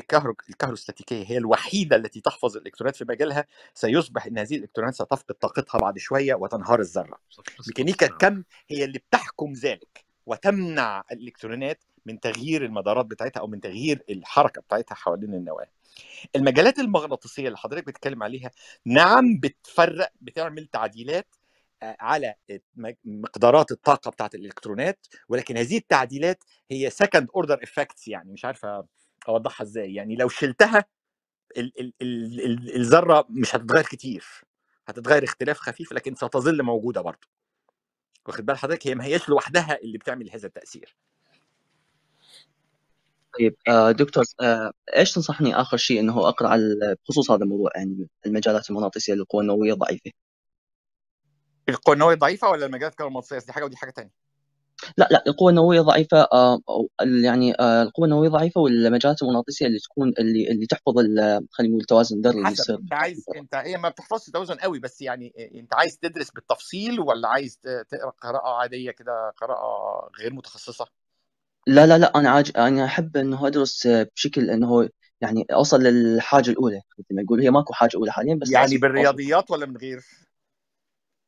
الكهروستاتيكيه هي الوحيده التي تحفظ الالكترونات في مجالها سيصبح ان هذه الالكترونات ستفقد طاقتها بعد شويه وتنهار الذره ميكانيكا الكم هي اللي بتحكم ذلك وتمنع الالكترونات من تغيير المدارات بتاعتها او من تغيير الحركه بتاعتها حوالين النواه المجالات المغناطيسيه اللي حضرتك بتتكلم عليها نعم بتفرق بتعمل تعديلات آه، على مقدارات الطاقه بتاعت الالكترونات ولكن هذه التعديلات هي سكند اوردر افكتس يعني مش عارفه اوضحها ازاي يعني لو شلتها الذره مش هتتغير كتير هتتغير اختلاف خفيف لكن ستظل موجوده برضه واخد بال حضرتك هي ما هياش لوحدها اللي بتعمل هذا التاثير طيب آه، دكتور آه، ايش تنصحني اخر شيء انه اقرا على بخصوص هذا الموضوع يعني المجالات المغناطيسيه للقوى النوويه الضعيفه القوى النوويه ضعيفه ولا المجالات المغناطيسيه دي حاجه ودي حاجه ثانيه لا لا القوى النوويه ضعيفه آه، أو يعني القوى النوويه ضعيفه والمجالات المغناطيسيه اللي تكون اللي اللي تحفظ خلينا نقول التوازن ده اللي يصير انت عايز انت هي ما بتحفظش التوازن قوي بس يعني انت عايز تدرس بالتفصيل ولا عايز تقرا قراءه عاديه كده قراءه غير متخصصه؟ لا، لا، لأ، أنا عاج أنا أحب إنه أدرس بشكل إنه يعني أوصل للحاجة الأولى مثل ما يقولوا، هي ماكو حاجة أولى حاليًا بس يعني بالرياضيات أوصل. بالرياضيات من غير؟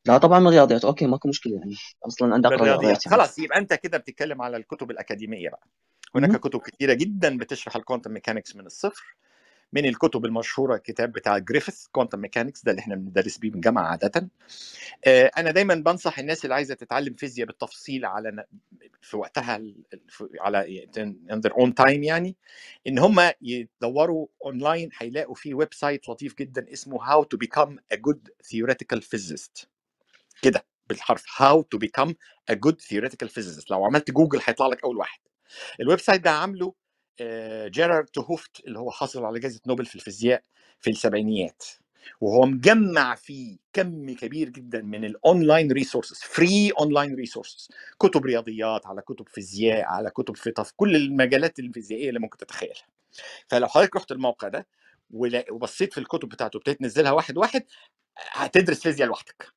لا طبعًا من الرياضيات، أوكي ماكو مشكلة يعني، أصلًا انا أقرأ بالرياضيات يعني. خلاص يبقى أنت كده بتتكلم على الكتب الأكاديمية بقى، هناك كتب كثيره جدًا بتشرح الكوانتم ميكانكس من الصفر من الكتب المشهوره الكتاب بتاع جريفيث كوانتم ميكانكس ده اللي احنا بندرس بيه من جامعة عاده آه، انا دايما بنصح الناس اللي عايزه تتعلم فيزياء بالتفصيل على في وقتها على ان اون تايم يعني ان هم يدوروا اونلاين هيلاقوا في ويب سايت لطيف جدا اسمه هاو تو بيكام ا جود ثيوريتيكال فيزيست كده بالحرف هاو تو بيكام ا جود ثيوريتيكال فيزيست لو عملت جوجل هيطلع لك اول واحد الويب سايت ده عامله آه، جيرارد توهوفت اللي هو حاصل على جائزه نوبل في الفيزياء في السبعينيات وهو مجمع فيه كم كبير جدا من الاونلاين ريسورسز فري اونلاين ريسورسز كتب رياضيات على كتب فيزياء على كتب في كل المجالات الفيزيائيه اللي ممكن تتخيلها فلو حضرتك رحت الموقع ده وبصيت في الكتب بتاعته وابتديت تنزلها واحد واحد هتدرس فيزياء لوحدك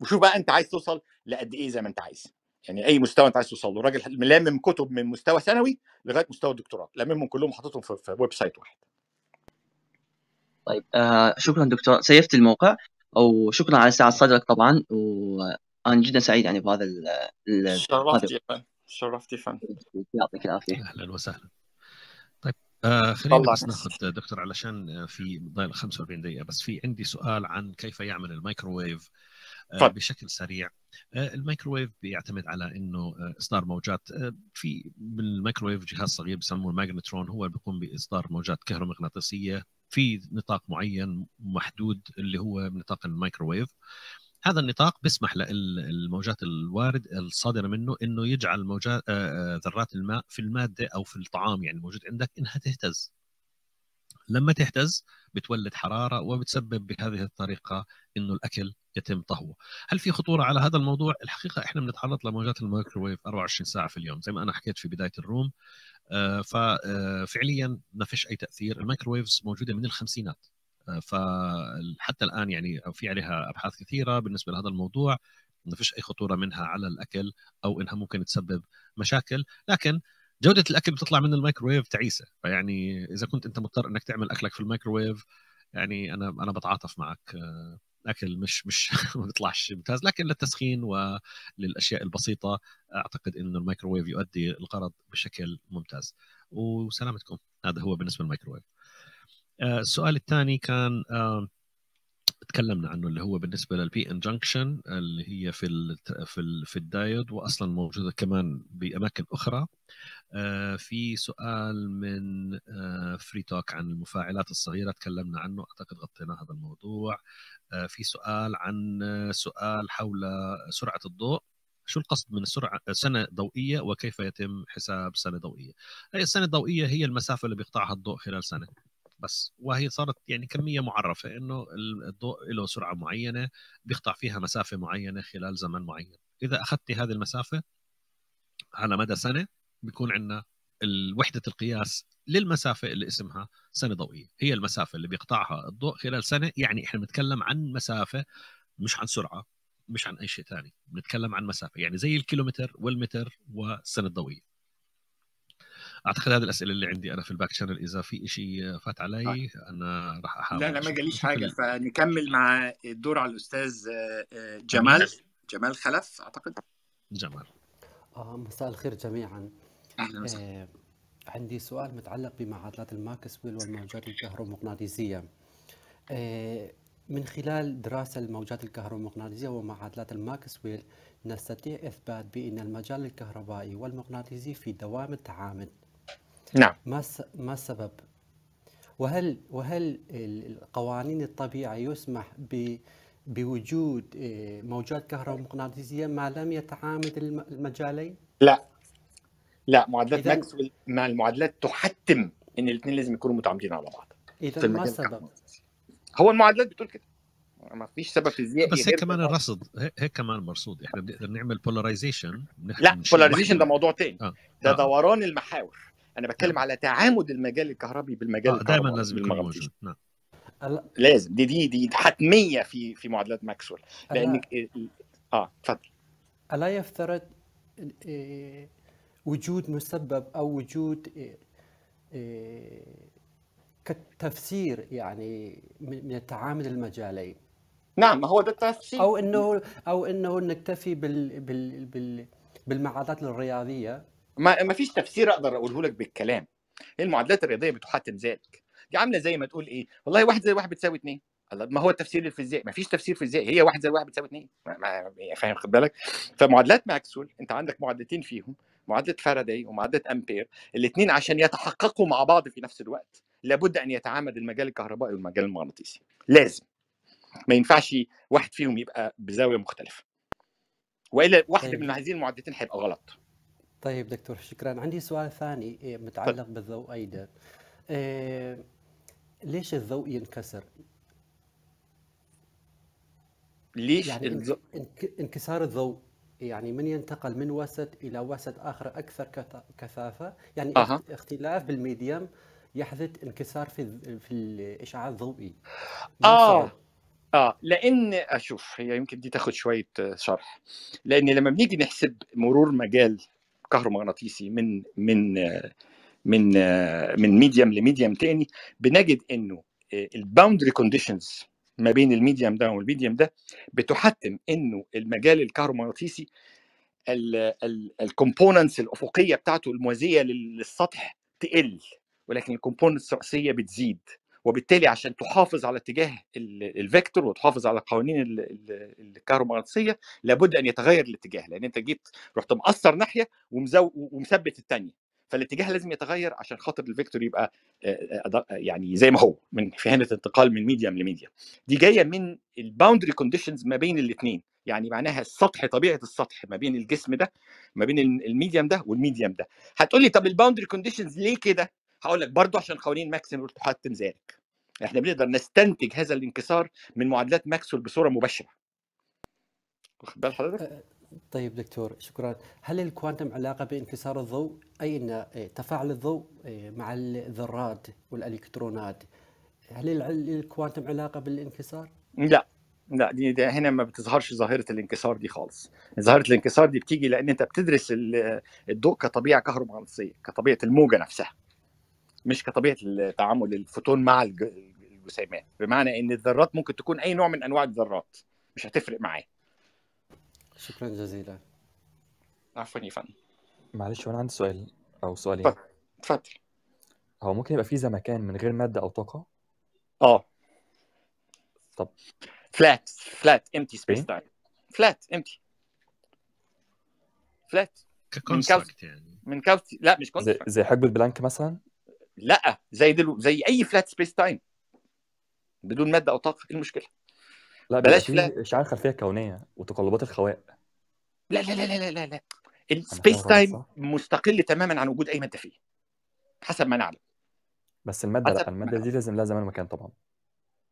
وشوف بقى انت عايز توصل لقد ايه زي ما انت عايز يعني اي مستوى انت عايز توصل له الراجل ملمم كتب من مستوى ثانوي لغايه مستوى الدكتوراه لممهم كلهم حاططهم في, ويب سايت واحد طيب آه شكرا دكتور سيفت الموقع وشكرا على سعه صدرك طبعا وانا جدا سعيد يعني بهذا ال شرفتي يا فندم شرفتي فن يعطيك العافيه اهلا وسهلا طيب آه خلينا بس ناخذ دكتور علشان آه، في ضايل 45 دقيقه بس في عندي سؤال عن كيف يعمل الميكروويف آه طيب. بشكل سريع آه، الميكروويف بيعتمد على انه آه، اصدار موجات في بالميكروويف جهاز صغير بسموه الماجنترون هو بيقوم باصدار موجات كهرومغناطيسيه في نطاق معين محدود اللي هو نطاق الميكروويف هذا النطاق بيسمح للموجات الوارد الصادره منه انه يجعل موجات ذرات الماء في الماده او في الطعام يعني الموجود عندك انها تهتز لما تهتز بتولد حراره وبتسبب بهذه الطريقه انه الاكل يتم طهوه. هل في خطوره على هذا الموضوع؟ الحقيقه احنا بنتعرض لموجات الميكروويف 24 ساعه في اليوم زي ما انا حكيت في بدايه الروم آه، ففعليا آه، ما فيش اي تاثير، الميكروويفز موجوده من الخمسينات آه، فحتى الان يعني في عليها ابحاث كثيره بالنسبه لهذا الموضوع ما فيش اي خطوره منها على الاكل او انها ممكن تسبب مشاكل لكن جوده الاكل بتطلع من الميكروويف تعيسه فيعني اذا كنت انت مضطر انك تعمل اكلك في الميكروويف يعني انا انا بتعاطف معك اكل مش مش ما بيطلعش ممتاز لكن للتسخين وللاشياء البسيطه اعتقد انه الميكروويف يؤدي الغرض بشكل ممتاز وسلامتكم هذا هو بالنسبه للميكروويف آه، السؤال الثاني كان تكلمنا عنه اللي هو بالنسبه للبي انجنكشن اللي هي في الـ في الـ في الدايود واصلا موجوده كمان باماكن اخرى آه، في سؤال من فري آه، توك عن المفاعلات الصغيرة تكلمنا عنه أعتقد غطينا هذا الموضوع آه، في سؤال عن سؤال حول سرعة الضوء شو القصد من السرعة سنة ضوئية وكيف يتم حساب سنة ضوئية هي السنة الضوئية هي المسافة اللي بيقطعها الضوء خلال سنة بس وهي صارت يعني كمية معرفة إنه الضوء له سرعة معينة بيقطع فيها مسافة معينة خلال زمن معين إذا أخذت هذه المسافة على مدى سنة بيكون عندنا وحدة القياس للمسافة اللي اسمها سنة ضوئية هي المسافة اللي بيقطعها الضوء خلال سنة يعني احنا بنتكلم عن مسافة مش عن سرعة مش عن أي شيء ثاني بنتكلم عن مسافة يعني زي الكيلومتر والمتر والسنة الضوئية اعتقد هذه الاسئله اللي عندي انا في الباك شانل اذا في شيء فات علي طيب. انا راح احاول لا لا ما جاليش حاجه فنكمل مع الدور على الاستاذ آه، آه، جمال جمال خلف اعتقد جمال آه، مساء الخير جميعا اهلا وسهلا آه، عندي سؤال متعلق بمعادلات الماكسويل والموجات الكهرومغناطيسيه آه، من خلال دراسة الموجات الكهرومغناطيسية ومعادلات الماكسويل نستطيع إثبات بأن المجال الكهربائي والمغناطيسي في دوام التعامد نعم ما ما السبب؟ وهل وهل القوانين الطبيعة يسمح ب بوجود آه، موجات كهرومغناطيسية ما لم يتعامد المجالين؟ لا لا معادلات ماكسويل مع المعادلات تحتم ان الاثنين لازم يكونوا متعامدين على بعض اذا طيب، ما السبب؟ هو المعادلات بتقول كده ما فيش سبب فيزيائي بس هيك كمان الرصد هيك كمان مرصود احنا بنقدر نعمل بولاريزيشن لا بولاريزيشن ده موضوع تاني آه، ده آه. دوران المحاور انا بتكلم آه. على تعامد المجال الكهربي بالمجال آه دايما لازم يكون موجود نعم لازم دي دي دي حتميه في في معادلات ماكسويل لانك اه اتفضل الا يفترض إيه، وجود مسبب او وجود آه، آه، كتفسير يعني من التعامل المجالي نعم هو ده التفسير او انه او انه نكتفي بال بال بال بالمعادلات الرياضيه ما ما فيش تفسير اقدر اقوله لك بالكلام المعادلات الرياضيه بتحتم ذلك دي عامله زي ما تقول ايه والله واحد زي واحد بتساوي اثنين ما هو التفسير الفيزيائي ما فيش تفسير فيزيائي هي واحد زي واحد بتساوي اثنين يعني فاهم خد بالك فمعادلات ماكسول انت عندك معادلتين فيهم معادله فاراداي ومعادله امبير الاثنين عشان يتحققوا مع بعض في نفس الوقت لابد ان يتعامد المجال الكهربائي والمجال المغناطيسي لازم ما ينفعش واحد فيهم يبقى بزاويه مختلفه والا واحد طيب. من هذه المعادلتين هيبقى غلط طيب دكتور شكرا عندي سؤال ثاني آه، متعلق طيب. بالضوء ايضا آه، ليش الضوء ينكسر ليش يعني الضوء؟ انكسار الضوء يعني من ينتقل من وسط الى وسط اخر اكثر كثافه يعني أه. اختلاف بالميديم يحدث انكسار في في الاشعاع الضوئي اه اه لان اشوف آه، هي يمكن دي تاخد شويه شرح لان لما بنيجي نحسب مرور مجال كهرومغناطيسي من من من من ميديم لميديم تاني بنجد انه آه، الباوندري كونديشنز ما بين الميديم ده والميديم ده بتحتم انه المجال الكهرومغناطيسي الكومبوننتس الافقيه بتاعته الموازيه للسطح تقل ولكن الكومبوننتس الرئيسيه بتزيد وبالتالي عشان تحافظ على اتجاه الفيكتور وتحافظ على قوانين الكهرومغناطيسيه لابد ان يتغير الاتجاه لان انت جيت رحت مقصر ناحيه ومثبت الثانيه فالاتجاه لازم يتغير عشان خاطر الفيكتور يبقى يعني زي ما هو من في انتقال من ميديم لميديم دي جايه من الباوندري كونديشنز ما بين الاثنين يعني معناها السطح طبيعه السطح ما بين الجسم ده ما بين الميديم ده والميديم ده هتقول لي طب الباوندري كونديشنز ليه كده هقول لك برضه عشان قوانين ماكسيم وتحتم ذلك احنا بنقدر نستنتج هذا الانكسار من معادلات ماكسول بصوره مباشره واخد بال حضرتك طيب دكتور شكرا هل الكوانتم علاقة بانكسار الضوء أي أن إيه، تفاعل الضوء إيه، مع الذرات والإلكترونات هل الكوانتم علاقة بالانكسار؟ لا لا دي, دي هنا ما بتظهرش ظاهره الانكسار دي خالص ظاهره الانكسار دي بتيجي لان انت بتدرس الضوء كطبيعه كهرومغناطيسيه كطبيعه الموجه نفسها مش كطبيعه تعامل الفوتون مع الجسيمات بمعنى ان الذرات ممكن تكون اي نوع من انواع الذرات مش هتفرق معاه شكرا جزيلا عفوا يا فندم معلش انا عندي سؤال او سؤالين اتفضل هو ممكن يبقى في زمكان من غير ماده او طاقه اه طب فلات فلات امتي سبيس تايم فلات امتي فلات ككونستراكت يعني من كالتي لا مش كونستراكت زي, زي حجم البلانك مثلا لا زي دلو... زي اي فلات سبيس تايم بدون ماده او طاقه ايه المشكله لا بلاش لا اشعاع الخلفيه الكونيه وتقلبات الخواء لا لا لا لا لا لا السبيس تايم مستقل تماما عن وجود اي ماده فيه حسب ما نعلم بس الماده لا الماده دي لازم لها زمان ومكان طبعا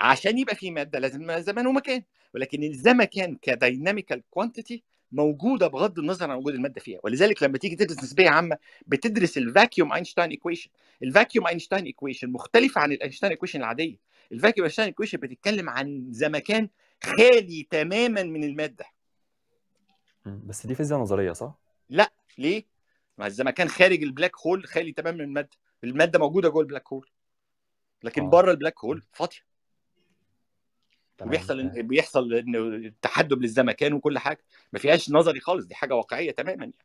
عشان يبقى في ماده لازم لها زمان ومكان ولكن الزمكان كديناميكال كوانتيتي موجوده بغض النظر عن وجود الماده فيها ولذلك لما تيجي تدرس نسبيه عامه بتدرس الفاكيوم اينشتاين ايكويشن الفاكيوم اينشتاين ايكويشن مختلفه عن الاينشتاين ايكويشن العاديه الفاكيوم اينشتاين ايكويشن بتتكلم عن زمكان خالي تماما من الماده بس دي فيزياء نظريه صح لا ليه ما اذا ما كان خارج البلاك هول خالي تماما من الماده الماده موجوده جوه البلاك هول لكن آه. بره البلاك هول فاضيه بيحصل بيحصل ان تحدب للزمكان وكل حاجه ما فيهاش نظري خالص دي حاجه واقعيه تماما يعني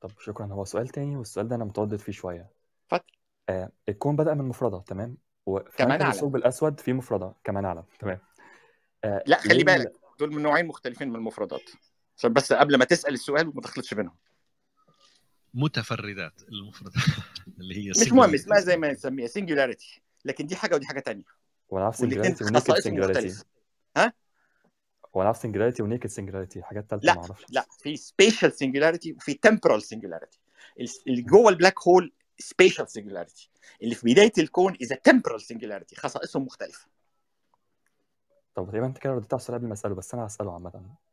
طب شكرا هو سؤال تاني والسؤال ده انا متردد فيه شويه اتفضل آه الكون بدا من مفرده تمام وفي كمان الثقب الاسود في مفرده كمان اعلم تمام آه، لا خلي بالك دول من نوعين مختلفين من المفردات عشان بس قبل ما تسال السؤال وما تخلطش بينهم متفردات المفردات اللي هي مش مهم اسمها زي ما نسميها سنجولاريتي لكن دي حاجه ودي حاجه ثانيه وانا عارف سنجولاريتي ونيكد سنجولاريتي ها وانا عارف سنجولاريتي ونيكد سنجولاريتي حاجات ثالثه ما اعرفش لا في سبيشال سنجولاريتي وفي تمبرال سنجولاريتي اللي جوه البلاك هول سبيشال سنجولاريتي اللي في بدايه الكون از تمبرال سنجولاريتي خصائصهم مختلفه طب تقريبا انت كده رديت على السؤال قبل ما اساله بس انا هساله عامه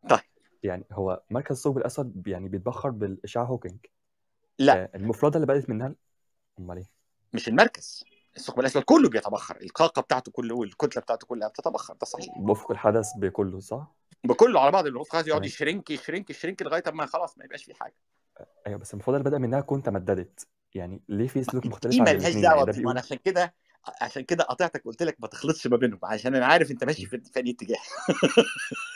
طيب يعني هو مركز الثقب الاسود يعني بيتبخر بالاشعاع هوكينج لا آه، المفرده اللي بدات منها امال ايه؟ مش المركز الثقب الاسود كله بيتبخر الطاقه بتاعته كله والكتله بتاعته كلها بتتبخر ده صحيح بافق الحدث بكله صح؟ بكله على بعض الافق الحدث يقعد يشرنك يشرنك يشرنك لغايه اما خلاص ما يبقاش فيه حاجه ايوه بس المفرده اللي بدا منها كون تمددت يعني ليه في سلوك مختلف دي لهاش دعوه يعني ما انا عشان كده عشان كده قطعتك قلت لك ما تخلطش ما بينهم عشان انا عارف انت ماشي في اي اتجاه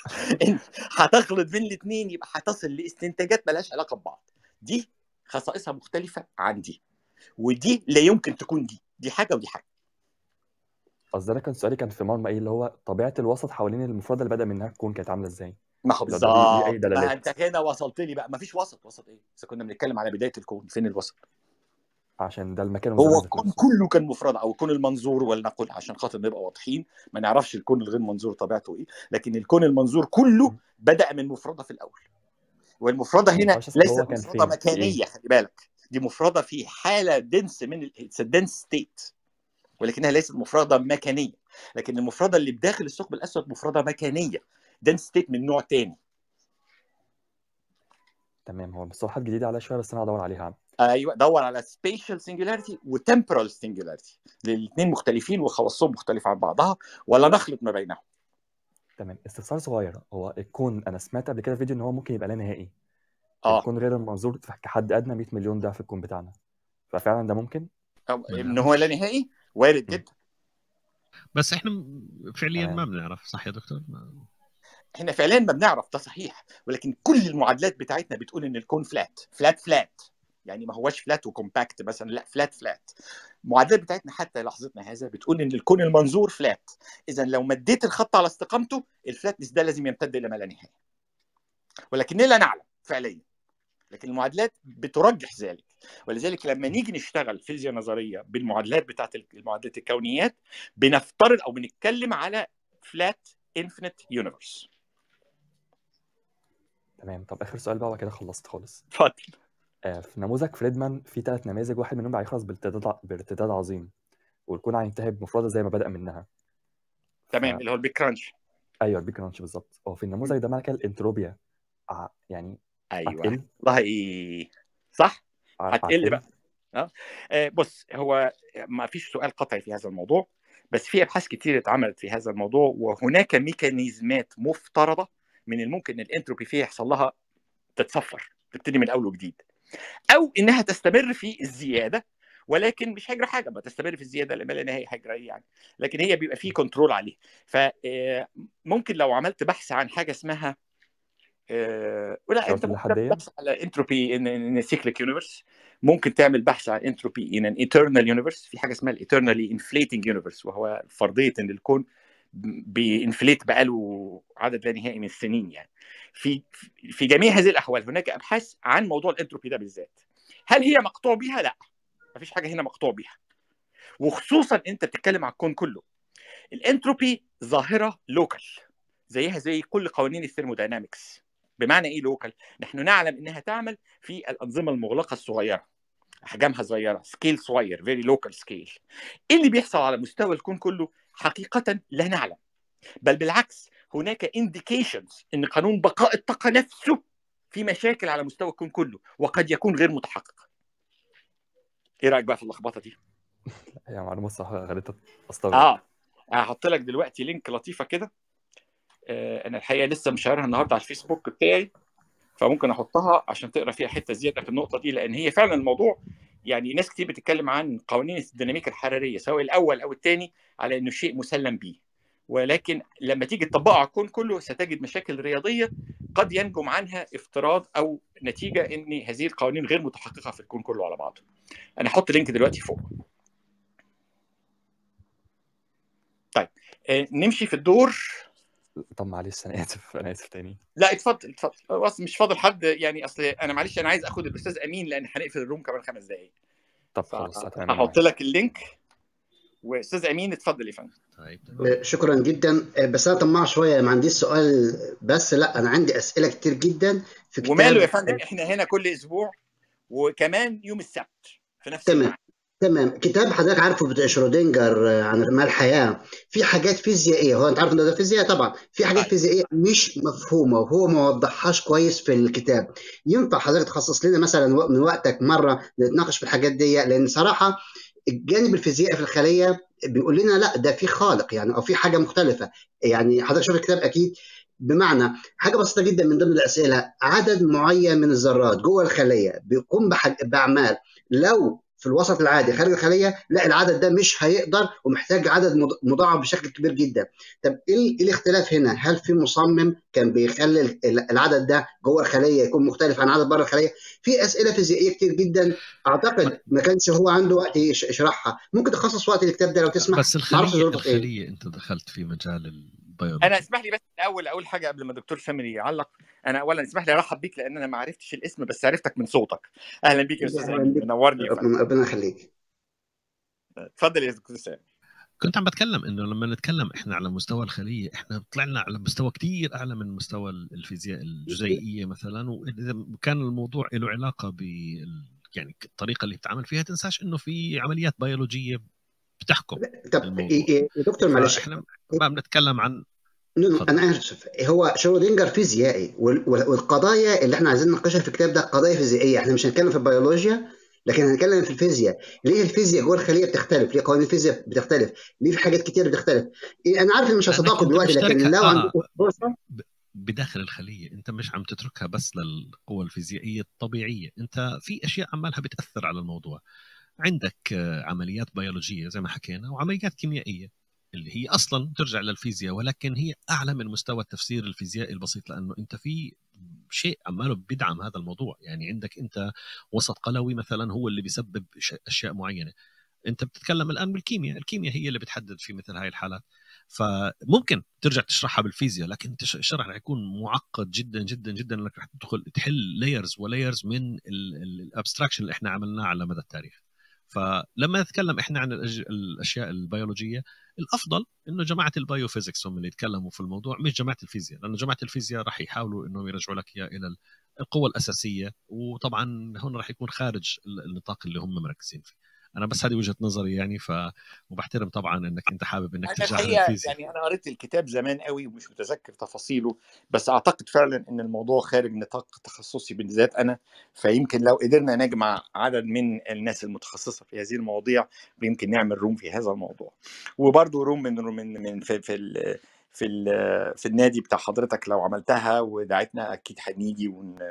هتخلط بين الاثنين يبقى هتصل لاستنتاجات ملهاش علاقه ببعض دي خصائصها مختلفه عن دي ودي لا يمكن تكون دي دي حاجه ودي حاجه قصدي انا كان سؤالي كان في مرمى ايه اللي هو طبيعه الوسط حوالين المفرده اللي بدا منها الكون كانت عامله ازاي؟ ما هو بالظبط انت هنا وصلت لي بقى ما فيش وسط وسط ايه؟ اذا كنا بنتكلم على بدايه الكون فين الوسط؟ عشان ده المكان هو الكون كله كان مفرد او الكون المنظور ولنقل عشان خاطر نبقى واضحين ما نعرفش الكون الغير منظور طبيعته ايه لكن الكون المنظور كله بدا من مفرده في الاول والمفرده هنا ليست مفرده مكانيه إيه؟ خلي بالك دي مفرده في حاله دنس من دنس ستيت ولكنها ليست مفرده مكانيه لكن المفرده اللي بداخل الثقب الاسود مفرده مكانيه دنس ستيت من نوع تاني تمام هو مصطلحات جديده على شويه بس انا هدور عليها عم. ايوه دور على سبيشال سنجولاريتي وتمبرال سنجولاريتي الاثنين مختلفين وخواصهم مختلفه عن بعضها ولا نخلط ما بينهم تمام استفسار صغير هو الكون انا سمعت قبل كده فيديو ان هو ممكن يبقى لا نهائي اه الكون غير المنظور كحد ادنى 100 مليون ضعف الكون بتاعنا ففعلا ده ممكن ان هو لا نهائي وارد جدا بس احنا فعليا آه. ما بنعرف صح يا دكتور ما... احنا فعليا ما بنعرف ده صحيح ولكن كل المعادلات بتاعتنا بتقول ان الكون فلات فلات فلات يعني ما هواش فلات وكومباكت مثلا لا فلات فلات المعادلات بتاعتنا حتى لحظتنا هذا بتقول ان الكون المنظور فلات اذا لو مديت الخط على استقامته الفلاتنس ده لازم يمتد الى ما لا نهايه ولكننا لا نعلم فعليا لكن المعادلات بترجح ذلك ولذلك لما نيجي نشتغل فيزياء نظريه بالمعادلات بتاعت المعادلات الكونيات بنفترض او بنتكلم على فلات انفينيت يونيفرس تمام طب اخر سؤال بقى كده خلصت خالص اتفضل آه، في نموذج فريدمان في ثلاث نماذج واحد منهم هيخلص بارتداد بارتداد عظيم والكون هينتهي بمفرده زي ما بدا منها تمام ف... اللي هو البيك كرانش ايوه البيك كرانش بالظبط هو في النموذج ده معنى كده الانتروبيا ع... يعني ايوه والله إيه. صح هتقل بقى أه؟, آه بص هو ما فيش سؤال قطعي في هذا الموضوع بس في ابحاث كتير اتعملت في هذا الموضوع وهناك ميكانيزمات مفترضه من الممكن الانتروبي فيها يحصل لها تتصفر تبتدي من اول وجديد او انها تستمر في الزياده ولكن مش هجرى حاجه ما تستمر في الزياده لا هي هجرى إيه يعني لكن هي بيبقى في كنترول عليها فممكن آه، لو عملت بحث عن حاجه اسمها ولا آه، لا انت ممكن بحث على انتروبي ان ان سيكليك يونيفرس ممكن تعمل بحث عن انتروبي ان ان ايترنال يونيفرس في حاجه اسمها الايترنالي انفليتنج يونيفرس وهو فرضيه ان الكون بينفليت بقاله عدد لا نهائي من السنين يعني في في جميع هذه الاحوال هناك ابحاث عن موضوع الانتروبي ده بالذات هل هي مقطوع بها لا مفيش حاجه هنا مقطوع بها وخصوصا انت بتتكلم على الكون كله الانتروبي ظاهره لوكال زيها زي كل قوانين الثيرموداينامكس بمعنى ايه لوكال نحن نعلم انها تعمل في الانظمه المغلقه الصغيره احجامها صغيره سكيل صغير فيري لوكال سكيل ايه اللي بيحصل على مستوى الكون كله حقيقه لا نعلم بل بالعكس هناك انديكيشنز ان قانون بقاء الطاقه نفسه في مشاكل على مستوى الكون كله وقد يكون غير متحقق ايه رايك بقى في اللخبطه دي يا معلومه صح غريبه استغرب اه هحط لك دلوقتي لينك لطيفه كده آه انا الحقيقه لسه مشاركها النهارده على الفيسبوك بتاعي فممكن احطها عشان تقرا فيها حته زياده في النقطه دي لان هي فعلا الموضوع يعني ناس كتير بتتكلم عن قوانين الديناميكا الحراريه سواء الاول او الثاني على انه شيء مسلم بيه ولكن لما تيجي تطبقه على الكون كله ستجد مشاكل رياضيه قد ينجم عنها افتراض او نتيجه ان هذه القوانين غير متحققه في الكون كله على بعضه. انا هحط لينك دلوقتي فوق. طيب آه، نمشي في الدور طب معلش انا اسف انا اسف تاني لا اتفضل اتفضل اصل مش فاضل حد يعني اصل انا معلش انا عايز اخد الاستاذ امين لان هنقفل الروم كمان خمس دقائق طب خلاص هحط لك اللينك واستاذ امين اتفضل يا فندم طيب آه، شكرا جدا آه، بس انا طماع شويه ما عنديش سؤال بس لا انا عندي اسئله كتير جدا في كتاب وماله يا فندم آه، احنا هنا كل اسبوع وكمان يوم السبت في نفس تمام الوقت. تمام كتاب حضرتك عارفه بتاع شرودنجر عن ما الحياه في حاجات فيزيائيه هو انت عارف ان ده فيزياء طبعا في حاجات طيب. فيزيائيه مش مفهومه وهو ما وضحهاش كويس في الكتاب ينفع حضرتك تخصص لنا مثلا من وقتك مره نتناقش في الحاجات دي لان صراحه الجانب الفيزيائي في الخليه بيقول لنا لا ده في خالق يعني او في حاجه مختلفه يعني حضرتك شوف الكتاب اكيد بمعنى حاجه بسيطه جدا من ضمن الاسئله عدد معين من الذرات جوه الخليه بيقوم باعمال لو في الوسط العادي خارج الخليه لا العدد ده مش هيقدر ومحتاج عدد مضاعف بشكل كبير جدا طب إيه, ايه الاختلاف هنا هل في مصمم كان بيخلي العدد ده جوه الخليه يكون مختلف عن عدد بره الخليه في اسئله فيزيائيه كتير جدا اعتقد ما كانش هو عنده وقت يشرحها ممكن تخصص وقت الكتاب ده لو تسمح بس الخليه إيه. الخليه إيه؟ انت دخلت في مجال طيب. انا اسمح لي بس الاول اول حاجه قبل ما دكتور سامر يعلق انا اولا اسمح لي ارحب بيك لان انا ما عرفتش الاسم بس عرفتك من صوتك اهلا بيك يا استاذ منورني ربنا يخليك اتفضل يا دكتور سامي كنت عم بتكلم انه لما نتكلم احنا على مستوى الخليه احنا طلعنا على مستوى كثير اعلى من مستوى الفيزياء الجزيئيه مثلا واذا كان الموضوع له علاقه ب يعني الطريقه اللي بتعامل فيها تنساش انه في عمليات بيولوجيه بتحكم طب يا إيه، إيه، إيه، دكتور معلش احنا ما بنتكلم عن انا اسف هو شرودنجر فيزيائي والقضايا اللي احنا عايزين نناقشها في الكتاب ده قضايا فيزيائيه احنا مش هنتكلم في البيولوجيا لكن هنتكلم في الفيزياء ليه الفيزياء جوه الخليه بتختلف ليه قوانين الفيزياء بتختلف ليه في حاجات كتير بتختلف إيه انا عارف ان مش هصدقكم دلوقتي لكن لو آه. فرصه بداخل الخليه انت مش عم تتركها بس للقوى الفيزيائيه الطبيعيه انت في اشياء عمالها بتاثر على الموضوع عندك آه، عمليات بيولوجيه زي ما حكينا وعمليات كيميائيه اللي هي اصلا ترجع للفيزياء ولكن هي اعلى من مستوى التفسير الفيزيائي البسيط لانه انت في شيء عماله بيدعم هذا الموضوع يعني عندك انت وسط قلوي مثلا هو اللي بيسبب اشياء معينه انت بتتكلم الان بالكيمياء الكيمياء هي اللي بتحدد في مثل هاي الحالات فممكن ترجع تشرحها بالفيزياء لكن الشرح رح يكون معقد جدا جدا جدا انك رح تدخل تحل لايرز ولايرز من الابستراكشن اللي احنا عملناه على مدى التاريخ فلما نتكلم احنا عن الاشياء البيولوجيه الافضل انه جماعه البيوفيزكس هم اللي يتكلموا في الموضوع مش جماعه الفيزياء لانه جماعه الفيزياء راح يحاولوا انهم يرجعوا لك اياه الى القوة الأساسية وطبعا هون راح يكون خارج النطاق اللي هم مركزين فيه انا بس هذه وجهه نظري يعني ف وبحترم طبعا انك انت حابب انك ترجع للفيزياء يعني انا قريت الكتاب زمان قوي ومش متذكر تفاصيله بس اعتقد فعلا ان الموضوع خارج نطاق تخصصي بالذات انا فيمكن لو قدرنا نجمع عدد من الناس المتخصصه في هذه المواضيع يمكن نعمل روم في هذا الموضوع وبرده روم من من من في, في في في النادي بتاع حضرتك لو عملتها ودعتنا اكيد هنيجي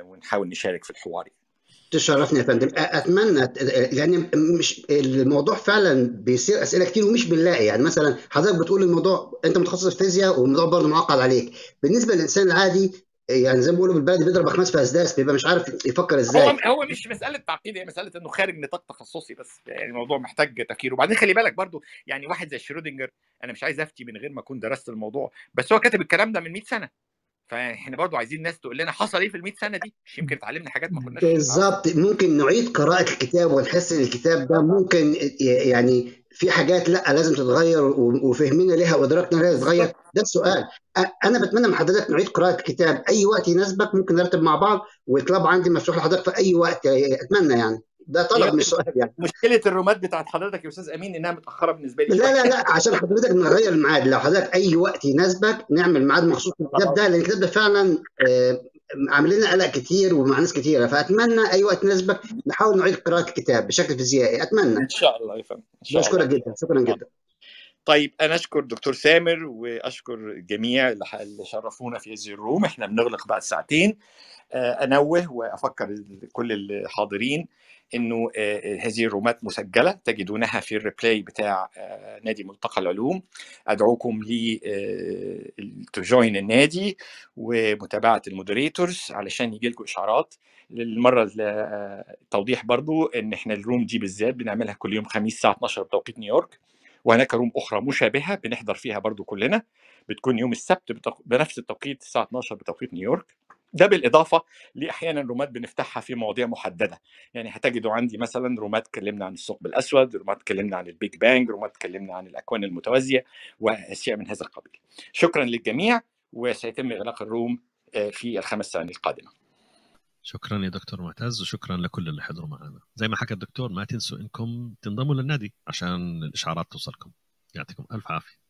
ونحاول نشارك في الحوار يعني. تشرفني يا فندم اتمنى لان يعني مش الموضوع فعلا بيصير اسئله كتير ومش بنلاقي يعني مثلا حضرتك بتقول الموضوع انت متخصص في فيزياء والموضوع برضه معقد عليك بالنسبه للانسان العادي يعني زي ما بيقولوا بالبلدي بيضرب خمس في اسداس بيبقى مش عارف يفكر ازاي هو هو مش مساله تعقيد هي مساله انه خارج نطاق تخصصي بس يعني الموضوع محتاج تفكير وبعدين خلي بالك برضو يعني واحد زي شرودنجر انا مش عايز افتي من غير ما اكون درست الموضوع بس هو كاتب الكلام ده من 100 سنه فاحنا برضو عايزين ناس تقول لنا حصل ايه في ال 100 سنه دي مش يمكن اتعلمنا حاجات ما كناش بالظبط ممكن نعيد قراءه الكتاب ونحس ان الكتاب ده ممكن يعني في حاجات لا لازم تتغير وفهمنا ليها وادراكنا ليها تتغير ده السؤال انا بتمنى من حضرتك نعيد قراءه الكتاب اي وقت يناسبك ممكن نرتب مع بعض والكلاب عندي مفتوح لحضرتك في اي وقت اتمنى يعني ده طلب مش سؤال يعني مشكله الرومات بتاعت حضرتك يا استاذ امين انها متاخره بالنسبه لي لا لا لا عشان حضرتك نغير الميعاد لو حضرتك اي وقت يناسبك نعمل ميعاد مخصوص للكتاب ده لان الكتاب ده فعلا آه، عامل لنا قلق كتير ومع ناس كتيره فاتمنى اي وقت يناسبك نحاول نعيد قراءه الكتاب بشكل فيزيائي اتمنى ان شاء الله يا فندم بشكرك جدا شكرا جدا طيب انا اشكر دكتور سامر واشكر الجميع اللي شرفونا في هذه الروم احنا بنغلق بعد ساعتين آه، انوه وافكر كل الحاضرين انه آه، هذه الرومات مسجله تجدونها في الريبلاي بتاع آه، نادي ملتقى العلوم ادعوكم ل تجوين النادي ومتابعه المودريتورز علشان يجي لكم اشعارات للمره التوضيح برضو ان احنا الروم دي بالذات بنعملها كل يوم خميس الساعه 12 بتوقيت نيويورك وهناك روم اخرى مشابهه بنحضر فيها برضو كلنا بتكون يوم السبت بنفس التوقيت الساعه 12 بتوقيت نيويورك ده بالاضافه لاحيانا رومات بنفتحها في مواضيع محدده يعني هتجدوا عندي مثلا رومات اتكلمنا عن الثقب الاسود رومات اتكلمنا عن البيج بانج رومات اتكلمنا عن الاكوان المتوازيه واشياء من هذا القبيل شكرا للجميع وسيتم اغلاق الروم آه، في الخمس ثواني القادمه شكرا يا دكتور معتز وشكرا لكل اللي حضروا معنا زي ما حكى الدكتور ما تنسوا انكم تنضموا للنادي عشان الاشعارات توصلكم يعطيكم الف عافيه